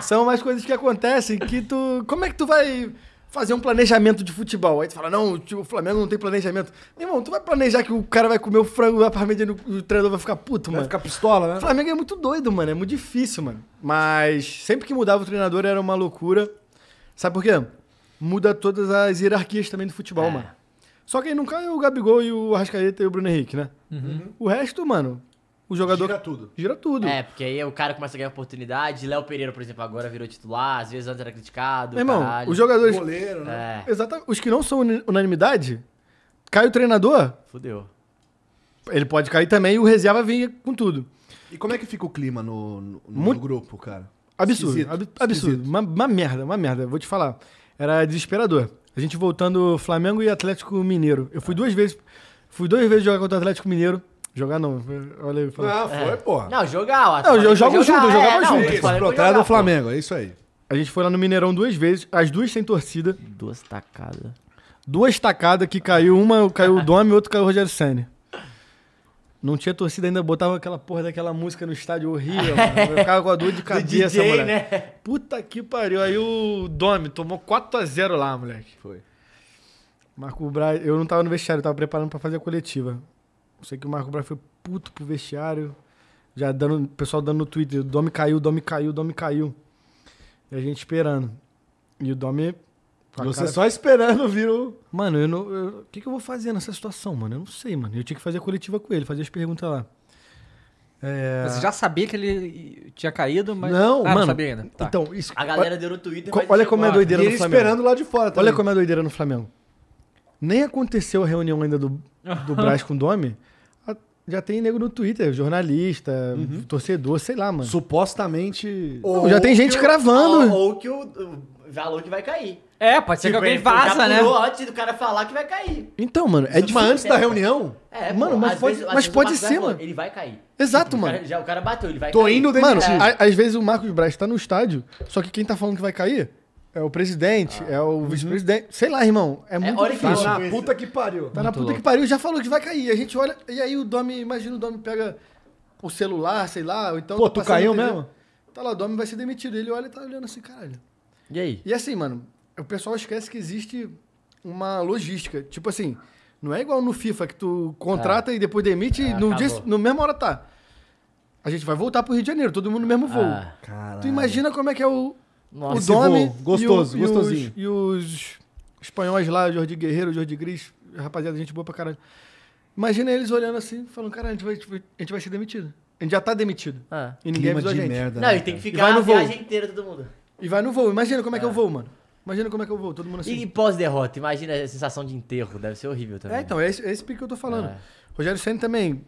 são umas coisas que acontecem que tu... Como é que tu vai fazer um planejamento de futebol. Aí tu fala, não, tipo, o Flamengo não tem planejamento. Meu irmão, tu vai planejar que o cara vai comer o frango da parmegiana e o treinador vai ficar puto, mano. Vai ficar pistola, né? O Flamengo é muito doido, mano. É muito difícil, mano. Mas sempre que mudava o treinador era uma loucura. Sabe por quê? Muda todas as hierarquias também do futebol, é. mano. Só que não cai é o Gabigol e o Arrascaeta e o Bruno Henrique, né? Uhum. O resto, mano, o jogador. Gira tudo. Gira tudo. É, porque aí o cara começa a ganhar oportunidade. Léo Pereira, por exemplo, agora virou titular, às vezes antes era criticado. Meu irmão, os jogadores. Goleiro, né? É. Exatamente. Os que não são unanimidade, cai o treinador. Fudeu. Ele pode cair também e o reserva vem com tudo. E como é que fica o clima no, no, Muito... no grupo, cara? Absurdo. Esquisito. absurdo. Esquisito. Uma, uma merda, uma merda. Vou te falar. Era desesperador. A gente voltando Flamengo e Atlético Mineiro. Eu fui é. duas vezes. Fui duas vezes jogar contra o Atlético Mineiro. Jogar não. Olha aí. Não, foi, é. porra. Não, jogar, ó. Não, eu jogo junto, eu jogava é, não, junto. Falei pro do Flamengo, é isso aí. A gente foi lá no Mineirão duas vezes, as duas sem torcida. Duas tacadas. Duas tacadas que caiu, uma caiu o Dome e outra caiu o Rogério Senna. Não tinha torcida ainda, botava aquela porra daquela música no estádio horrível, mano. Eu ficava com a dor de [laughs] cabeça, DJ, moleque. Né? Puta que pariu. Aí o Dome tomou 4x0 lá, moleque. Foi. Marco Braz, eu não tava no vestiário, eu tava preparando para fazer a coletiva. Sei que o Marco Braz foi puto pro vestiário. Já dando, o pessoal dando no Twitter, o Domi caiu, o Domi caiu, o Domi caiu. E a gente esperando. E o Domi. Você cara... só esperando, viu? Mano, eu não. O que, que eu vou fazer nessa situação, mano? Eu não sei, mano. Eu tinha que fazer a coletiva com ele, fazer as perguntas lá. É... Você já sabia que ele tinha caído, mas não, ah, mano, não sabia ainda. Tá. Então, isso... A galera deu no Twitter. Co olha como é doideira no Flamengo. esperando lá de fora também. Olha como é doideira no Flamengo. Nem aconteceu a reunião ainda do, do [laughs] Braz com o Domi já tem nego no Twitter, jornalista, uhum. torcedor, sei lá, mano. Supostamente. Ou já tem gente cravando. Ou, que o, o valor que vai cair. É, pode ser tipo, que alguém vaza, né? antes do cara falar que vai cair. Então, mano, é difícil. Mas antes da reunião? É, mano, mas pode, vezes, mas pode ser, mano. Ele vai cair. Exato, tipo, mano. O cara, já o cara bateu, ele vai Tô cair. Tô indo dentro. Mano, é. às vezes o Marcos Braz tá no estádio, só que quem tá falando que vai cair é o presidente, ah. é o uhum. vice-presidente. Uhum. Sei lá, irmão. É, é muito é, difícil. Tá na puta que pariu. Tá muito na puta louco. que pariu, já falou que vai cair. A gente olha. E aí o Domi, imagina o Domi pega o celular, sei lá, ou então. Pô, tá tu caiu mesmo? Tá lá, o Domi vai ser demitido. Ele olha e tá olhando assim, caralho. E aí? E assim, mano, o pessoal esquece que existe uma logística. Tipo assim, não é igual no FIFA que tu contrata ah. e depois demite ah, no, dia, no mesmo hora tá. A gente vai voltar pro Rio de Janeiro, todo mundo no mesmo voo. Ah, tu imagina como é que é o, nossa, o nome gostoso, e o, gostosinho. E os, e os espanhóis lá, Jordi Guerreiro, Jordi Gris, rapaziada, gente boa pra caralho. Imagina eles olhando assim, falando, cara, a gente vai, a gente vai ser demitido. A gente já tá demitido. Ah. E ninguém Clima avisou a gente. Merda, não, né, e tem que ficar a viagem inteira todo mundo. E vai no voo. Imagina como é, é que eu é. vou, mano. Imagina como é que eu é vou, todo mundo assim. E pós-derrota, imagina a sensação de enterro, deve ser horrível também. É, então, é esse, é esse pique que eu tô falando. É. Rogério Senna também,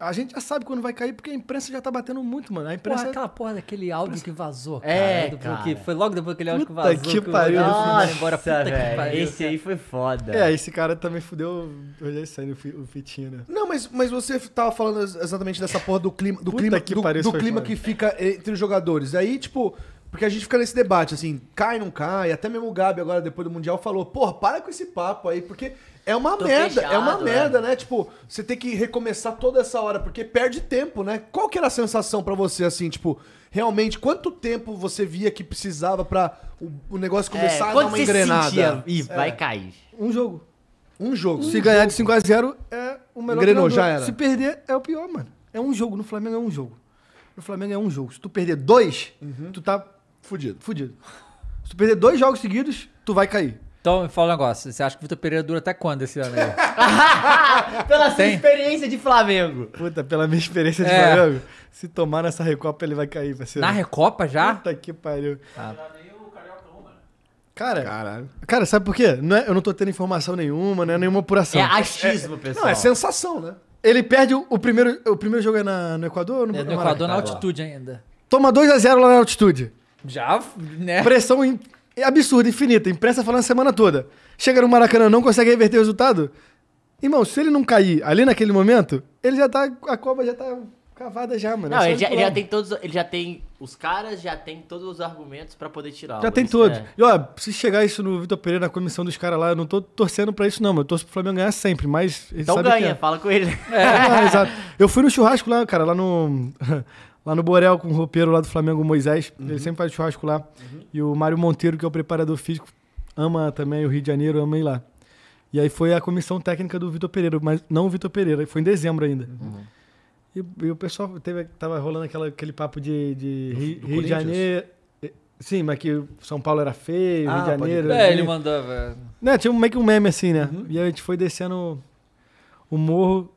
a gente já sabe quando vai cair, porque a imprensa já tá batendo muito, mano. A imprensa. Porra, aquela porra daquele áudio que vazou, é, cara. É, do, cara. Que foi logo depois daquele áudio que vazou. Que, assim, né, que pariu. Nossa, embora, puta véio, que pariu. Esse aí foi foda. É, esse cara também fudeu. Eu já o fitinho, né? Não, mas, mas você tava falando exatamente dessa porra do clima. Do puta clima que, do, pariu, do clima foda. que fica entre os jogadores. Aí, tipo, porque a gente fica nesse debate, assim, cai, não cai. Até mesmo o Gabi, agora depois do Mundial, falou: porra, para com esse papo aí, porque é uma Tô merda, é fechado, é uma merda, né? Tipo, você tem que recomeçar toda essa hora, porque perde tempo, né? Qual que era a sensação para você, assim, tipo, realmente, quanto tempo você via que precisava para o, o, negócio é, começar é, a dar uma você engrenada? Sentia, e é. vai cair. Um jogo. Um jogo. Se um ganhar jogo. de 5 a 0 é o melhor. Engrenou, já era. Se perder, é o pior, mano. É um jogo. No Flamengo é um jogo. No Flamengo é um jogo. Se tu perder dois, uhum. tu tá Fudido. Fudido. Se tu perder dois jogos seguidos, tu vai cair. Então, me fala um negócio. Você acha que o Vitor Pereira dura até quando esse ano aí? [laughs] pela sua Tem? experiência de Flamengo. Puta, pela minha experiência de É. Flamengo, se tomar nessa Recopa, ele vai cair, vai ser. Na Recopa já? Puta que pariu. Né? Cara, Caralho. cara, sabe por quê? Não é- eu não tô tendo informação nenhuma, não é nenhuma apuração. É achismo, é, pessoal. Não, é sensação, né? Ele perde o, o primeiro. O primeiro jogo é na- no Equador no, É no Equador na tá altitude ainda. Toma 2x0 lá na altitude. Já, né? Pressão in... absurda, infinita. Imprensa falando a semana toda. Chega no Maracanã, não consegue reverter o resultado. Irmão, se ele não cair ali naquele momento, ele já tá. A cova já tá cavada já, mano. Não, é ele, já, ele já, tem todos. Ele já tem. Os caras já tem todos os argumentos para poder tirar. Já tem todos. É. E ó, se chegar isso no Vitor Pereira, na comissão dos caras lá, eu não tô torcendo para isso, não, mano. Eu torço pro Flamengo ganhar sempre, mas. Então ganha, é. fala com ele. É, não, [laughs] exato. Eu fui no churrasco lá, cara, lá no lá no Borel com o roupeiro lá do Flamengo, Moisés. Uhum. Ele sempre faz churrasco lá. Uhum. E o Mário Monteiro, que é o preparador físico, ama também o Rio de Janeiro, ama ir lá. E aí foi a comissão técnica do Vitor Pereira, mas não o Vitor Pereira, foi em dezembro ainda. Uhum. uhum. E, e, o pessoal teve, tava rolando aquela, aquele papo de, de do, Rio, do Rio de Janeiro. Sim, mas que São Paulo era feio, ah, Rio de Janeiro. Pode... Né, é, ele mandava. É. Né, tinha meio que um meme assim, né? Uhum. E aí a gente foi descendo o morro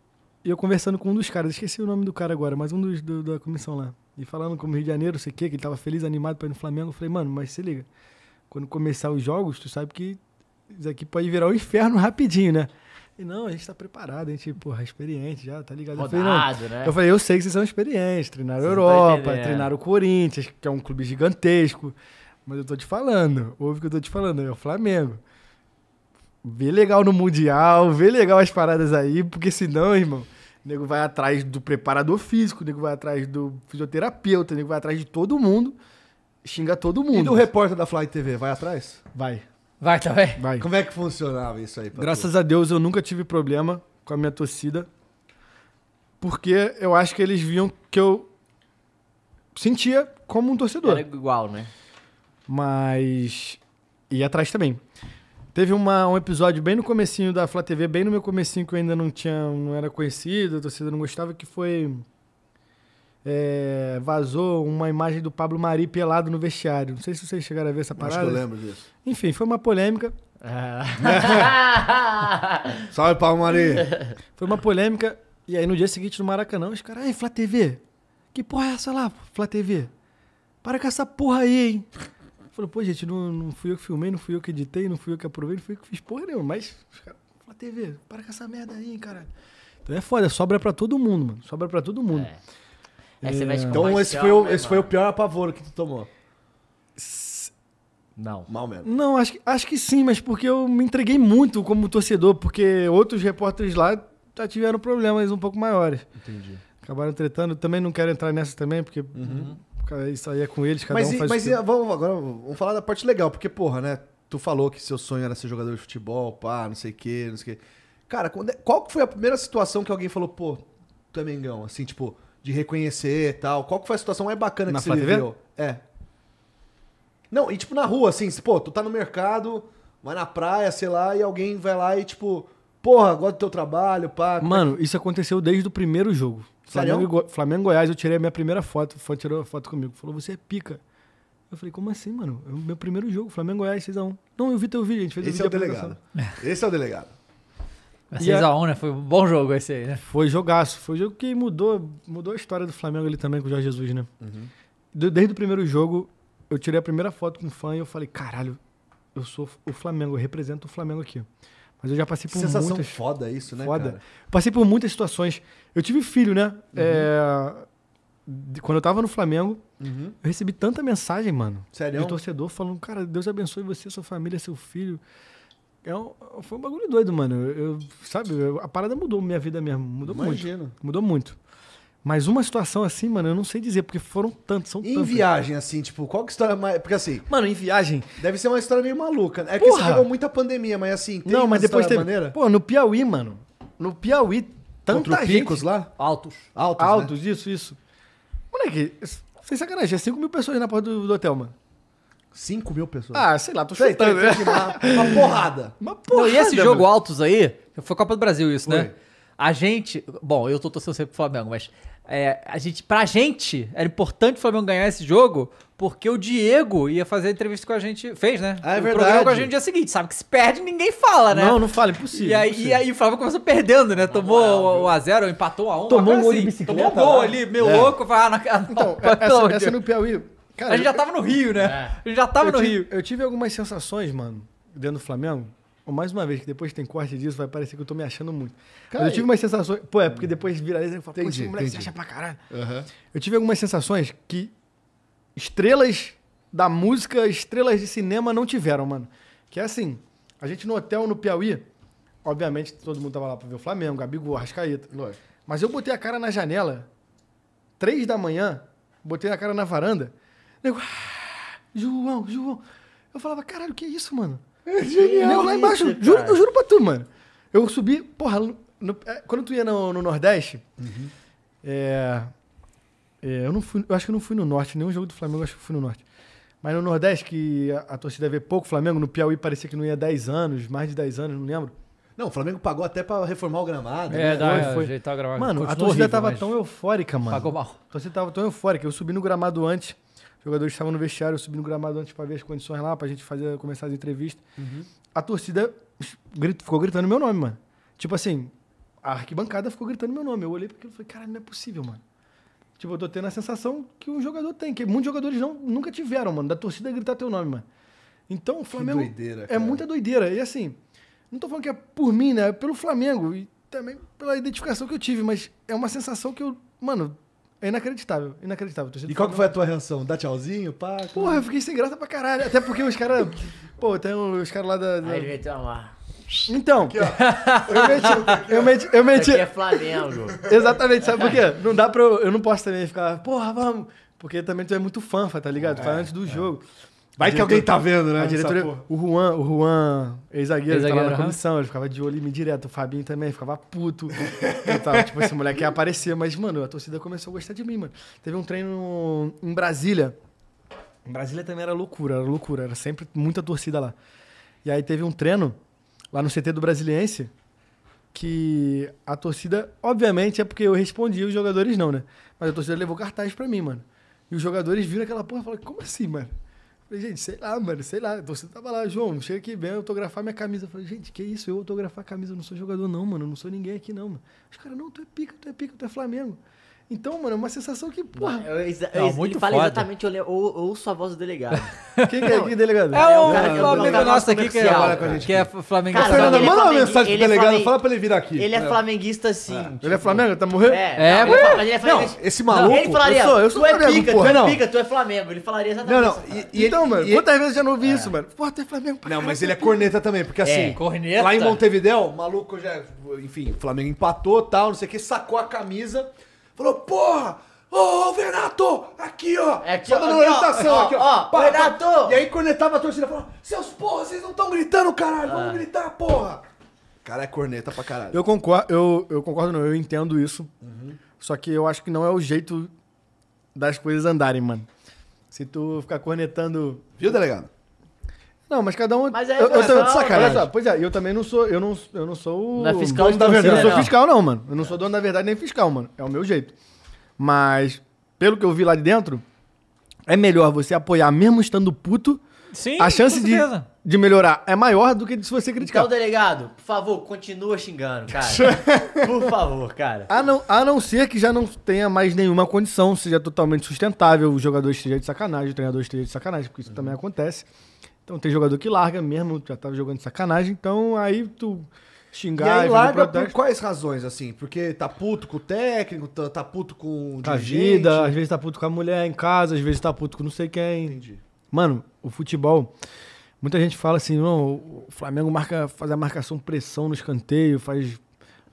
e eu conversando com um dos caras, esqueci o nome do cara agora, mas um dos do, da comissão lá. E falando como Rio de Janeiro, sei o quê, que ele tava feliz, animado pra ir no Flamengo. Eu falei, mano, mas se liga. Quando começar os jogos, tu sabe que isso aqui pode virar o um inferno rapidinho, né? E não, a gente tá preparado, a gente, porra, experiente já, tá ligado? Rodado, eu falei, não. né? Eu falei, eu sei que vocês são experientes, treinaram a Europa, tá treinaram o Corinthians, que é um clube gigantesco. Mas eu tô te falando, ouve o que eu tô te falando, é o Flamengo vê legal no Mundial, vê legal as paradas aí, porque senão, irmão, o nego vai atrás do preparador físico, o nego vai atrás do fisioterapeuta, o nego vai atrás de todo mundo, xinga todo mundo. E do repórter da Fly TV, vai atrás? Vai. Vai também? Tá vai. Como é que funcionava isso aí? Graças tu? a Deus eu nunca tive problema com a minha torcida, porque eu acho que eles viam que eu sentia como um torcedor. Era igual, né? Mas. E atrás também. Teve uma, um episódio bem no comecinho da Flá TV, bem no meu comecinho que eu ainda não tinha, não era conhecido, a torcida não gostava, que foi é, vazou uma imagem do Pablo Mari pelado no vestiário. Não sei se vocês chegaram a ver essa parada. Acho que eu lembro disso. Enfim, foi uma polêmica. É. [laughs] Salve, Pablo Mari! [laughs] Foi uma polêmica. E aí no dia seguinte no Maracanã, os caras, aí, Flá TV, que porra é essa lá, Flá TV? Para com essa porra aí, hein? Falou, pô, gente, não, não fui eu que filmei, não fui eu que editei, não fui eu que aprovei, não fui eu que fiz porra nenhuma. Mas, cara, TV, para com essa merda aí, cara Então é foda, sobra pra todo mundo, mano. Sobra pra todo mundo. É. É, então esse, foi o, esse foi o pior apavoro que tu tomou. Não. Mal mesmo. Não, acho, acho que sim, mas porque eu me entreguei muito como torcedor, porque outros repórteres lá já tiveram problemas um pouco maiores. Entendi. Acabaram tretando. Também não quero entrar nessa também, porque uhum. Isso aí é com eles, cada mas, um faz Mas e, vamos, agora vamos falar da parte legal, porque, porra, né? Tu falou que seu sonho era ser jogador de futebol, pá, não sei o quê, não sei o quê. Cara, é, qual foi a primeira situação que alguém falou, pô, tu é Mengão? Assim, tipo, de reconhecer e tal. Qual que foi a situação mais bacana na que você viu? viveu? É. Não, e tipo na rua, assim, pô, tu tá no mercado, vai na praia, sei lá, e alguém vai lá e tipo, porra, gosto do teu trabalho, pá. É Mano, isso aconteceu desde o primeiro jogo. Flamengo, Go... Flamengo Goiás, eu tirei a minha primeira foto, foi, tirou foto comigo. Falou, você é pica. Eu falei, como assim, mano? É o meu primeiro jogo, Flamengo Goiás 6x1. Não, eu vi teu vídeo, a gente fez Esse é o delegado. Esse é o delegado. É 6x1, né? Foi um bom jogo esse aí, né? Foi jogaço. Foi um jogo que mudou, mudou a história do Flamengo ali também com o Jorge Jesus, né? Uhum. Desde o primeiro jogo, eu tirei a primeira foto com o fã e eu falei, caralho, eu sou o Flamengo, eu represento o Flamengo aqui. Mas eu já passei por Sensação muitas... Sensação foda isso, né, Foda. Cara? Passei por muitas situações eu tive filho, né? Uhum. É... Quando eu tava no Flamengo, uhum. eu recebi tanta mensagem, mano. Sério? De torcedor falando, cara, Deus abençoe você, sua família, seu filho. É um, foi um bagulho doido, mano. Eu, sabe, a parada mudou minha vida mesmo. Mudou Imagino. muito. Mudou muito. Mas uma situação assim, mano, eu não sei dizer, porque foram tantos, são tantos. Em viagem, assim, tipo, qual que é história mais. Porque assim. Mano, em viagem. Deve ser uma história meio maluca. Né? É Porra. que você pegou muita pandemia, mas assim, tem não, mas depois teve... maneira? Pô, no Piauí, mano. No Piauí Tanta gente. Picos lá? Altos. Altos, né? Altos, né? isso, isso. Moleque, sem sacanagem, é 5 mil pessoas na porta do, do hotel, mano. 5 mil pessoas? Ah, sei lá, tô sei, chutando. Sei, né? sei, uma, uma [laughs] porrada. Uma porrada. Não, e esse jogo meu. Altos aí, foi Copa do Brasil isso, né? foi. né? A gente, bom, eu tô torcendo sempre pro Flamengo, mas é, a gente, pra gente, era importante o Flamengo ganhar esse jogo, porque o Diego ia fazer entrevista com a gente. Fez, né? Ah, é o verdade. programa com a gente no dia seguinte. Sabe que se perde, ninguém fala, né? Não, não fala, impossível. E aí, impossível. E aí o Flávio começou perdendo, né? Tomou é o 0 empatou a 1 um, Tomou um gol assim. de bicicleta. Tomou um gol né? ali, meio é. louco. Falei, ah, não, não, então, [laughs] é, não, essa, essa é no Piauí. Cara, a gente já tava no Rio, né? É. A gente já tava eu no tive, Rio. Eu tive algumas sensações, mano, dentro do Flamengo. Mais uma vez, que depois tem corte disso, vai parecer que eu tô me achando muito. Cara, Mas eu tive umas sensações. Pô, é porque uhum. depois viraliza e fala, pô, esse moleque entendi. se acha pra caralho. Uhum. Eu tive algumas sensações que estrelas da música, estrelas de cinema não tiveram, mano. Que é assim, a gente no hotel no Piauí, obviamente todo mundo tava lá pra ver o Flamengo, Gabigol, Arrascaeta. Lógico. Mas eu botei a cara na janela, três da manhã, botei a cara na varanda, nego, ah, João, João. Eu falava, caralho, que é isso, mano? [laughs] É genial. Nego lá embaixo, isso, juro, eu juro pra tu, mano. Eu subi, porra, no, é, quando tu ia no, no Nordeste, uhum. é, é, eu não fui, eu acho que eu não fui no norte, nenhum jogo do Flamengo eu acho que eu fui no norte. Mas no Nordeste, que a, a torcida vê pouco, Flamengo no Piauí parecia que não ia 10 anos, mais de 10 anos, não lembro. Não, o Flamengo pagou até pra reformar o gramado. É, né? dá, foi, ajeitar o gramado. Mano, Continua a torcida horrível, tava mas... tão eufórica, mano. Pagou mal. A torcida tava tão eufórica. Eu subi no gramado antes, os jogadores estavam no vestiário, eu subi no gramado antes pra ver as condições lá, pra gente fazer, começar as entrevistas. Uhum. A torcida grito, ficou gritando meu nome, mano. Tipo assim, a arquibancada ficou gritando meu nome. Eu olhei pra aquilo e falei, cara, não é possível, mano. Tipo, eu tô tendo a sensação que um jogador tem, que muitos jogadores não, nunca tiveram, mano, da torcida gritar teu nome, mano. Então, o Flamengo. Que doideira, é cara. É muita doideira. E assim, não tô falando que é por mim, né? É pelo Flamengo e também pela identificação que eu tive, mas é uma sensação que eu. Mano, é inacreditável, inacreditável. e qual que foi a tua reação? Dá tchauzinho, pá? Porra, eu fiquei sem graça pra caralho. Até porque os caras. pô, tem os caras lá da. da... Aí ah, ele meteu uma. Então, aqui, [laughs] eu menti. eu eu é Flamengo. Exatamente, sabe por quê? Não dá pra. Eu, não posso também ficar, porra, vamos. Porque também tu é muito fanfa, tá ligado? É, Fala antes do é. jogo. Vai que alguém tá vendo, né? A diretoria, o Juan, o Juan, ex-zagueiro, ex, -zagueiro, na comissão, ele ficava de olho em mim direto. O Fabinho também ficava puto. tava, tipo, esse assim, moleque ia aparecer. Mas, mano, a torcida começou a gostar de mim, mano. Teve um treino em Brasília. Em Brasília também era loucura, era loucura. Era sempre muita torcida lá. E aí teve um treino lá no CT do Brasiliense, que a torcida, obviamente, é porque eu respondi, os jogadores não, né? Mas a torcida levou cartaz pra mim, mano. E os jogadores viram aquela porra e falaram, como assim, mano? falei, gente, sei lá, mano, sei lá. Você tava lá, João, chega aqui, vem autografar minha camisa. Eu falei, gente, que isso? Eu autografar a camisa, eu não sou jogador, não, mano. Eu não sou ninguém aqui, não, mano. Os caras, não, tu é pica, tu é pica, tu é Flamengo. Então, mano, é uma sensação que, porra. Eu, eu, não, muito ele fala foda. exatamente, eu ou, ouço a voz do delegado. [laughs] Quem que é, que delegado? É, é o, é o Flamengo nosso aqui que, é, com a gente. que é Flamengo. Cara, é Fernanda, manda uma mensagem pro é delegado, fala pra ele vir aqui. Ele é flamenguista sim. Ah. É. Tipo, ele é flamengo? Tá morrendo? É, não, é, ele não, assim. esse maluco. ele falaria, eu sou, eu sou tu é pica, tu é pica, tu é flamengo. Ele falaria exatamente isso. Não, não, então, mano, quantas vezes eu já não ouvi isso, mano? Pô, tu é flamengo. Não, mas ele é corneta também, porque assim, corneta lá em Montevidéu, o maluco já, enfim, o Flamengo empatou, tal, não sei o que, sacou a camisa... Falou, porra! Ô, ô, Renato! Aqui, ó! É aqui, Só ó, aqui, orientação, ó, aqui, ó! ó, Pá, Renato! pá. E aí cornetava a torcida, falou, seus porra, vocês não estão gritando, caralho! Vamos ah. gritar, porra! Cara, é corneta pra caralho. Eu concordo, eu, eu concordo, não, eu entendo isso. Uhum. Só que eu acho que não é o jeito das coisas andarem, mano. Se tu ficar cornetando Viu, delegado? Não, mas cada um. Mas é eu, eu tô de sacanagem. Olha né? só, pois é, eu também não sou. Eu não, eu não sou o. Não é fiscal dono da verdade. Eu não sou né? fiscal, não, mano. Eu não sou dono da verdade nem fiscal, mano. É o meu jeito. Mas, pelo que eu vi lá de dentro, é melhor você apoiar mesmo estando puto. Sim, a chance de, de melhorar é maior do que se você então, criticar. Então, delegado, por favor, continua xingando, cara. [laughs] por favor, cara. A não, a não ser que já não tenha mais nenhuma condição, seja totalmente sustentável, o jogador esteja de sacanagem, o treinador esteja de sacanagem, porque isso uhum. também acontece. Então tem jogador que larga mesmo, já tava tá jogando sacanagem, então aí tu xingar e, aí, larga por quais razões assim? Porque tá puto com o técnico, tá, tá puto com o a vida, às vezes tá puto com a mulher em casa, às vezes tá puto com não sei quem. Entendi. Mano, o futebol Muita gente fala assim, não, o Flamengo marca, faz a marcação pressão no escanteio, faz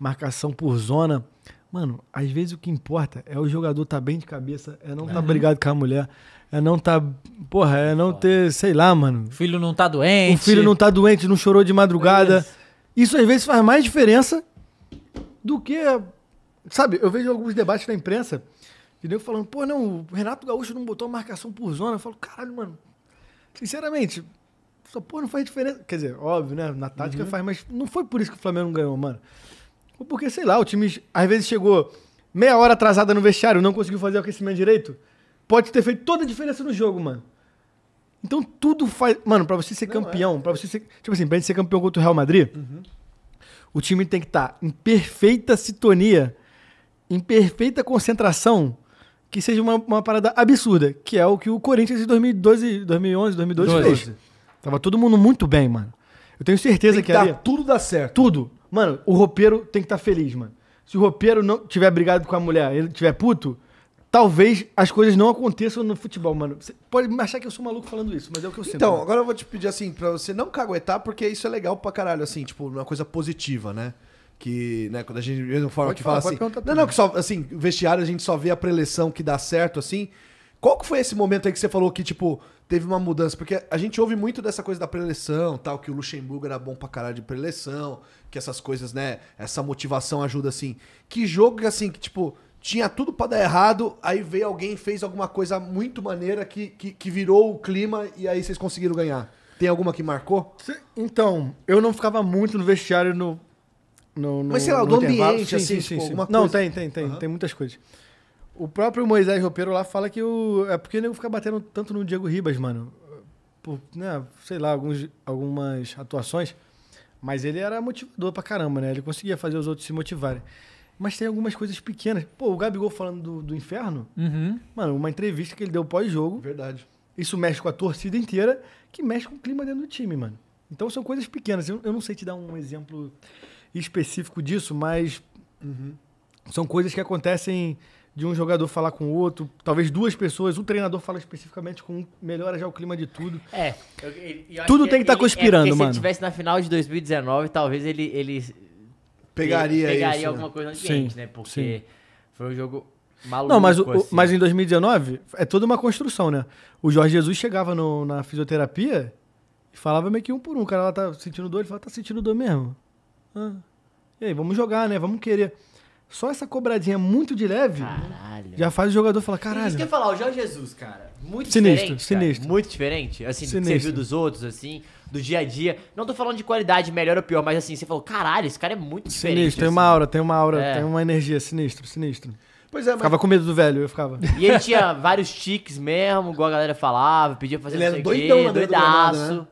marcação por zona. Mano, às vezes o que importa é o jogador tá bem de cabeça, é não tá é. tá brigado com a mulher, é não tá. Porra, é não ter, sei lá, mano. O filho não tá doente. O filho não tá doente, não chorou de madrugada. isso. isso às vezes faz mais diferença do que. Sabe, eu vejo alguns debates na imprensa e nego falando, pô, não, o Renato Gaúcho não botou marcação por zona. Eu falo, caralho, mano. Sinceramente, essa porra não faz diferença. Quer dizer, óbvio, né? Na tática uhum. faz, mas não foi por isso que o Flamengo não ganhou, mano. Foi porque, sei lá, o time às vezes chegou meia hora atrasada no vestiário, não conseguiu fazer o aquecimento direito pode ter feito toda a diferença no jogo, mano. Então tudo faz. Mano, pra você ser Não, campeão, é. pra você ser. Tipo assim, pra gente ser campeão contra o Real Madrid, uhum. o time tem que estar tá em perfeita sintonia, em perfeita concentração, que seja uma, uma parada absurda, que é o que o Corinthians em 2012, 2011, 2012 12. fez. Tava todo mundo muito bem, mano. Eu tenho certeza tem que, que tá ali, tudo dá certo. Tudo. Mano, o roupeiro tem que estar tá feliz, mano. Se o roupeiro não tiver brigado com a mulher, ele tiver puto, talvez as coisas não aconteçam no futebol, mano. Você pode achar que eu sou maluco falando isso, mas é o que eu sinto. Então, né? agora eu vou te pedir assim, pra você não caguetar, porque isso é legal pra caralho, assim, tipo, uma coisa positiva, né? Que, né, quando a gente, mesmo forma que falar, fala assim. Não, não, que só, assim, vestiário a gente só vê a preleção que dá certo, assim. Qual que foi esse momento aí que você falou que, tipo, teve uma mudança? Porque a gente ouve muito dessa coisa da preleção, tal, que o Luxemburgo era bom pra caralho de preleção, que essas coisas, né, essa motivação ajuda, assim. Que jogo que, assim, que, tipo, tinha tudo para dar errado, aí veio alguém fez alguma coisa muito maneira que, que, que, virou o clima e aí vocês conseguiram ganhar. Tem alguma que marcou? Então, eu não ficava muito no vestiário no. no, no Mas sei lá, do intervalo. ambiente, sim, assim, sim, sim, tipo, sim. Não, coisa... tem, tem, tem. Uhum. Tem muitas coisas. O próprio Moisés Roupeiro lá fala que o. É porque o nego fica batendo tanto no Diego Ribas, mano. Por, né, sei lá, alguns, algumas atuações. Mas ele era motivador pra caramba, né? Ele conseguia fazer os outros se motivarem. Mas tem algumas coisas pequenas. Pô, o Gabigol falando do, do inferno, uhum. mano, uma entrevista que ele deu pós-jogo. Verdade. Isso mexe com a torcida inteira, que mexe com o clima dentro do time, mano. Então são coisas pequenas. Eu, eu não sei te dar um exemplo específico disso, mas uhum. são coisas que acontecem de um jogador falar com o outro, talvez duas pessoas, um treinador fala especificamente com um, melhora já o clima de tudo. É. Eu, eu, eu tudo tem que estar tá é, conspirando, é mano. Se ele estivesse na final de 2019, talvez ele, ele pegaria, pegaria isso, né? alguma né? coisa no ambiente, sim, né? Porque sim. foi um jogo maluco. Não, mas, o, assim. mas em 2019 é toda uma construção, né? O Jorge Jesus chegava no, na fisioterapia e falava meio que um por um. O cara lá tá sentindo dor, ele falava, tá sentindo dor mesmo? Ah. E aí, vamos jogar, né? Vamos querer. Só essa cobradinha muito de leve caralho. já faz o jogador falar, caralho. Isso que eu ia falar, o Jorge Jesus, cara. Muito sinistro, diferente. Sinistro. sinistro. muito diferente. Assim, sinistro. do que você viu dos outros, assim do dia a dia. Não tô falando de qualidade, melhor ou pior, mas assim, você falou, caralho, esse cara é muito sinistro, Sinistro, tem uma aura, tem uma aura, é. tem uma energia, sinistro, sinistro. Pois é, mas... Ficava com medo do velho, eu ficava. E ele tinha vários tiques mesmo, igual a galera falava, pedia pra fazer ele não sei o quê, né? doidaço.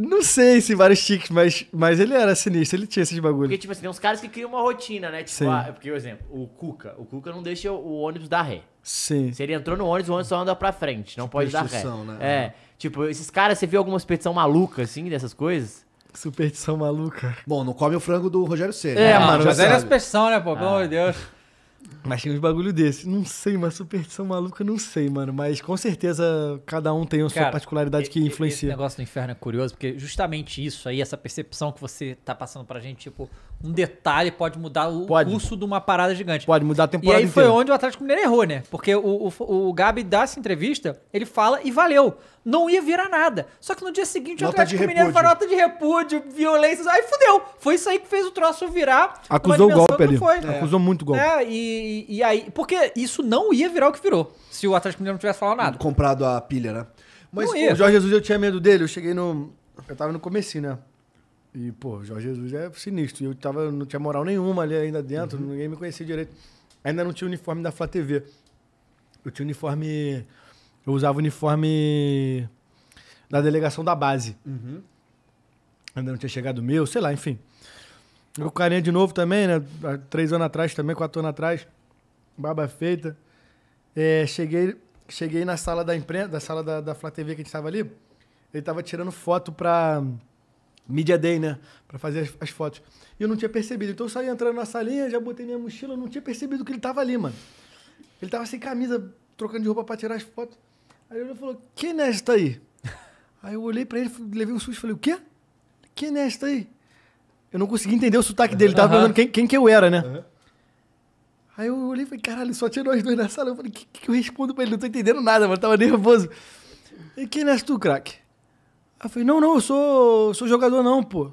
Não sei se vários chiques, mas, mas ele era sinistro, ele tinha esses bagulhos. Porque, tipo assim, tem uns caras que criam uma rotina, né? Tipo, a, ah, porque, por exemplo, o Cuca. O Cuca não deixa o, ônibus dar ré. Sim. Se ele entrou no ônibus, o ônibus só anda pra frente, não tipo pode dar ré. Né? É. é. Tipo, esses caras, você viu alguma superstição maluca, assim, dessas coisas? Superstição maluca. Bom, não come o frango do Rogério C. É, né? mano, Rogério era é superstição, né, pô? Pelo ah. amor ah. de Deus. Mas tinha uns bagulho desse. Não sei, uma superstição maluca, não sei, mano. Mas com certeza cada um tem a sua Cara, particularidade e, que influencia. Esse negócio do inferno é curioso, porque justamente isso aí, essa percepção que você tá passando pra gente, tipo, um detalhe pode mudar o pode. curso de uma parada gigante. Pode mudar a temporada. E aí foi onde o Atlético Mineiro errou, né? Porque o, o, o Gabi dá essa entrevista, ele fala e valeu. Não ia virar nada. Só que no dia seguinte nota o Atlético Mineiro foi nota de repúdio, violência. Aí fudeu. Foi isso aí que fez o troço virar. Acusou o golpe ali. Foi. É. Acusou muito é, golpe. É, e e, aí. Porque isso não ia virar o que virou. Se o Atlético Mineiro não tivesse falado nada. Comprado a pilha, né? Mas o Jorge Jesus eu tinha medo dele. Eu cheguei no. Eu tava no comecinho, né? E, pô, o Jorge Jesus é sinistro. Eu tava, não tinha moral nenhuma ali ainda dentro, uhum. ninguém me conhecia direito. Ainda não tinha uniforme da Flá TV. Eu tinha uniforme. Eu usava uniforme da delegação da base. Uhum. Ainda não tinha chegado o meu, sei lá, enfim. Eu carinha de novo também, né? três anos atrás também, quatro anos atrás barba feita. É, cheguei, cheguei na sala da imprensa, da sala da, da Flá TV que a gente estava ali. Ele estava tirando foto para Media Day, né? Para fazer as, as, fotos. E eu não tinha percebido. Então eu saí entrando na salinha, já botei minha mochila, não tinha percebido que ele estava ali, mano. Ele estava sem camisa, trocando de roupa para tirar as fotos. Aí ele falou: Quem é esta aí? [laughs] Aí eu olhei para ele, levei um susto e falei: O quê? Quem é esta aí? Eu não consegui entender o sotaque dele, tava uhum. perguntando quem, quem que eu era, né? Uhum. Aí eu olhei e falei, caralho, só tinha nós dois na sala. Eu falei, o que, que eu respondo pra ele? Não tô entendendo nada, mano. Eu tava nervoso. E quem nasce tu, craque? Aí eu falei, não, não, eu sou, sou jogador não, pô.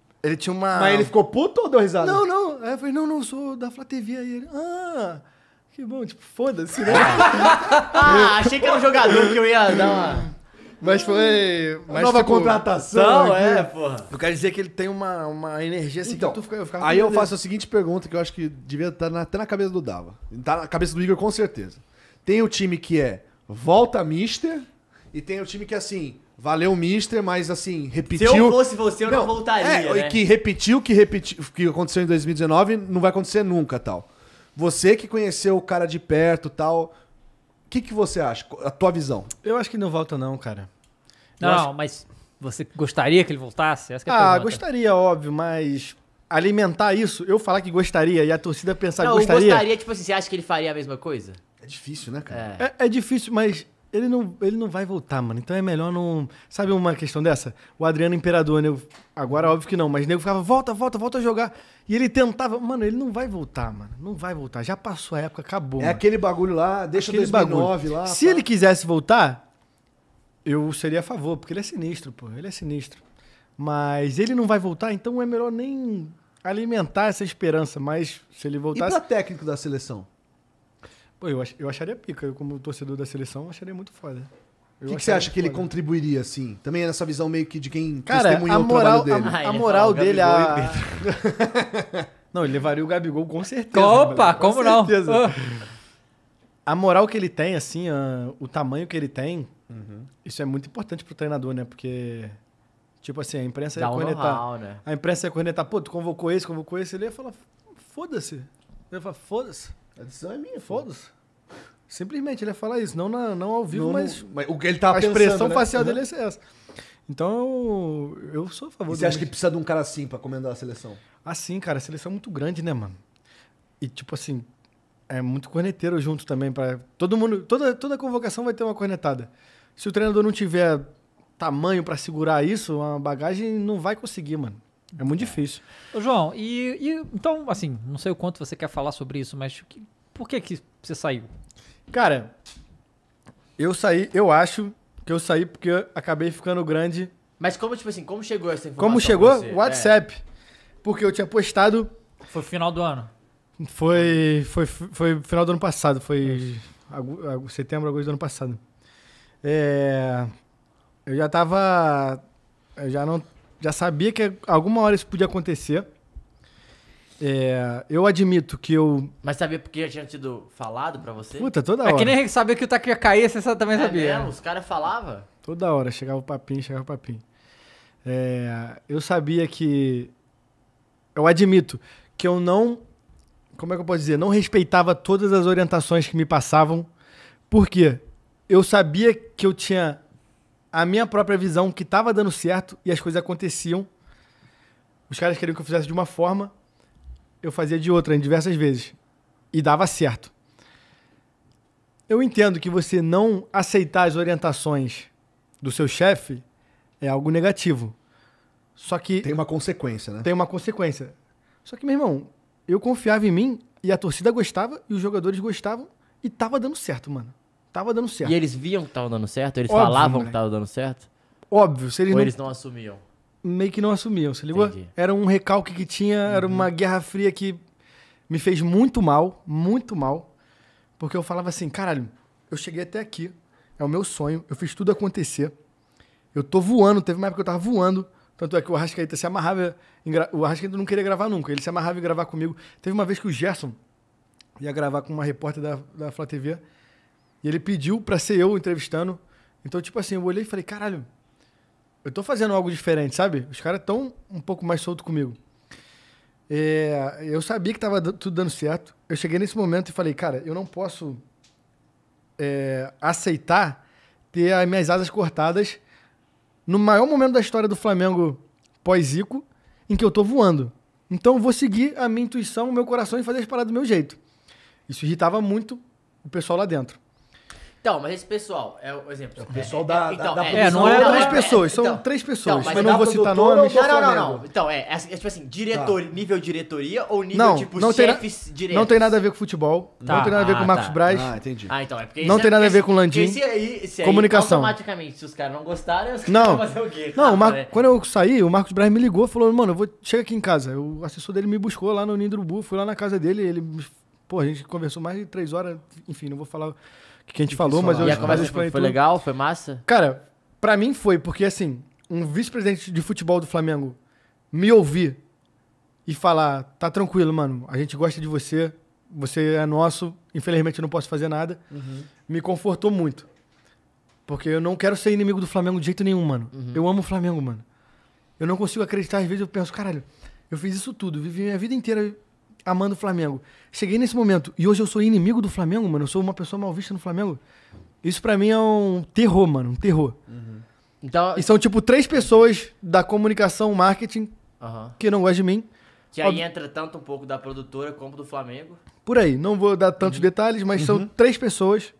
Ele tinha uma. Mas ele ficou puto ou deu risada? Não, não. Aí eu falei, não, não, sou da Flá TV. Aí ele, ah, que bom, tipo, foda-se, né? [laughs] ah, achei que era um jogador que eu ia dar uma. Mas foi. Mas nova tipo, contratação, não, é, porra. Eu quero dizer que ele tem uma, uma energia assim então, que tu eu ficava Aí eu dele. faço a seguinte pergunta que eu acho que devia estar tá na, até na cabeça do Dava. Tá na cabeça do Igor com certeza. Tem o time que é volta Mister e tem o time que é assim, Valeu, Mister, mas assim, repetiu. Se eu fosse você, eu não, não voltaria. É, né? que repetiu que repetiu que aconteceu em 2019, não vai acontecer nunca, tal. Você que conheceu o cara de perto, tal. O que, que você acha? A tua visão? Eu acho que não volta, não, cara. Não, acho... mas você gostaria que ele voltasse? Essa é ah, gostaria, óbvio, mas alimentar isso, eu falar que gostaria e a torcida pensar não, que gostaria. Eu gostaria, tipo assim, você acha que ele faria a mesma coisa? É difícil, né, cara? É, é, é difícil, mas ele não, ele não vai voltar, mano. Então é melhor não. Sabe uma questão dessa? O Adriano Imperador, né Agora, óbvio que não, mas nego ficava, volta, volta, volta a jogar. E ele tentava. Mano, ele não vai voltar, mano. Não vai voltar. Já passou a época, acabou. É mano. aquele bagulho lá, deixa aquele 2009 bagulho. lá. Se pá. ele quisesse voltar, eu seria a favor, porque ele é sinistro, pô. Ele é sinistro. Mas ele não vai voltar, então é melhor nem alimentar essa esperança. Mas se ele voltasse. E pra técnico da seleção? Pô, eu, ach, eu acharia pica. Eu, como torcedor da seleção, acharia muito foda. O que, que, você acha que ele foda. contribuiria, assim? Também é nessa visão meio que de quem Cara, testemunhou moral, o trabalho dele. Ah, a, a moral dele, a... não, ele levaria o Gabigol com certeza. Opa, com como certeza. não? Ah. A moral que ele tem, assim, a, o tamanho que ele tem, uhum. isso é muito importante pro treinador, né? Porque, tipo assim, a imprensa ia um cornetar. Né? A imprensa ia cornetar, pô, tu convocou esse, convocou esse. Ele ia falar, foda-se. Ele ia falar, foda-se. A decisão é minha, foda-se. Simplesmente, ele ia falar isso, não, na, não ao vivo, não, mas, mas, o que ele tá a pensando, expressão né? facial uhum. dele é essa. Então, eu sou a favor. E você acha que precisa de um cara assim para comandar a seleção? Assim, cara, a seleção é muito grande, né, mano? E tipo assim, é muito corneteiro junto também para todo mundo, toda toda convocação vai ter uma cornetada. Se o treinador não tiver tamanho para segurar isso, uma bagagem não vai conseguir, mano. É muito difícil. Ô, João, e, e, então, assim, não sei o quanto você quer falar sobre isso, mas que, por que, que você saiu? Cara, eu saí, eu acho que eu saí porque eu acabei ficando grande. Mas como, tipo assim, como chegou essa informação? Como chegou? WhatsApp. É. Porque eu tinha postado. Foi final do ano? Foi. Foi, foi final do ano passado, foi agu, setembro, agosto do ano passado. É, eu já tava. Eu já não já sabia que alguma hora isso podia acontecer. É, eu admito que eu. Mas sabia porque já tinha sido falado pra você? Puta, toda hora. É que nem sabia que o Taco ia cair, você também é sabia. É mesmo, os caras falavam. Toda hora, chegava o papinho, chegava o papinho. É, eu sabia que. Eu admito que eu não. Como é que eu posso dizer? Não respeitava todas as orientações que me passavam. Por quê? Eu sabia que eu tinha a minha própria visão que estava dando certo e as coisas aconteciam. Os caras queriam que eu fizesse de uma forma, eu fazia de outra, em diversas vezes. E dava certo. Eu entendo que você não aceitar as orientações do seu chefe é algo negativo. Só que. Tem uma consequência, né? Tem uma consequência. Só que, meu irmão, eu confiava em mim e a torcida gostava e os jogadores gostavam e tava dando certo, mano. Tava dando certo. E eles viam que tava dando certo? Eles Óbvio, falavam moleque. que tava dando certo? Óbvio. Se eles Ou não... eles não assumiam? Meio que não assumiam, se ligou? Entendi. Era um recalque que tinha, era uma uhum. guerra fria que me fez muito mal, muito mal. Porque eu falava assim, caralho, eu cheguei até aqui, é o meu sonho, eu fiz tudo acontecer. Eu tô voando, teve uma época que eu tava voando. Tanto é que o Arrascaeta se amarrava. O Arrascaeta não queria gravar nunca, ele se amarrava e gravar comigo. Teve uma vez que o Gerson ia gravar com uma repórter da, da Flá TV. E ele pediu para ser eu entrevistando. Então, tipo assim, eu olhei e falei, caralho, eu tô fazendo algo diferente, sabe? Os caras tão um pouco mais solto comigo. É, eu sabia que tava tudo dando certo. Eu cheguei nesse momento e falei, cara, eu não posso é, aceitar ter as minhas asas cortadas no maior momento da história do Flamengo pós-Zico, em que eu tô voando. Então eu vou seguir a minha intuição, o meu coração e fazer as paradas do meu jeito. Isso irritava muito o pessoal lá dentro. Então, mas esse pessoal, é o exemplo. É o é, pessoal é, da, então, da, é, da é, não é três é, pessoas, são então, três então, pessoas. Então, mas, mas não vou citar nome. Não, não, não, não, Então, é, é, tipo assim, diretor, tá. nível diretoria ou nível não, tipo não chefes tem, diretos? Não tem nada a ver com futebol, tá. não tem nada a ver ah, com o Marcos tá. Braz. Ah, entendi. Ah, então é porque Não tem nada a ver com o Landim. Esse aí, esse aí, comunicação. automaticamente, se os caras não gostarem, os caras vão fazer o quê? Não, quando eu saí, o Marcos Braz me ligou, falou: "Mano, eu vou chegar aqui em casa". O assessor dele me buscou lá no Nindrubu, fui lá na casa dele, ele pô, a gente conversou mais de três horas, enfim, não vou falar que, a gente falou, mas eu, acho que foi, foi legal, foi massa? Cara, para mim foi, porque assim, um vice-presidente de futebol do Flamengo me ouvir e falar, tá tranquilo, mano, a gente gosta de você, você é nosso, infelizmente eu não posso fazer nada, uhum. me confortou muito. Porque eu não quero ser inimigo do Flamengo de jeito nenhum, mano. Uhum. Eu amo o Flamengo, mano. Eu não consigo acreditar, às vezes eu penso, caralho, eu fiz isso tudo, vivi minha vida inteira amando o Flamengo. Cheguei nesse momento e hoje eu sou inimigo do Flamengo, mano. Eu sou uma pessoa mal vista no Flamengo. Isso para mim é um terror, mano. Um terror. Uhum. Então, e são tipo três pessoas da comunicação, marketing, uhum. que não gostam de mim. Que aí entra tanto um pouco da produtora como do Flamengo. Por aí, não vou dar tantos uhum. detalhes, mas são uhum. três pessoas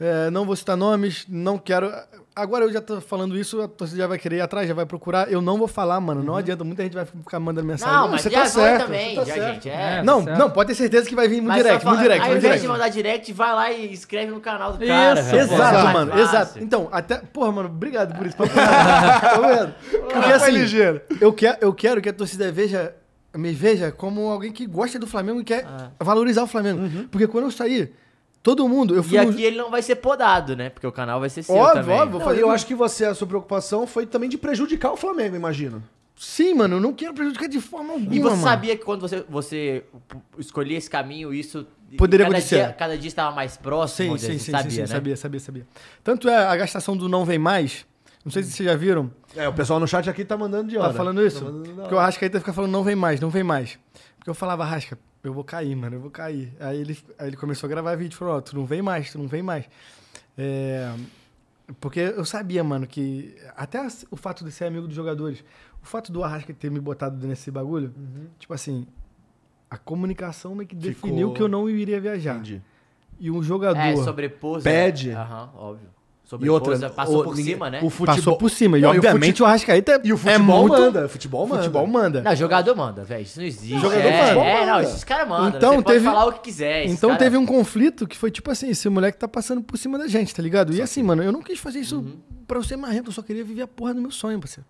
é, não vou citar nomes, não quero. Agora eu já tô falando isso, a torcida já vai querer ir atrás, já vai procurar. Eu não vou falar, mano. Não uhum. adianta, muita gente vai ficar mandando mensagem. Não, mas você tá certo. Também, tá certo. Gente, é, não, não, pode ter certeza que vai vir no mas direct, fala, no direct. Aí, ao invés de mandar direct, vai lá e escreve no canal do cara. Isso, exato, mano. Fácil. Exato. Então, até. Porra, mano, obrigado por isso. Tô tá vendo? [laughs] Porque assim, ligeiro. Eu, quero, eu quero que a torcida veja, me veja como alguém que gosta do Flamengo e quer ah. valorizar o Flamengo. Uhum. Porque quando eu sair Todo mundo. Eu fui e aqui no... ele não vai ser podado, né? Porque o canal vai ser seu óbvio, também. Óbvio, óbvio. Eu acho que você, a sua preocupação foi também de prejudicar o Flamengo, imagino. Sim, mano, eu não quero prejudicar de forma alguma. E você mano. sabia que quando você, você escolhia esse caminho, isso. Poderia cada acontecer. Dia, cada dia estava mais próximo. Sim, assim, sim, sim, sabia, sim, né? sabia, sabia, sabia. Tanto é a gastação do Não Vem Mais. Não sei se vocês já viram. É, o pessoal no chat aqui tá mandando de tá hora. Tá falando isso? Tá mandando porque o Arrascaeta fica falando não vem mais, não vem mais. Porque eu falava, Arrasca, eu vou cair, mano, eu vou cair. Aí ele, aí ele começou a gravar vídeo, falou, ó, oh, tu não vem mais, tu não vem mais. É, porque eu sabia, mano, que até o fato de ser amigo dos jogadores, o fato do Arrasca ter me botado nesse bagulho, uhum. tipo assim, a comunicação meio que Ficou... definiu que eu não iria viajar. Entendi. E um é, jogador é, sobrepôs, pede, né? Aham, óbvio. Sobre e outra, passou o, por ninguém, cima, né? O futebol, passou por cima. E, não, obviamente, o, fute... o Arrascaeta e o é futebol é muito... manda. Futebol manda. Futebol manda. Não, jogador manda, velho. Isso não existe. jogador é, é manda. É, não, esses caras mandam. Então, Você teve... falar o que quiser. Então cara... teve um conflito que foi tipo assim, esse moleque tá passando por cima da gente, tá ligado? E só assim, que... mano, eu não quis fazer isso uhum. pra você marrento. Eu só queria viver a porra do meu sonho, parceiro.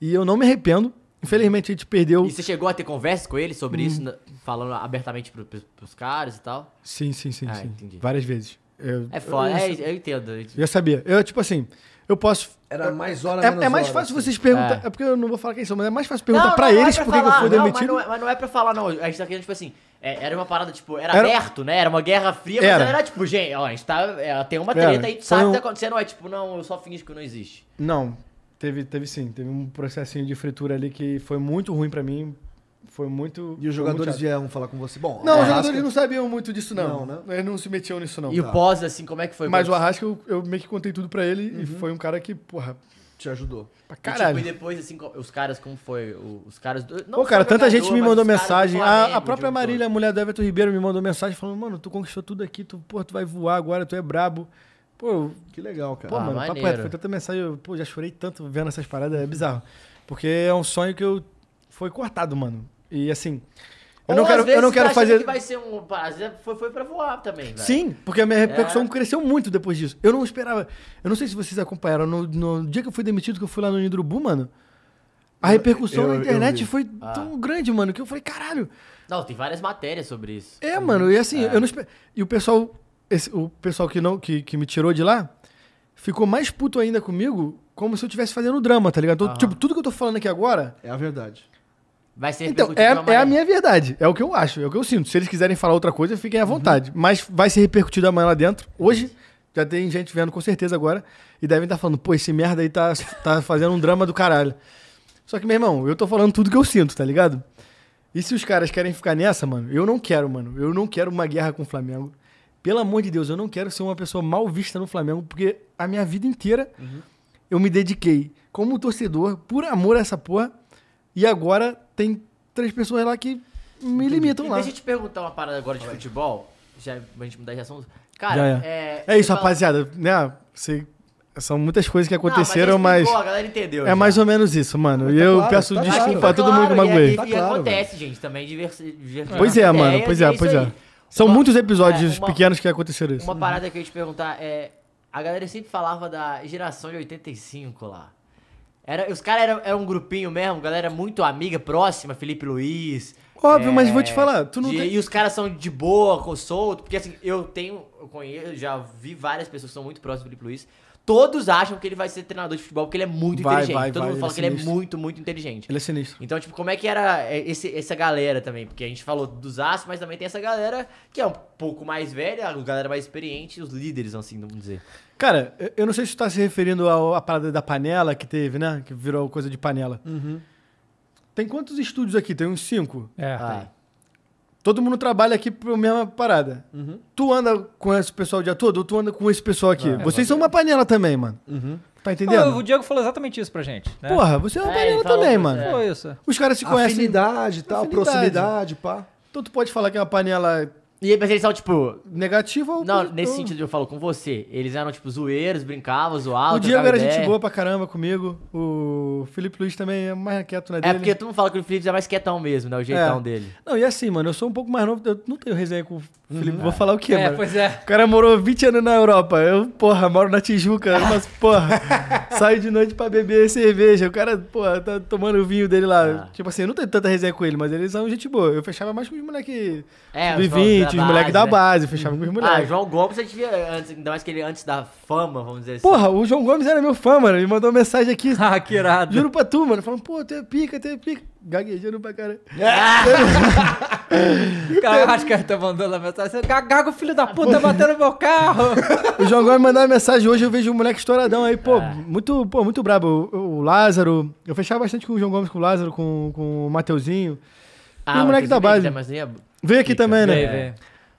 E eu não me arrependo. Infelizmente, a gente perdeu... E você chegou a ter conversa com ele sobre hum. isso, falando abertamente pro, pros, caras e tal? Sim, sim, sim. Ah, sim. Várias vezes. Eu, é, é foda, eu, é eu, eu entendo. Eu sabia. Eu, tipo assim, eu posso. Era mais hora É, é mais fácil assim. vocês perguntar. É. é. porque eu não vou falar quem são, mas é mais fácil perguntar não, pra não, eles não é que eu fui demitido. Mas não, é, mas não é pra falar, não. A gente tá querendo, tipo assim. É, era uma parada, tipo, era, era, aberto, né? Era uma guerra fria, era. mas era tipo, gente, ó, a gente tá. tem uma treta era. aí, tu sabe o que tá acontecendo, não é tipo, não, eu só fingi que não existe. Não. Teve, teve sim, teve um processinho de fritura ali que foi muito ruim para mim, foi muito. E os jogadores vieram falar com você? Bom, não, os jogadores não sabiam muito disso, não. não né? Eles não se metiam nisso, não. E tá. o pós, assim, como é que foi? Mas o Arrasca, eu, eu meio que contei tudo pra ele uhum. e foi um cara que, porra, te ajudou. Pra caralho. E, tipo, e, depois, assim, os caras, como foi? Os caras. Não Pô, cara, tanta gente me mandou mensagem. A, a, própria Marília, a mulher do Everton Ribeiro, me mandou mensagem falando: mano, tu conquistou tudo aqui, tu, pô, tu vai voar agora, tu é brabo. Pô, que legal, cara. Pô, ah, mano, papo reto, foi tanta mensagem, pô, já chorei tanto vendo essas paradas, é bizarro. Porque é um sonho que eu. Foi cortado, mano. E assim. Eu Ou não quero, eu não quero fazer. Que vai ser um. Foi, foi pra voar também, velho. Sim, porque a minha repercussão é. cresceu muito depois disso. Eu não esperava. Eu não sei se vocês acompanharam. No, no dia que eu fui demitido, que eu fui lá no Nidrubu, mano. A repercussão eu, eu, na internet foi ah. tão grande, mano, que eu falei, caralho. Não, tem várias matérias sobre isso. É, mano, e assim, é. eu não esperava. E o pessoal. Esse, o pessoal que, não, que, que me tirou de lá ficou mais puto ainda comigo, como se eu estivesse fazendo drama, tá ligado? Então, tipo, tudo que eu tô falando aqui agora. É a verdade. Vai ser então, é, é a minha verdade. É o que eu acho, é o que eu sinto. Se eles quiserem falar outra coisa, fiquem à uhum. vontade. Uhum. Mas vai ser repercutido amanhã lá dentro. Hoje, uhum. já tem gente vendo com certeza agora. E devem estar tá falando, pô, esse merda aí tá, tá fazendo um drama do caralho. Só que, meu irmão, eu tô falando tudo que eu sinto, tá ligado? E se os caras querem ficar nessa, mano, eu não quero, mano. Eu não quero uma guerra com o Flamengo. Pelo amor de Deus, eu não quero ser uma pessoa mal vista no Flamengo, porque a minha vida inteira uhum. eu me dediquei como torcedor, por amor a essa porra e agora tem três pessoas lá que me limitam e lá. Deixa eu te perguntar uma parada agora de futebol. Já é pra gente mudar de assunto. Cara, é. é. É isso, fala... rapaziada. Né? Você são muitas coisas que aconteceram, não, mas. Explicou, mas... a galera entendeu. É já. mais ou menos isso, mano. Tá e eu claro, peço tá desculpa claro, a todo mundo que magoei. E, tá e claro, acontece, velho. gente, também é diversa. pois é, mano, pois é, pois é. São uma, muitos episódios é, uma, pequenos que aconteceram isso. Uma parada que eu ia te perguntar é. A galera sempre falava da geração de 85 lá. Era, os caras eram era um grupinho mesmo, galera muito amiga, próxima, Felipe Luiz. Óbvio, é, mas vou te é, falar, tu não. E, tem... e os caras são de boa, com solto, porque assim, eu tenho, eu conheço, já vi várias pessoas que são muito próximas do Felipe Luiz. Todos acham que ele vai ser treinador de futebol porque ele é muito vai, inteligente. Vai, Todo vai, mundo fala é que ele é muito, muito inteligente. Ele é sinistro. Então, tipo, como é que era é, esse, essa galera também? Porque a gente falou dos astros, mas também tem essa galera que é um pouco mais velha, a galera mais experiente, os líderes, assim, vamos dizer. Cara, eu não sei se tu tá se referindo à, à parada da panela que teve, né? Que virou coisa de panela. Uhum. Tem quantos estúdios aqui? Tem uns cinco? É, ah. tem. Todo mundo trabalha aqui pra mesma parada. Uhum. Tu anda com esse pessoal o dia todo ou tu anda com esse pessoal aqui? Ah, Vocês é são uma panela também, mano. Uhum. Tá entendendo? o Diego falou exatamente isso pra gente. Né? Porra, você é uma é, panela também, isso, mano. É. Isso. Os caras se conhecem. Afinidade e tal, proximidade, pá. Então tu pode falar que é uma panela e mas eles são, tipo. Negativo ou. Não, nesse sentido eu falo com você. Eles eram, tipo, zoeiros, brincavam, zoavam. O Diego era ideia. gente boa pra caramba comigo. O Felipe Luiz também é mais quieto na é, dele. É porque tu não fala que o Felipe é mais quietão mesmo, né? O jeitão é. dele. Não, e assim, mano, eu sou um pouco mais novo. Eu não tenho resenha com o Felipe. Uhum. Vou falar o quê, é, mano? Pois é. O cara morou 20 anos na Europa. Eu, porra, moro na Tijuca. Mas, porra, [laughs] saio de noite pra beber cerveja. O cara, porra, tá tomando o vinho dele lá. Ah. Tipo assim, eu não tenho tanta resenha com ele, mas eles são gente boa. Eu fechava mais com os moleques é, Sub-20, os, moleques da base, né? fechava com os moleques. Ah, João Gomes a gente via antes, ainda mais que ele antes da fama, vamos dizer assim. Porra, o João Gomes era meu fã, mano. Ele mandou uma mensagem aqui. [laughs] ah, que irado. Juro pra tu, mano. Falando, pô, tu é pica, tu é pica. Gaguejando pra caralho. [laughs] Cara, acho que ele tá mandando a mensagem. Assim, gago, filho da puta, batendo meu carro. [laughs] o João Gomes mandou uma mensagem hoje, eu vejo um moleque estouradão aí, pô, é. muito, pô, muito brabo. O, o, Lázaro, eu fechava bastante com o João Gomes, com o Lázaro, com, com o Mateuzinho. Ah, o moleque da é base. Mas nem é Veio aqui Fica. também, né? Veio, veio.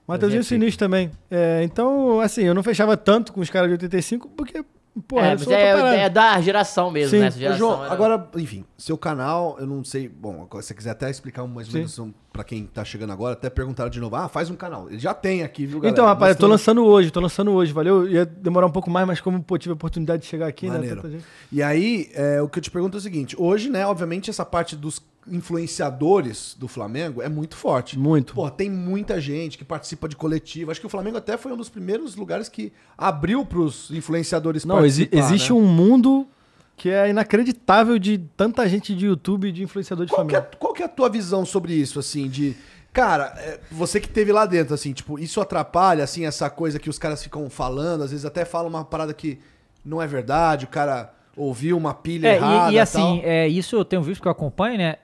Mateuzinho Sinistro também. É, então, assim, eu não fechava tanto com os caras de 85, porque, pô, é, é, é, da geração mesmo, Sim. né? Essa geração João, é era... agora, enfim, seu canal, eu não sei. Bom, se você quiser até explicar mais ou menos pra quem tá chegando agora, até perguntaram de novo: ah, faz um canal. Ele já tem aqui, viu, galera? Então, rapaz, eu tô lançando hoje, tô lançando hoje, valeu? Ia demorar um pouco mais, mas como pô, tive a oportunidade de chegar aqui, né, Maneiro. né? E aí, é, o que eu te pergunto é o seguinte: hoje, né, obviamente, essa parte dos influenciadores do Flamengo é muito forte. Muito. Pô, tem muita gente que participa de coletivo. Acho que o Flamengo até foi um dos primeiros lugares que abriu para os influenciadores Não, exi existe né? um mundo que é inacreditável de tanta gente de YouTube de influenciador de qual é Flamengo. É, qual que é a tua visão sobre isso, assim, de... Cara, é, você que teve lá dentro, assim, tipo, isso atrapalha, assim, essa coisa que os caras ficam falando, às vezes até falam uma parada que não é verdade, o cara ouviu uma pilha é, errada e, e assim, tal. É, isso eu tenho visto que eu acompanho, né?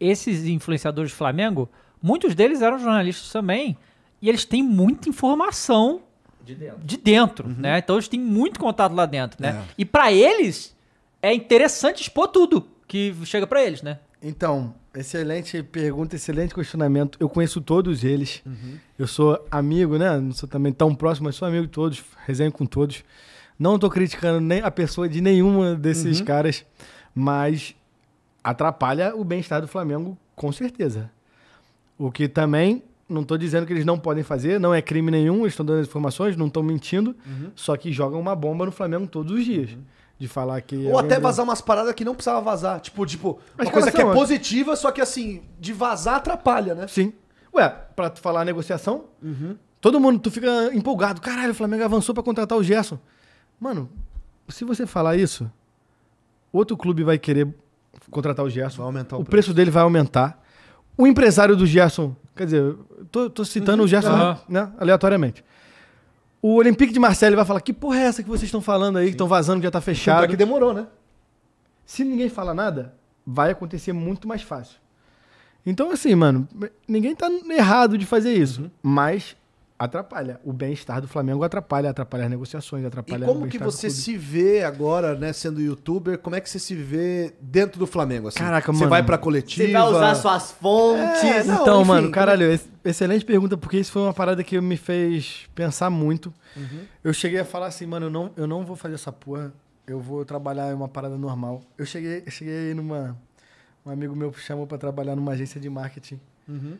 esses influenciadores do Flamengo, muitos deles eram jornalistas também, e eles têm muita informação de dentro, de dentro uhum. né? Então eles têm muito contato lá dentro, né? É. E para eles é interessante expor tudo que chega para eles, né? Então, excelente pergunta, excelente questionamento. Eu conheço todos eles. Uhum. Eu sou amigo, né? Não sou também tão próximo, mas sou amigo de todos, resenho com todos. Não estou criticando nem a pessoa de nenhuma desses uhum. caras, mas atrapalha o bem-estar do Flamengo, com certeza. O que também, não estou dizendo que eles não podem fazer, não é crime nenhum, eles estão dando informações, não estão mentindo, uhum. só que jogam uma bomba no Flamengo todos os dias. Uhum. De falar que. Ou é até vazar umas paradas que não precisava vazar. Tipo, tipo, uma coisa que é assim, positiva, só que assim, de vazar atrapalha, né? Sim. Ué, pra tu falar negociação, uhum. todo mundo, tu fica empolgado. Caralho, o Flamengo avançou para contratar o Gerson. Mano, se você falar isso, outro clube vai querer contratar o Gerson. Vai aumentar o, o preço. preço dele vai aumentar. O empresário do Gerson, quer dizer, tô, tô citando uhum. o Gerson uhum. né, aleatoriamente. O Olympique de Marseille vai falar: que porra é essa que vocês estão falando aí, Sim. que estão vazando, que já tá fechado. Tanto é que demorou, né? Se ninguém fala nada, vai acontecer muito mais fácil. Então, assim, mano, ninguém tá errado de fazer isso. Uhum. Mas atrapalha. O bem-estar do Flamengo atrapalha, atrapalha as negociações, atrapalha. E como que você se vê agora, né, sendo youtuber? Como é que você se vê dentro do Flamengo? Assim? Caraca, mano. Você vai pra coletiva? Você vai usar suas fontes? É, não, então, enfim, mano, né? caralho, excelente pergunta, porque isso foi uma parada que me fez pensar muito. Uhum. Eu cheguei a falar assim, mano, eu não, eu não vou fazer essa porra. Eu vou trabalhar em uma parada normal. Eu cheguei, cheguei numa. Um amigo meu chamou para trabalhar numa agência de marketing. Uhum.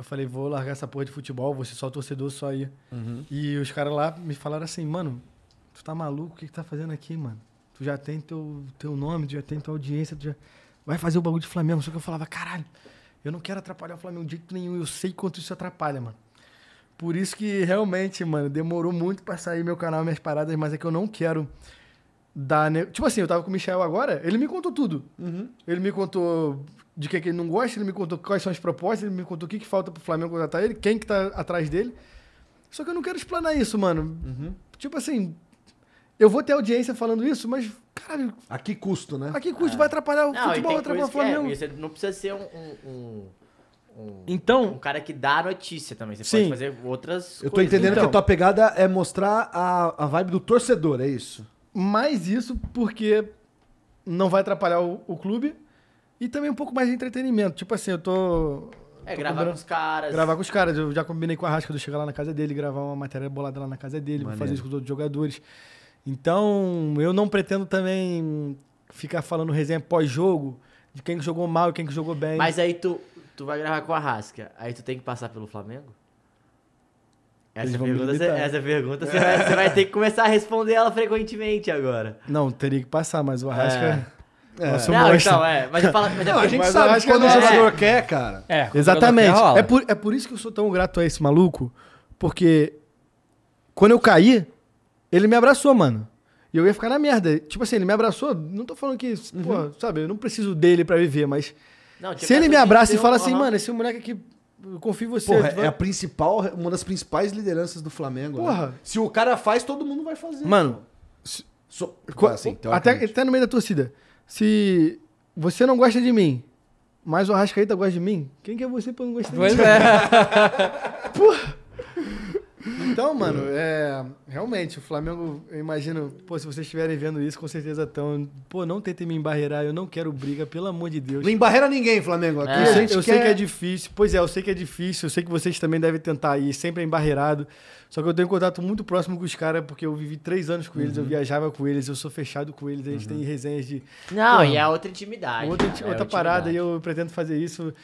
Eu falei, vou largar essa porra de futebol, vou ser só torcedor, só ir. Uhum. E os caras lá me falaram assim, mano, tu tá maluco? O que, que tá fazendo aqui, mano? Tu já tem teu, teu nome, tu já tem tua audiência, tu já vai fazer o bagulho de Flamengo. Só que eu falava, caralho, eu não quero atrapalhar o Flamengo de jeito nenhum. Eu sei quanto isso atrapalha, mano. Por isso que realmente, mano, demorou muito para sair meu canal, minhas paradas, mas é que eu não quero da. Tipo assim, eu tava com o Michel agora, ele me contou tudo. Uhum. Ele me contou de que, que ele não gosta, ele me contou quais são as propostas, ele me contou o que, que falta pro Flamengo contratar ele, quem que tá atrás dele. Só que eu não quero explanar isso, mano. Uhum. Tipo assim, eu vou ter audiência falando isso, mas, caralho. A que custo, né? A que custo? É. Vai atrapalhar o não, futebol, vai atrapalhar o é, Flamengo. É, não precisa ser um... um, um então, um cara que dá notícia também. Você sim, pode fazer outras Eu tô coisas. entendendo então, que a então. tua pegada é mostrar a, a vibe do torcedor, é isso? mais isso porque não vai atrapalhar o, o clube e também um pouco mais de entretenimento. Tipo assim, eu tô. É, gravar com os caras. Gravar com os caras. Eu já combinei com a Rasca de chegar lá na casa dele, gravar uma matéria bolada lá na casa dele, vou fazer isso com os outros jogadores. Então, eu não pretendo também ficar falando resenha pós-jogo de quem jogou mal e quem jogou bem. Mas aí tu, tu vai gravar com a Rasca, aí tu tem que passar pelo Flamengo? Essa pergunta, essa pergunta você é. vai, você vai, ter que começar a responder ela frequentemente agora. Não, teria que passar, mas o Arrasca. É. É. Não, então, é. Mas, fala, mas é não, a gente mas sabe é. quando o jogador é. quer, cara. É, Exatamente. Quer, é por, é por isso que eu sou tão grato a esse maluco, porque quando eu caí, ele me abraçou, mano. E eu ia ficar na merda. Tipo assim, ele me abraçou, não tô falando que, uhum. pô, sabe, eu não preciso dele para viver, mas. Não, se ele me abraça e fala assim, uhum. mano, esse moleque aqui eu confio em você. Porra, é a principal, uma das principais lideranças do Flamengo. Né? Porra. Né? Se o cara faz, todo mundo vai fazer. Mano, se... so... assim, até no meio da torcida. Se você não gosta de mim, mas o Arrascaeta gosta de mim, quem que é você pra não gostar de mim? Pois é. [laughs] Porra. Então, mano, é, realmente, o Flamengo, eu imagino, pô, se vocês estiverem vendo isso, com certeza estão. Pô, não tentem me embarreirar, eu não quero briga, pelo amor de Deus. Não embarreira ninguém, Flamengo. Aqui. É. Eu, eu quer... sei que é difícil. Pois é, eu sei que é difícil, eu sei que vocês também devem tentar ir, sempre é embarreirado. Só que eu tenho contato muito próximo com os caras, porque eu vivi três anos com eles, eu uhum. viajava com eles, eu sou fechado com eles, a gente uhum. tem resenhas de. Não, pô, e é outra intimidade. Outra, né? outra é parada, e eu pretendo fazer isso.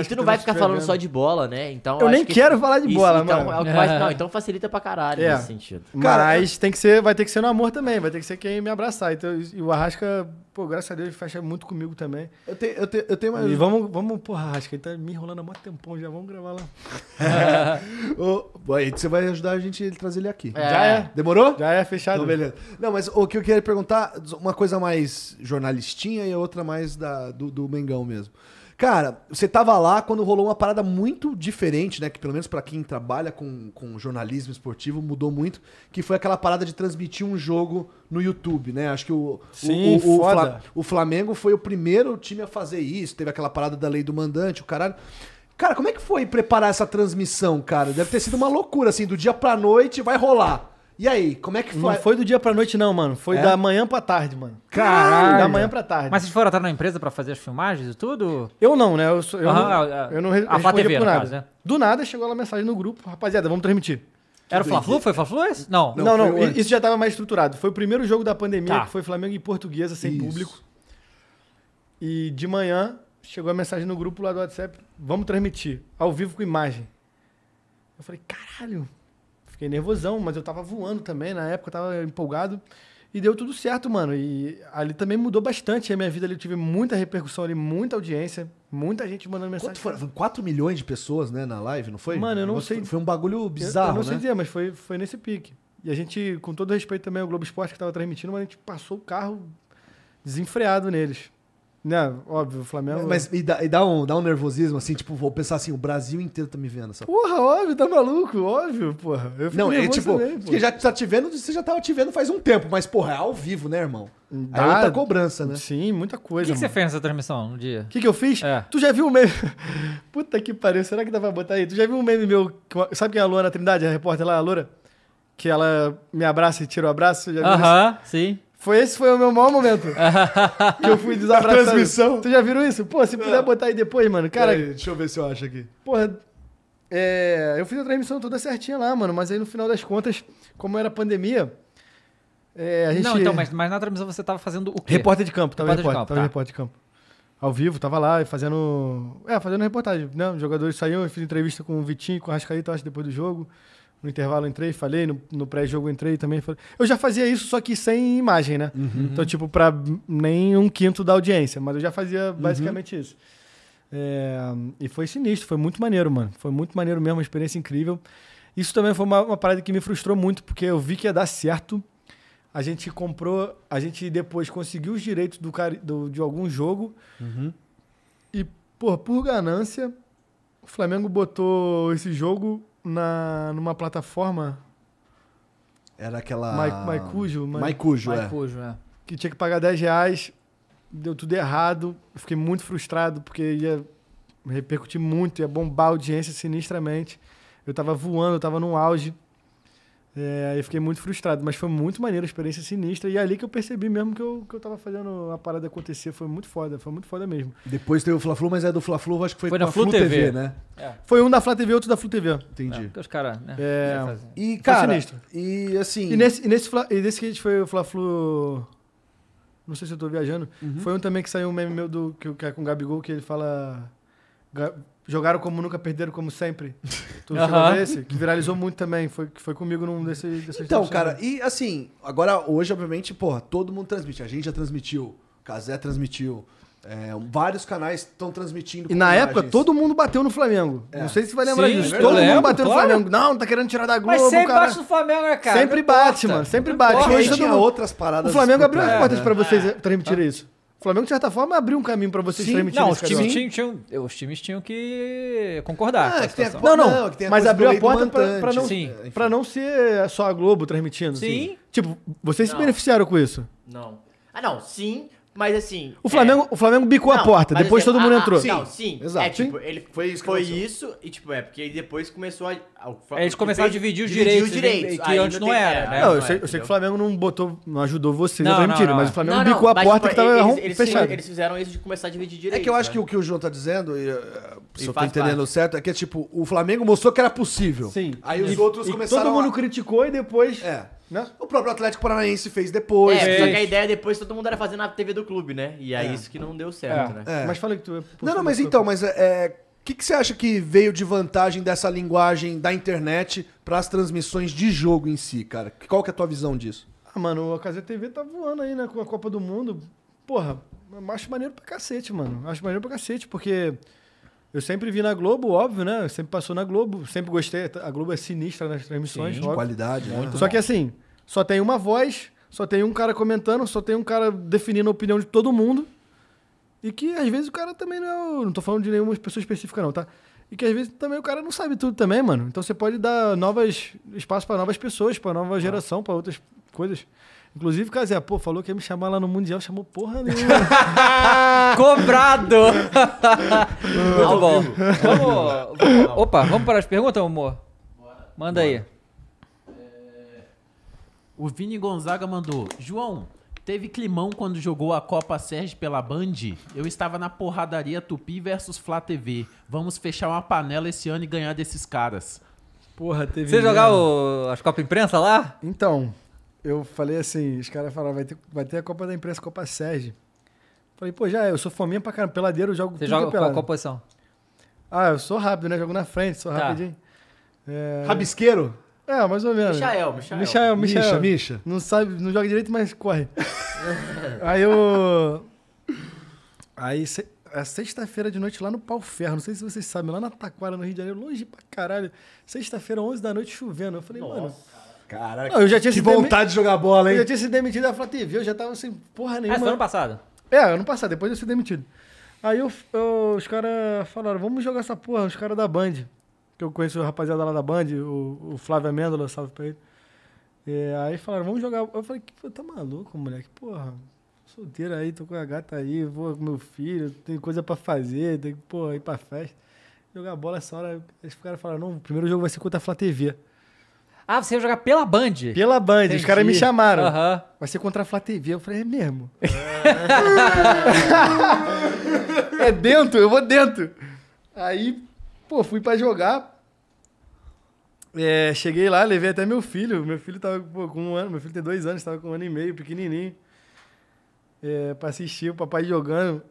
E tu não vai ficar falando só de bola, né? Então, eu nem que quero falar de isso, bola, então, mano. É. [laughs] não, então facilita pra caralho é. nesse sentido. Cara, Mas tem que ser, vai ter que ser no amor também, vai ter que ser quem me abraçar. Então, e o Arrasca, pô, graças a Deus, fecha muito comigo também. Eu tenho, eu tenho, eu tenho mais... E vamos, vamos, porra, Arrasca, ele tá me enrolando há muito tempão, já vamos gravar lá. é. [laughs] [laughs] aí você vai ajudar a gente trazer ele aqui. É. Já é? Demorou? Já é, fechado. Então, beleza. Não, mas o que eu queria perguntar, uma coisa mais jornalistinha e a outra mais da, do, do Mengão mesmo. Cara, você tava lá quando rolou uma parada muito diferente, né? Que pelo menos para quem trabalha com, com jornalismo esportivo mudou muito, que foi aquela parada de transmitir um jogo no YouTube, né? Acho que o, Sim, o, o, o Flamengo foi o primeiro time a fazer isso. Teve aquela parada da lei do mandante, o caralho. Cara, como é que foi preparar essa transmissão, cara? Deve ter sido uma loucura, assim, do dia pra noite vai rolar. E aí, como é que foi? Não foi do dia pra noite, não, mano. Foi é? da manhã pra tarde, mano. Caralho! Da manhã pra tarde. Mas vocês foram até na empresa pra fazer as filmagens e tudo? Eu não, né? Eu, sou, eu, Aham, não, a, é, é. eu não a respondi TV, por nada. Caso, né? Do nada chegou lá a mensagem no grupo. Rapaziada, vamos transmitir. Era o Fla-Flu? Foi Fla-Flu esse? Não. Não, não. não isso já tava mais estruturado. Foi o primeiro jogo da pandemia, tá. que foi Flamengo e Portuguesa, sem isso. público. E de manhã, chegou a mensagem no grupo lá do WhatsApp, vamos transmitir, ao vivo com imagem. Eu falei, caralho, fiquei nervosão, mas eu tava voando também, na época eu tava empolgado. E deu tudo certo, mano. E ali também mudou bastante a minha vida. Ali eu tive muita repercussão ali, muita audiência, muita gente mandando mensagem. Quanto 4 milhões de pessoas, né, na live, não foi? Mano, eu não sei. Foi um bagulho bizarro, eu, eu não né? sei dizer, mas foi, foi nesse pique. E a gente, com todo respeito também ao Globo Esporte que tava transmitindo, mas a gente passou o carro desenfreado neles né óbvio, o Flamengo. É, é. Mas e dá, e dá, um, dá um nervosismo, assim, tipo, vou pensar assim, o Brasil inteiro tá me vendo. só Porra, óbvio, tá maluco, óbvio, porra. não, é tipo, também, porque já tá te vendo, você já tava te vendo faz um tempo, mas, porra, é ao vivo, né, irmão? É dá, Aí outra cobrança, né? Sim, muita coisa. O que, que, você fez nessa transmissão no dia? O que, que eu fiz? É. Tu já viu um meme. [laughs] Puta que pariu, será que dá pra botar aí? Tu já viu um meme meu. Sabe quem é a Luana Trindade, a repórter lá, a Loura? Que ela me abraça e tira o abraço? Aham, uh -huh, sim. Foi esse foi o meu maior momento. [laughs] que eu fui desabraçado. transmissão. Tu já viram isso? Pô, se puder é. botar aí depois, mano. Cara, aí, deixa eu ver se eu acho aqui. Porra, é, eu fiz a transmissão toda certinha lá, mano, mas aí no final das contas, como era pandemia, é, a gente... Não, então, mas, mas na transmissão você tava fazendo o quê? Repórter de campo, tava repórter, repórter, de campo, tava tá. repórter de campo. Ao vivo, tava lá fazendo... É, fazendo reportagem, né? Os jogadores saíam, eu fiz entrevista com o Vitinho, com o Rascaíta, acho, depois do jogo. No intervalo entrei, falei, no, no pré-jogo entrei também. Falei. Eu já fazia isso, só que sem imagem, né? Uhum. Então, tipo, para nem um quinto da audiência, mas eu já fazia uhum. basicamente uhum. isso. É, e foi sinistro, foi muito maneiro, mano. Foi muito maneiro mesmo, uma experiência incrível. Isso também foi uma, uma parada que me frustrou muito, porque eu vi que ia dar certo. A gente comprou, a gente depois conseguiu os direitos do, do de algum jogo. Uhum. E, por, por ganância, o Flamengo botou esse jogo na, numa plataforma. Era aquela. Maicujo? Ma Maicujo, é. Maicujo, é. Que tinha que pagar 10 reais, deu tudo errado. Fiquei muito frustrado porque ia repercutir muito, ia bombar a audiência sinistramente. Eu tava voando, eu tava num auge. É, eu fiquei muito frustrado, mas foi muito maneiro, experiência sinistra. E é ali que eu percebi mesmo que eu, que eu tava fazendo a parada acontecer. Foi muito foda, foi muito foda mesmo. Depois teve o Fla-Flu, mas é do Fla-Flu, acho que foi, foi na Flu, TV. TV, né? É. Foi um da Fla TV, outro da Flu TV. Entendi. É, os caras, né? É, e, cara, e assim... E nesse, e nesse, Fla, e nesse que foi o Fla-Flu... Não sei se eu tô viajando. Uhum. Foi um também que saiu um meme meu do, que, que é com o Gabigol, que ele fala... Jogaram como nunca, perderam como sempre. [laughs] Tu chegou a esse? Que viralizou muito também. Foi, foi comigo num desse, desses Então, cara, e assim, agora hoje, obviamente, porra, todo mundo transmite. A gente já transmitiu, Casé transmitiu. É, vários canais estão transmitindo. E na época, todo mundo bateu no Flamengo. É. Não sei se você vai lembrar Sim, disso. É todo mundo bateu claro. no Flamengo. Não, não tá querendo tirar da Globo. Mas sempre cara. bate no Flamengo, né, cara? Sempre não bate, importa. mano. Sempre não bate. Hoje tinha outras paradas. O Flamengo abriu as portas né? pra vocês é. transmitirem isso. O Flamengo, de certa forma, abriu um caminho para vocês Sim, não, os times, tinham, tinham, os times tinham que concordar. Ah, que a, não, não, não mas abriu a porta para não, pra não ser é, só a Globo transmitindo. Assim. Sim. Tipo, vocês não. se beneficiaram com isso? Não. Ah, não, sim, mas assim. O Flamengo, é... o Flamengo bicou não, a porta, depois assim, todo mundo ah, entrou. Sim, ah, não, sim. É, Exato. É, tipo, ele foi isso, foi isso, e tipo, é, porque depois começou a. a eles começaram fez, a dividir os direitos. Os né, direitos que antes não era, é, né? Não, eu, é, sei, eu sei que o Flamengo não botou, não ajudou vocês, não, não, mentira, mas o Flamengo bicou a porta tipo, que tava eles, fechada. Eles fizeram isso de começar a dividir direitos. É que eu acho que né? o que o João tá dizendo, e, eh, se eu tô entendendo certo, é que tipo, o Flamengo mostrou que era possível. Sim. Aí os outros começaram. Todo mundo criticou e depois. É. Né? O próprio Atlético Paranaense fez depois. É, fez. só que a ideia é depois todo mundo era fazer na TV do clube, né? E é, é. isso que não deu certo, é. né? É. Mas fala que tu... É não, não, mas então, mas é... O que, que você acha que veio de vantagem dessa linguagem da internet para as transmissões de jogo em si, cara? Qual que é a tua visão disso? Ah, mano, a Caseta TV tá voando aí, né? Com a Copa do Mundo. Porra, acho maneiro pra cacete, mano. Acho maneiro pra cacete, porque eu sempre vi na Globo, óbvio, né? sempre passou na Globo, sempre gostei. A Globo é sinistra nas transmissões, Sim, qualidade, né? Só que assim, só tem uma voz, só tem um cara comentando, só tem um cara definindo a opinião de todo mundo. E que às vezes o cara também não é. O... Não tô falando de nenhuma pessoa específica, não, tá? E que às vezes também o cara não sabe tudo também, mano. Então você pode dar novas espaço para novas pessoas, para nova geração, ah. para outras coisas. Inclusive, Kazé, pô, falou que ia me chamar lá no Mundial, chamou porra nenhuma. [laughs] Cobrado! [laughs] tá bom. Vamos, vamos, opa, vamos para as perguntas, amor? Manda Bora. aí. O Vini Gonzaga mandou: João, teve climão quando jogou a Copa Sérgio pela Band? Eu estava na porradaria Tupi versus Flá TV. Vamos fechar uma panela esse ano e ganhar desses caras. Porra, teve. Você jogar o... as Copa Imprensa lá? Então, eu falei assim: os caras falaram, vai ter, vai ter a Copa da Imprensa, Copa Sérgio. Falei, pô, já, eu sou fominha pra caramba, peladeiro, eu jogo Você joga é pela qual posição? Ah, eu sou rápido, né? Jogo na frente, sou tá. rapidinho. É... Rabisqueiro? É, mais ou menos. Michael, Michael. Michael, Michael. Misha, Misha. Não sabe, não joga direito, mas corre. [laughs] aí eu. Aí é sexta-feira de noite lá no Pau Ferro, não sei se vocês sabem, lá na Taquara, no Rio de Janeiro, longe pra caralho. Sexta-feira, 11 da noite, chovendo. Eu falei, Nossa. mano. Caraca, eu já tinha que vontade de jogar bola, hein? Eu já tinha se demitido da TV, eu já tava sem porra é, nenhuma. Ah, foi ano passado? É, ano passado, depois eu fui demitido. Aí eu, eu, os caras falaram, vamos jogar essa porra, os caras da Band que eu conheço o rapaziada lá da Band, o, o Flávio Amêndola, salve pra ele. É, aí falaram, vamos jogar. Eu falei, que, tá maluco, moleque? Porra, solteiro aí, tô com a gata aí, vou com meu filho, tem coisa pra fazer, tem que, porra, ir pra festa. Jogar bola essa hora. os caras falaram, não, o primeiro jogo vai ser contra a Flá TV. Ah, você ia jogar pela Band? Pela Band, Entendi. os caras me chamaram. Uhum. Vai ser contra a Flá TV. Eu falei, é mesmo? [laughs] [laughs] é dentro, eu vou dentro. Aí Pô, fui para jogar. É, cheguei lá, levei até meu filho. Meu filho tava pô, com um ano, meu filho tem dois anos, tava com um ano e meio, pequenininho. É, pra assistir o papai jogando.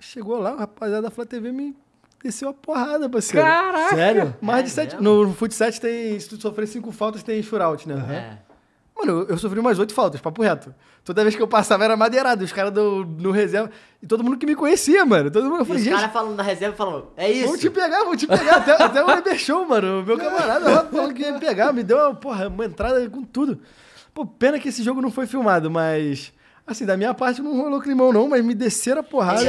Chegou lá, o rapaziada da Flá TV me desceu a porrada, parceiro. Caraca! Sério? Mais é de sete. Mesmo? No Foot 7 tem. Se tu sofrer cinco faltas, tem shootout, né? É. Mano, eu, sofri umas oito faltas, papo reto. Toda vez que eu passava era madeirado, os caras no reserva. E todo mundo que me conhecia, mano. Todo mundo, eu falei, e os caras falando na reserva falando, é isso. Vou te pegar, vou te pegar. até, até o Weber Show, mano. Meu [laughs] camarada lá falou que ia me pegar, me deu uma, porra, uma entrada com tudo. Pô, pena que esse jogo não foi filmado, mas. Assim, da minha parte não rolou climão, não, mas me desceram a porrada.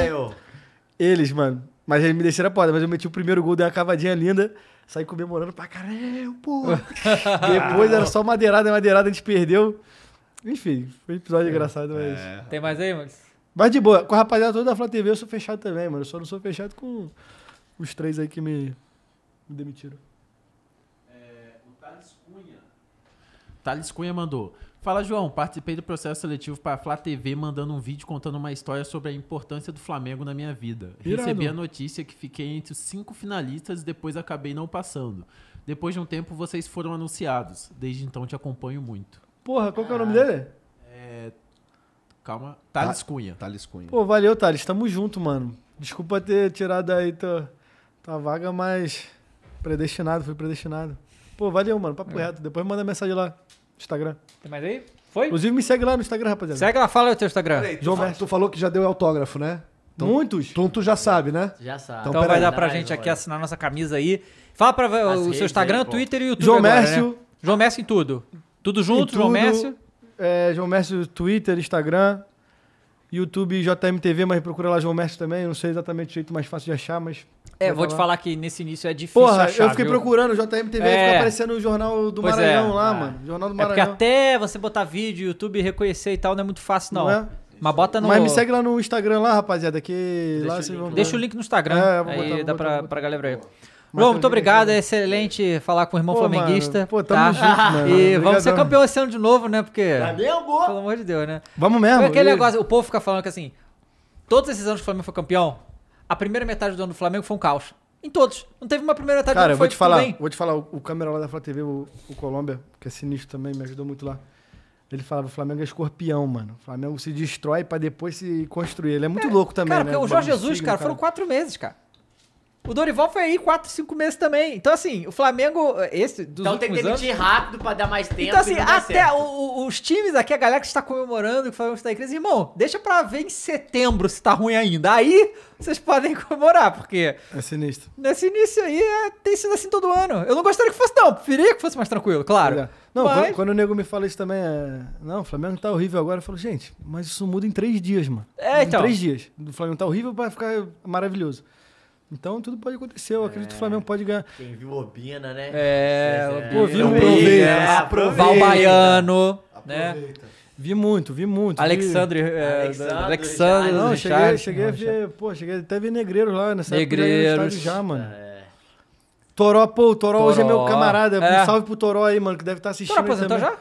Eles, mano. Mas eles me desceram a porta, mas eu meti o primeiro gol, dei uma cavadinha linda, saí comemorando pra caralho, pô. [laughs] Depois era só madeirada, madeirada, a gente perdeu. Enfim, foi um episódio é, engraçado, mas. É. Tem mais aí, mano? Mas de boa, com a rapaziada toda da Flá TV eu sou fechado também, mano. Eu só não sou fechado com os três aí que me, me demitiram. É, o Thales Cunha. Thales Cunha mandou. Fala, João. Participei do processo seletivo para a Flá TV mandando um vídeo contando uma história sobre a importância do Flamengo na minha vida. Irado. Recebi a notícia que fiquei entre os cinco finalistas e depois acabei não passando. Depois de um tempo, vocês foram anunciados. Desde então, te acompanho muito. Porra, qual que é o nome dele? Ah, é... Calma. Thales Cunha. Thales Cunha. Pô, valeu, Thales. Tamo junto, mano. Desculpa ter tirado aí tua, tua vaga, mas predestinado, fui predestinado. Pô, valeu, mano. Papo é. reto. Depois manda mensagem lá. Instagram. Tem mais aí? Foi? Inclusive me segue lá no Instagram, rapaziada. Segue lá, fala o teu Instagram. Peraí, João tu, tu falou que já deu autógrafo, né? Então, Muitos. Tu, então tu já sabe, né? Já sabe. Então, Então vai dar pra gente aqui assinar nossa camisa aí. Fala pra o seu Instagram, Twitter e YouTube João agora, Mércio. né? João Mércio em tudo. Tudo junto, João Mércio. É, João Mércio, Twitter, Instagram. YouTube JMTV, mas procura lá João Mestre também. Não sei exatamente o jeito mais fácil de achar, mas. É, vou tá te falar que nesse início é difícil. Porra, achar, eu fiquei viu? procurando, JMTV é. fica aparecendo o Jornal do pois é. Maranhão ah. é, lá, é. mano. Jornal do Maranhão. É porque até você botar vídeo, YouTube reconhecer e tal, não é muito fácil, não. não é? Mas bota no. Mas me segue lá no Instagram lá, rapaziada, que deixa lá vocês vão Deixa o link no Instagram. É, eu vou botar, aí vou dá botar, pra, botar. pra galera ver muito obrigado. É excelente falar com o irmão Pô, flamenguista. Mano. Pô, tamo tá? junto, mano. E Obrigadão. vamos ser campeão esse ano de novo, né? Porque. Valeu, Pelo amor de Deus, né? Vamos mesmo. aquele e... negócio, o povo fica falando que assim, todos esses anos que o Flamengo foi campeão, a primeira metade do ano do Flamengo foi um caos. Em todos. Não teve uma primeira metade Cara, do ano que foi vou te falar, vou te falar, o, o câmera lá da Flá TV, o, o Colômbia, que é sinistro também, me ajudou muito lá. Ele falava, o Flamengo é escorpião, mano. O Flamengo se destrói para depois se construir. Ele é muito é, louco também, cara, né? O Jorge Jesus, cara, foram quatro meses, cara. O Dorival foi aí 4, 5 meses também. Então, assim, o Flamengo, esse dos Então tem que demitir rápido pra dar mais tempo. Então, assim, até o, os times aqui, a galera que está comemorando que o Flamengo está em crise, irmão, deixa pra ver em setembro se tá ruim ainda. Aí vocês podem [laughs] comemorar, porque. É sinistro. Nesse início aí é, tem sido assim todo ano. Eu não gostaria que fosse, não. Preferia que fosse mais tranquilo, claro. É. Não, mas... quando, quando, o nego me fala isso também, é. Não, o Flamengo tá horrível agora. Eu falo, gente, mas isso muda em três dias, mano. É, em então. Em três dias. O Flamengo tá horrível vai ficar maravilhoso. Então tudo pode acontecer. Eu acredito que o é. Flamengo pode ganhar. Quem viu Obina, né? É, pô, vi um Val Baiano. Né? né? né? Vi muito, vi muito. É, Alexandre. Alexandre, não, cheguei, cheguei não, a ver. Pô, cheguei até ver Negreiro lá nessa Negreiros. época. já, mano. É. Toró, pô, o Toró, Toró, hoje é meu camarada. É. Um salve pro Toró aí, mano, que deve estar tá assistindo. Toró aposentou já?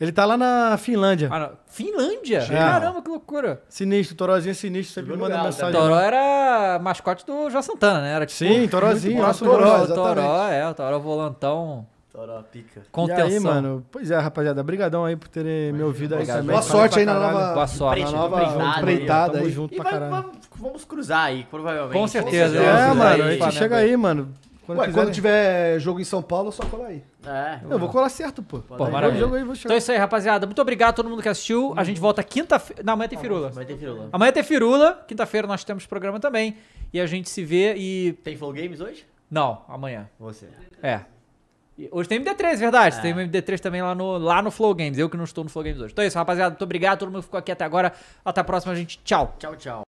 Ele tá lá na Finlândia. Ah, Finlândia? É. Caramba, que loucura. Sinistro, Torozinho é sinistro, sempre manda legal, mensagem. Toró era mascote do João Santana, né? Era tipo, Sim, Torozinho, nosso Toró. Toró, é, o Toró volantão. Toró pica. Contenção. E aí, mano, pois é, rapaziada, brigadão aí por terem Mas, me ouvido aí Boa sorte aí na nova, Boa sorte. na nova empreitada. aí. Tamo junto e pra vai, caralho. Vamos, cruzar aí, provavelmente. Com certeza. é mano, a gente chega aí, mano. Quando, Ué, quando tiver jogo em São Paulo, só colar aí. É. Eu vou colar certo, pô. pô, maravilha. Jogo aí, vou Então é isso aí, rapaziada. Muito obrigado a todo mundo que assistiu. A gente volta quinta-feira. Não, amanhã tem tá firula. Amanhã tem firula. Amanhã tem firula. Quinta-feira nós temos programa também. E a gente se vê e. Tem Flow Games hoje? Não, amanhã. Você. É. Hoje tem MD3, verdade. É. Tem MD3 também lá no, lá no Flow Games. Eu que não estou no Flow Games hoje. Então é isso, rapaziada. Muito obrigado. a Todo mundo que ficou aqui até agora. Até a próxima, gente. Tchau. Tchau, tchau.